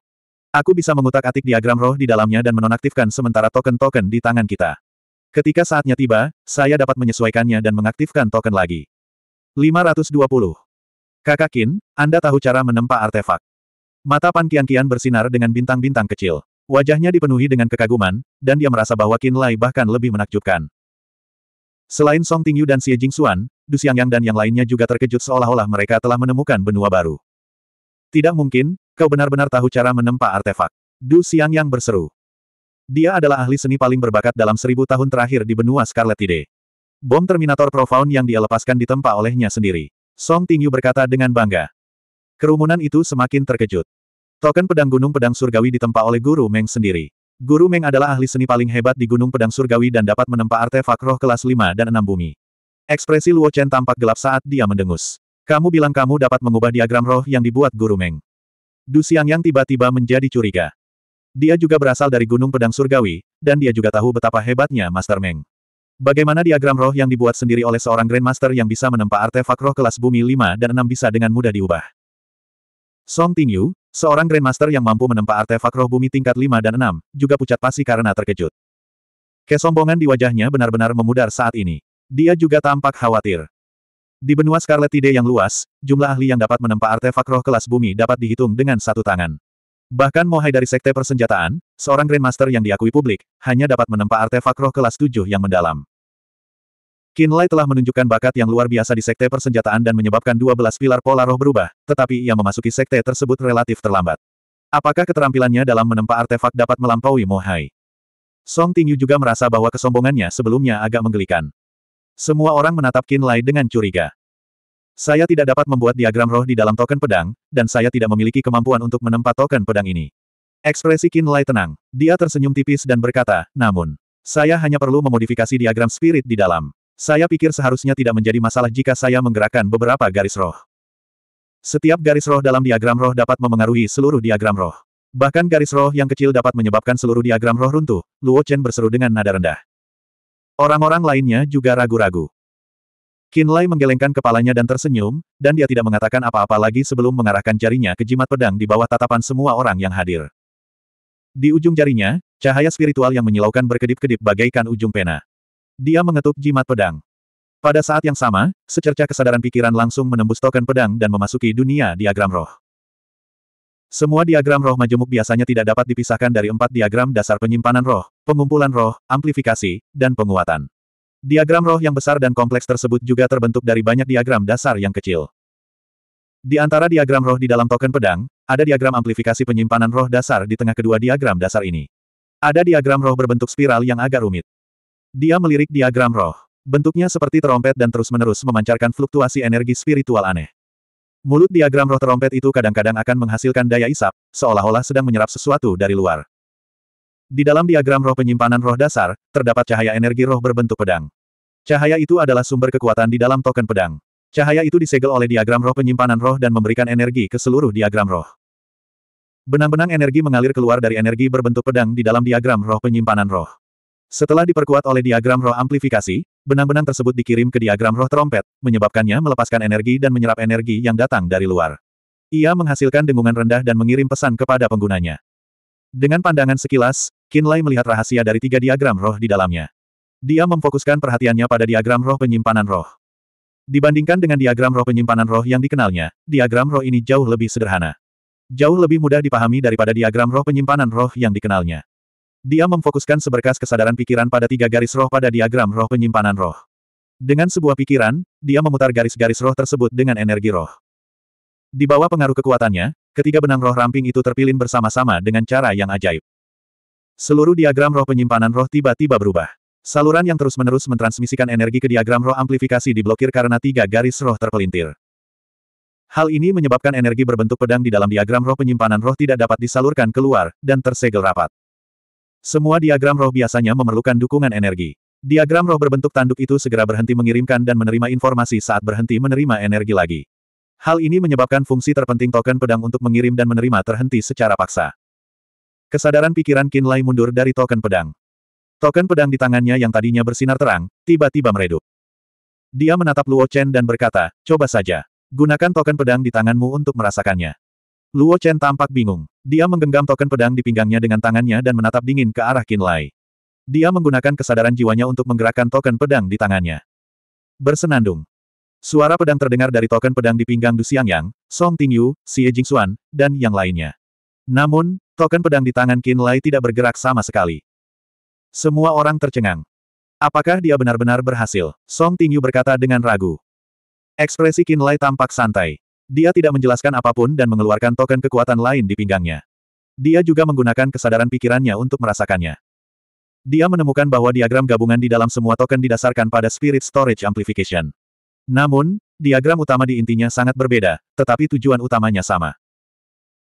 Aku bisa mengutak-atik diagram roh di dalamnya dan menonaktifkan sementara token-token di tangan kita. Ketika saatnya tiba, saya dapat menyesuaikannya dan mengaktifkan token lagi. 520. Kakak Qin, Anda tahu cara menempa artefak. Mata Pan Kian Kian bersinar dengan bintang-bintang kecil. Wajahnya dipenuhi dengan kekaguman, dan dia merasa bahwa Kin Lai bahkan lebih menakjubkan. Selain Song Tingyu dan Xie Jingxuan, Du Xiangyang dan yang lainnya juga terkejut seolah-olah mereka telah menemukan benua baru. Tidak mungkin, Kau benar-benar tahu cara menempa artefak. Du Siang yang berseru. Dia adalah ahli seni paling berbakat dalam seribu tahun terakhir di benua Scarlet Scarletide. Bom Terminator Profound yang dia lepaskan ditempa olehnya sendiri. Song Tingyu berkata dengan bangga. Kerumunan itu semakin terkejut. Token pedang gunung pedang surgawi ditempa oleh Guru Meng sendiri. Guru Meng adalah ahli seni paling hebat di Gunung Pedang Surgawi dan dapat menempa artefak roh kelas 5 dan 6 bumi. Ekspresi Luo Chen tampak gelap saat dia mendengus. Kamu bilang kamu dapat mengubah diagram roh yang dibuat Guru Meng. Du yang tiba-tiba menjadi curiga. Dia juga berasal dari Gunung Pedang Surgawi, dan dia juga tahu betapa hebatnya Master Meng. Bagaimana diagram roh yang dibuat sendiri oleh seorang Grandmaster yang bisa menempa artefak roh kelas bumi 5 dan 6 bisa dengan mudah diubah. Song Tingyu, seorang Grandmaster yang mampu menempa artefak roh bumi tingkat 5 dan 6, juga pucat pasi karena terkejut. Kesombongan di wajahnya benar-benar memudar saat ini. Dia juga tampak khawatir. Di benua Scarlet Scarletide yang luas, jumlah ahli yang dapat menempa artefak roh kelas bumi dapat dihitung dengan satu tangan. Bahkan Mohai dari Sekte Persenjataan, seorang Grandmaster yang diakui publik, hanya dapat menempa artefak roh kelas tujuh yang mendalam. Kinlay telah menunjukkan bakat yang luar biasa di Sekte Persenjataan dan menyebabkan 12 pilar pola roh berubah, tetapi ia memasuki Sekte tersebut relatif terlambat. Apakah keterampilannya dalam menempa artefak dapat melampaui Mohai? Song Tingyu juga merasa bahwa kesombongannya sebelumnya agak menggelikan. Semua orang menatap Qin Lai dengan curiga. Saya tidak dapat membuat diagram roh di dalam token pedang, dan saya tidak memiliki kemampuan untuk menempat token pedang ini. Ekspresi Qin Lai tenang. Dia tersenyum tipis dan berkata, namun, saya hanya perlu memodifikasi diagram spirit di dalam. Saya pikir seharusnya tidak menjadi masalah jika saya menggerakkan beberapa garis roh. Setiap garis roh dalam diagram roh dapat memengaruhi seluruh diagram roh. Bahkan garis roh yang kecil dapat menyebabkan seluruh diagram roh runtuh, Luo Chen berseru dengan nada rendah. Orang-orang lainnya juga ragu-ragu. Kinlay menggelengkan kepalanya dan tersenyum, dan dia tidak mengatakan apa-apa lagi sebelum mengarahkan jarinya ke jimat pedang di bawah tatapan semua orang yang hadir. Di ujung jarinya, cahaya spiritual yang menyilaukan berkedip-kedip bagaikan ujung pena. Dia mengetuk jimat pedang. Pada saat yang sama, secerca kesadaran pikiran langsung menembus token pedang dan memasuki dunia diagram roh. Semua diagram roh majemuk biasanya tidak dapat dipisahkan dari empat diagram dasar penyimpanan roh, pengumpulan roh, amplifikasi, dan penguatan. Diagram roh yang besar dan kompleks tersebut juga terbentuk dari banyak diagram dasar yang kecil. Di antara diagram roh di dalam token pedang, ada diagram amplifikasi penyimpanan roh dasar di tengah kedua diagram dasar ini. Ada diagram roh berbentuk spiral yang agak rumit. Dia melirik diagram roh. Bentuknya seperti terompet dan terus-menerus memancarkan fluktuasi energi spiritual aneh. Mulut diagram roh terompet itu kadang-kadang akan menghasilkan daya isap, seolah-olah sedang menyerap sesuatu dari luar. Di dalam diagram roh penyimpanan roh dasar, terdapat cahaya energi roh berbentuk pedang. Cahaya itu adalah sumber kekuatan di dalam token pedang. Cahaya itu disegel oleh diagram roh penyimpanan roh dan memberikan energi ke seluruh diagram roh. Benang-benang energi mengalir keluar dari energi berbentuk pedang di dalam diagram roh penyimpanan roh. Setelah diperkuat oleh diagram roh amplifikasi, Benang-benang tersebut dikirim ke diagram roh trompet, menyebabkannya melepaskan energi dan menyerap energi yang datang dari luar. Ia menghasilkan dengungan rendah dan mengirim pesan kepada penggunanya. Dengan pandangan sekilas, Kinlay melihat rahasia dari tiga diagram roh di dalamnya. Dia memfokuskan perhatiannya pada diagram roh penyimpanan roh. Dibandingkan dengan diagram roh penyimpanan roh yang dikenalnya, diagram roh ini jauh lebih sederhana. Jauh lebih mudah dipahami daripada diagram roh penyimpanan roh yang dikenalnya. Dia memfokuskan seberkas kesadaran pikiran pada tiga garis roh pada diagram roh penyimpanan roh. Dengan sebuah pikiran, dia memutar garis-garis roh tersebut dengan energi roh. Di bawah pengaruh kekuatannya, ketiga benang roh ramping itu terpilin bersama-sama dengan cara yang ajaib. Seluruh diagram roh penyimpanan roh tiba-tiba berubah. Saluran yang terus-menerus mentransmisikan energi ke diagram roh amplifikasi diblokir karena tiga garis roh terpelintir. Hal ini menyebabkan energi berbentuk pedang di dalam diagram roh penyimpanan roh tidak dapat disalurkan keluar, dan tersegel rapat. Semua diagram roh biasanya memerlukan dukungan energi. Diagram roh berbentuk tanduk itu segera berhenti mengirimkan dan menerima informasi saat berhenti menerima energi lagi. Hal ini menyebabkan fungsi terpenting token pedang untuk mengirim dan menerima terhenti secara paksa. Kesadaran pikiran Qin Lai mundur dari token pedang. Token pedang di tangannya yang tadinya bersinar terang, tiba-tiba meredup. Dia menatap Luo Chen dan berkata, coba saja. Gunakan token pedang di tanganmu untuk merasakannya. Luo Chen tampak bingung. Dia menggenggam token pedang di pinggangnya dengan tangannya dan menatap dingin ke arah Qin Lai. Dia menggunakan kesadaran jiwanya untuk menggerakkan token pedang di tangannya. Bersenandung. Suara pedang terdengar dari token pedang di pinggang Du Xiangyang, Song Tingyu, Xie Jingxuan, dan yang lainnya. Namun, token pedang di tangan Qin Lai tidak bergerak sama sekali. Semua orang tercengang. Apakah dia benar-benar berhasil? Song Tingyu berkata dengan ragu. Ekspresi Qin Lai tampak santai. Dia tidak menjelaskan apapun dan mengeluarkan token kekuatan lain di pinggangnya. Dia juga menggunakan kesadaran pikirannya untuk merasakannya. Dia menemukan bahwa diagram gabungan di dalam semua token didasarkan pada Spirit Storage Amplification. Namun, diagram utama di intinya sangat berbeda, tetapi tujuan utamanya sama.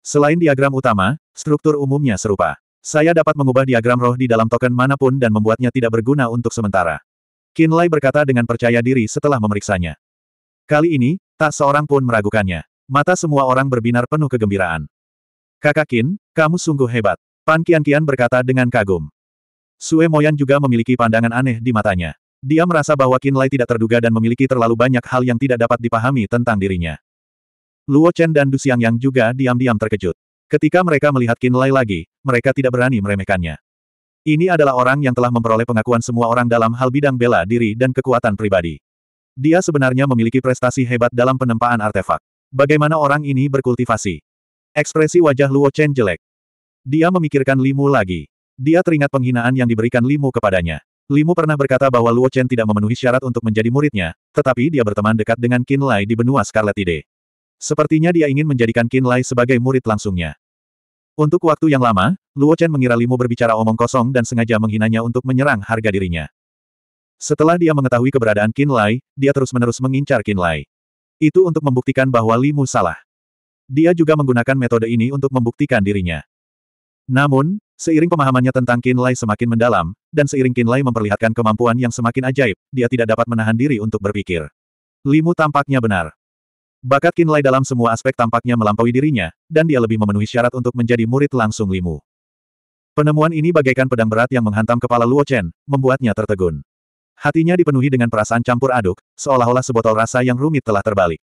Selain diagram utama, struktur umumnya serupa. Saya dapat mengubah diagram roh di dalam token manapun dan membuatnya tidak berguna untuk sementara. Kinlay berkata dengan percaya diri setelah memeriksanya. Kali ini, tak seorang pun meragukannya. Mata semua orang berbinar penuh kegembiraan. Kakak Qin, kamu sungguh hebat. Pan Kian Kian berkata dengan kagum. Sue Moyan juga memiliki pandangan aneh di matanya. Dia merasa bahwa Qin Lai tidak terduga dan memiliki terlalu banyak hal yang tidak dapat dipahami tentang dirinya. Luo Chen dan Du yang juga diam-diam terkejut. Ketika mereka melihat Qin Lai lagi, mereka tidak berani meremehkannya. Ini adalah orang yang telah memperoleh pengakuan semua orang dalam hal bidang bela diri dan kekuatan pribadi. Dia sebenarnya memiliki prestasi hebat dalam penempaan artefak. Bagaimana orang ini berkultivasi? Ekspresi wajah Luo Chen jelek. Dia memikirkan Limu lagi. Dia teringat penghinaan yang diberikan Limu kepadanya. Limu pernah berkata bahwa Luo Chen tidak memenuhi syarat untuk menjadi muridnya, tetapi dia berteman dekat dengan Qin Lai di benua Scarlet Sepertinya dia ingin menjadikan Qin Lai sebagai murid langsungnya. Untuk waktu yang lama, Luo Chen mengira Limu berbicara omong kosong dan sengaja menghinanya untuk menyerang harga dirinya. Setelah dia mengetahui keberadaan Qin Lai, dia terus-menerus mengincar Qin Lai. Itu untuk membuktikan bahwa Limu salah. Dia juga menggunakan metode ini untuk membuktikan dirinya. Namun, seiring pemahamannya tentang Qin Lai semakin mendalam, dan seiring Qin Lai memperlihatkan kemampuan yang semakin ajaib, dia tidak dapat menahan diri untuk berpikir. Limu tampaknya benar. Bakat Qin Lai dalam semua aspek tampaknya melampaui dirinya, dan dia lebih memenuhi syarat untuk menjadi murid langsung Limu. Penemuan ini bagaikan pedang berat yang menghantam kepala Luo Chen, membuatnya tertegun. Hatinya dipenuhi dengan perasaan campur aduk, seolah-olah sebotol rasa yang rumit telah terbalik.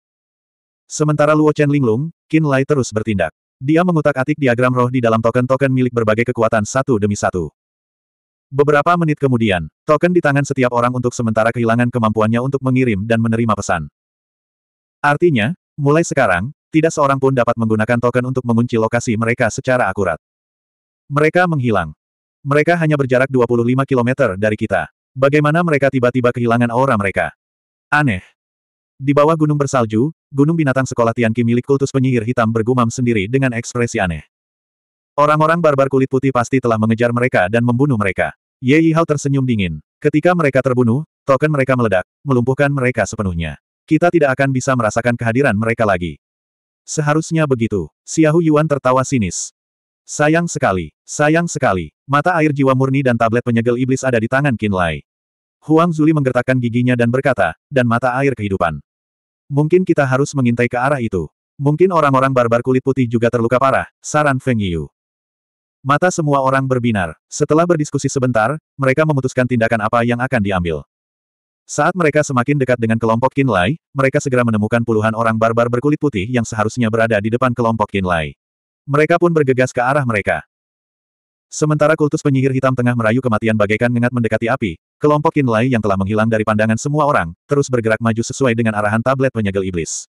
Sementara Luo Chen linglung, Qin Lai terus bertindak. Dia mengutak-atik diagram roh di dalam token-token milik berbagai kekuatan satu demi satu. Beberapa menit kemudian, token di tangan setiap orang untuk sementara kehilangan kemampuannya untuk mengirim dan menerima pesan. Artinya, mulai sekarang, tidak seorang pun dapat menggunakan token untuk mengunci lokasi mereka secara akurat. Mereka menghilang. Mereka hanya berjarak 25 km dari kita. Bagaimana mereka tiba-tiba kehilangan aura mereka? Aneh. Di bawah gunung bersalju, gunung binatang sekolah Tianqi milik kultus penyihir hitam bergumam sendiri dengan ekspresi aneh. Orang-orang barbar kulit putih pasti telah mengejar mereka dan membunuh mereka. Ye Yihao tersenyum dingin. Ketika mereka terbunuh, token mereka meledak, melumpuhkan mereka sepenuhnya. Kita tidak akan bisa merasakan kehadiran mereka lagi. Seharusnya begitu. Xiahu Yuan tertawa sinis. Sayang sekali, sayang sekali, mata air jiwa murni dan tablet penyegel iblis ada di tangan Qin Lai. Huang Zuli menggertakkan giginya dan berkata, dan mata air kehidupan. Mungkin kita harus mengintai ke arah itu. Mungkin orang-orang barbar kulit putih juga terluka parah, saran Feng Yu. Mata semua orang berbinar. Setelah berdiskusi sebentar, mereka memutuskan tindakan apa yang akan diambil. Saat mereka semakin dekat dengan kelompok Kinlay, mereka segera menemukan puluhan orang barbar berkulit putih yang seharusnya berada di depan kelompok Kinlay. Mereka pun bergegas ke arah mereka. Sementara kultus penyihir hitam tengah merayu kematian bagaikan ngengat mendekati api, kelompok Kinlai yang telah menghilang dari pandangan semua orang, terus bergerak maju sesuai dengan arahan tablet penyegel iblis.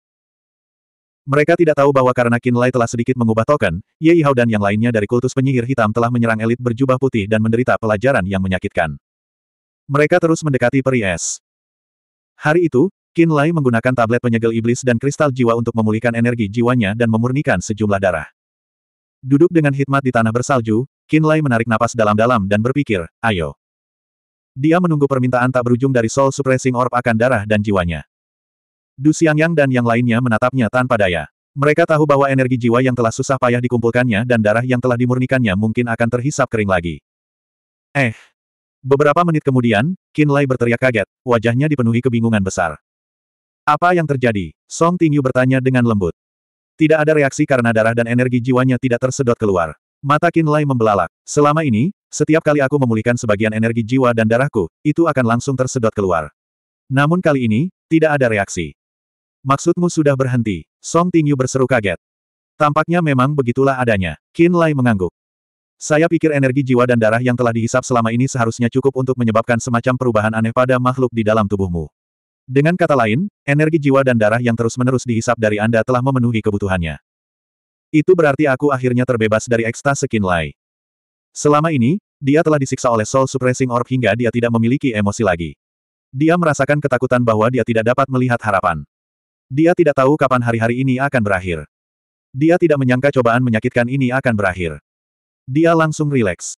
Mereka tidak tahu bahwa karena Kinlai telah sedikit mengubah token, Ye Hao dan yang lainnya dari kultus penyihir hitam telah menyerang elit berjubah putih dan menderita pelajaran yang menyakitkan. Mereka terus mendekati peri es. Hari itu, Kinlay menggunakan tablet penyegel iblis dan kristal jiwa untuk memulihkan energi jiwanya dan memurnikan sejumlah darah. Duduk dengan hikmat di tanah bersalju, Kinlay menarik napas dalam-dalam dan berpikir, ayo. Dia menunggu permintaan tak berujung dari Soul Suppressing Orb akan darah dan jiwanya. Du Xiangyang dan yang lainnya menatapnya tanpa daya. Mereka tahu bahwa energi jiwa yang telah susah payah dikumpulkannya dan darah yang telah dimurnikannya mungkin akan terhisap kering lagi. Eh. Beberapa menit kemudian, Kinlay berteriak kaget, wajahnya dipenuhi kebingungan besar. Apa yang terjadi? Song Tingyu bertanya dengan lembut. Tidak ada reaksi karena darah dan energi jiwanya tidak tersedot keluar. Mata Lai membelalak. Selama ini, setiap kali aku memulihkan sebagian energi jiwa dan darahku, itu akan langsung tersedot keluar. Namun kali ini, tidak ada reaksi. Maksudmu sudah berhenti? Song Tingyu berseru kaget. Tampaknya memang begitulah adanya. Lai mengangguk. Saya pikir energi jiwa dan darah yang telah dihisap selama ini seharusnya cukup untuk menyebabkan semacam perubahan aneh pada makhluk di dalam tubuhmu. Dengan kata lain, energi jiwa dan darah yang terus-menerus dihisap dari Anda telah memenuhi kebutuhannya. Itu berarti aku akhirnya terbebas dari ekstase Kinlai. Selama ini, dia telah disiksa oleh Soul Suppressing Orb hingga dia tidak memiliki emosi lagi. Dia merasakan ketakutan bahwa dia tidak dapat melihat harapan. Dia tidak tahu kapan hari-hari ini akan berakhir. Dia tidak menyangka cobaan menyakitkan ini akan berakhir. Dia langsung rileks.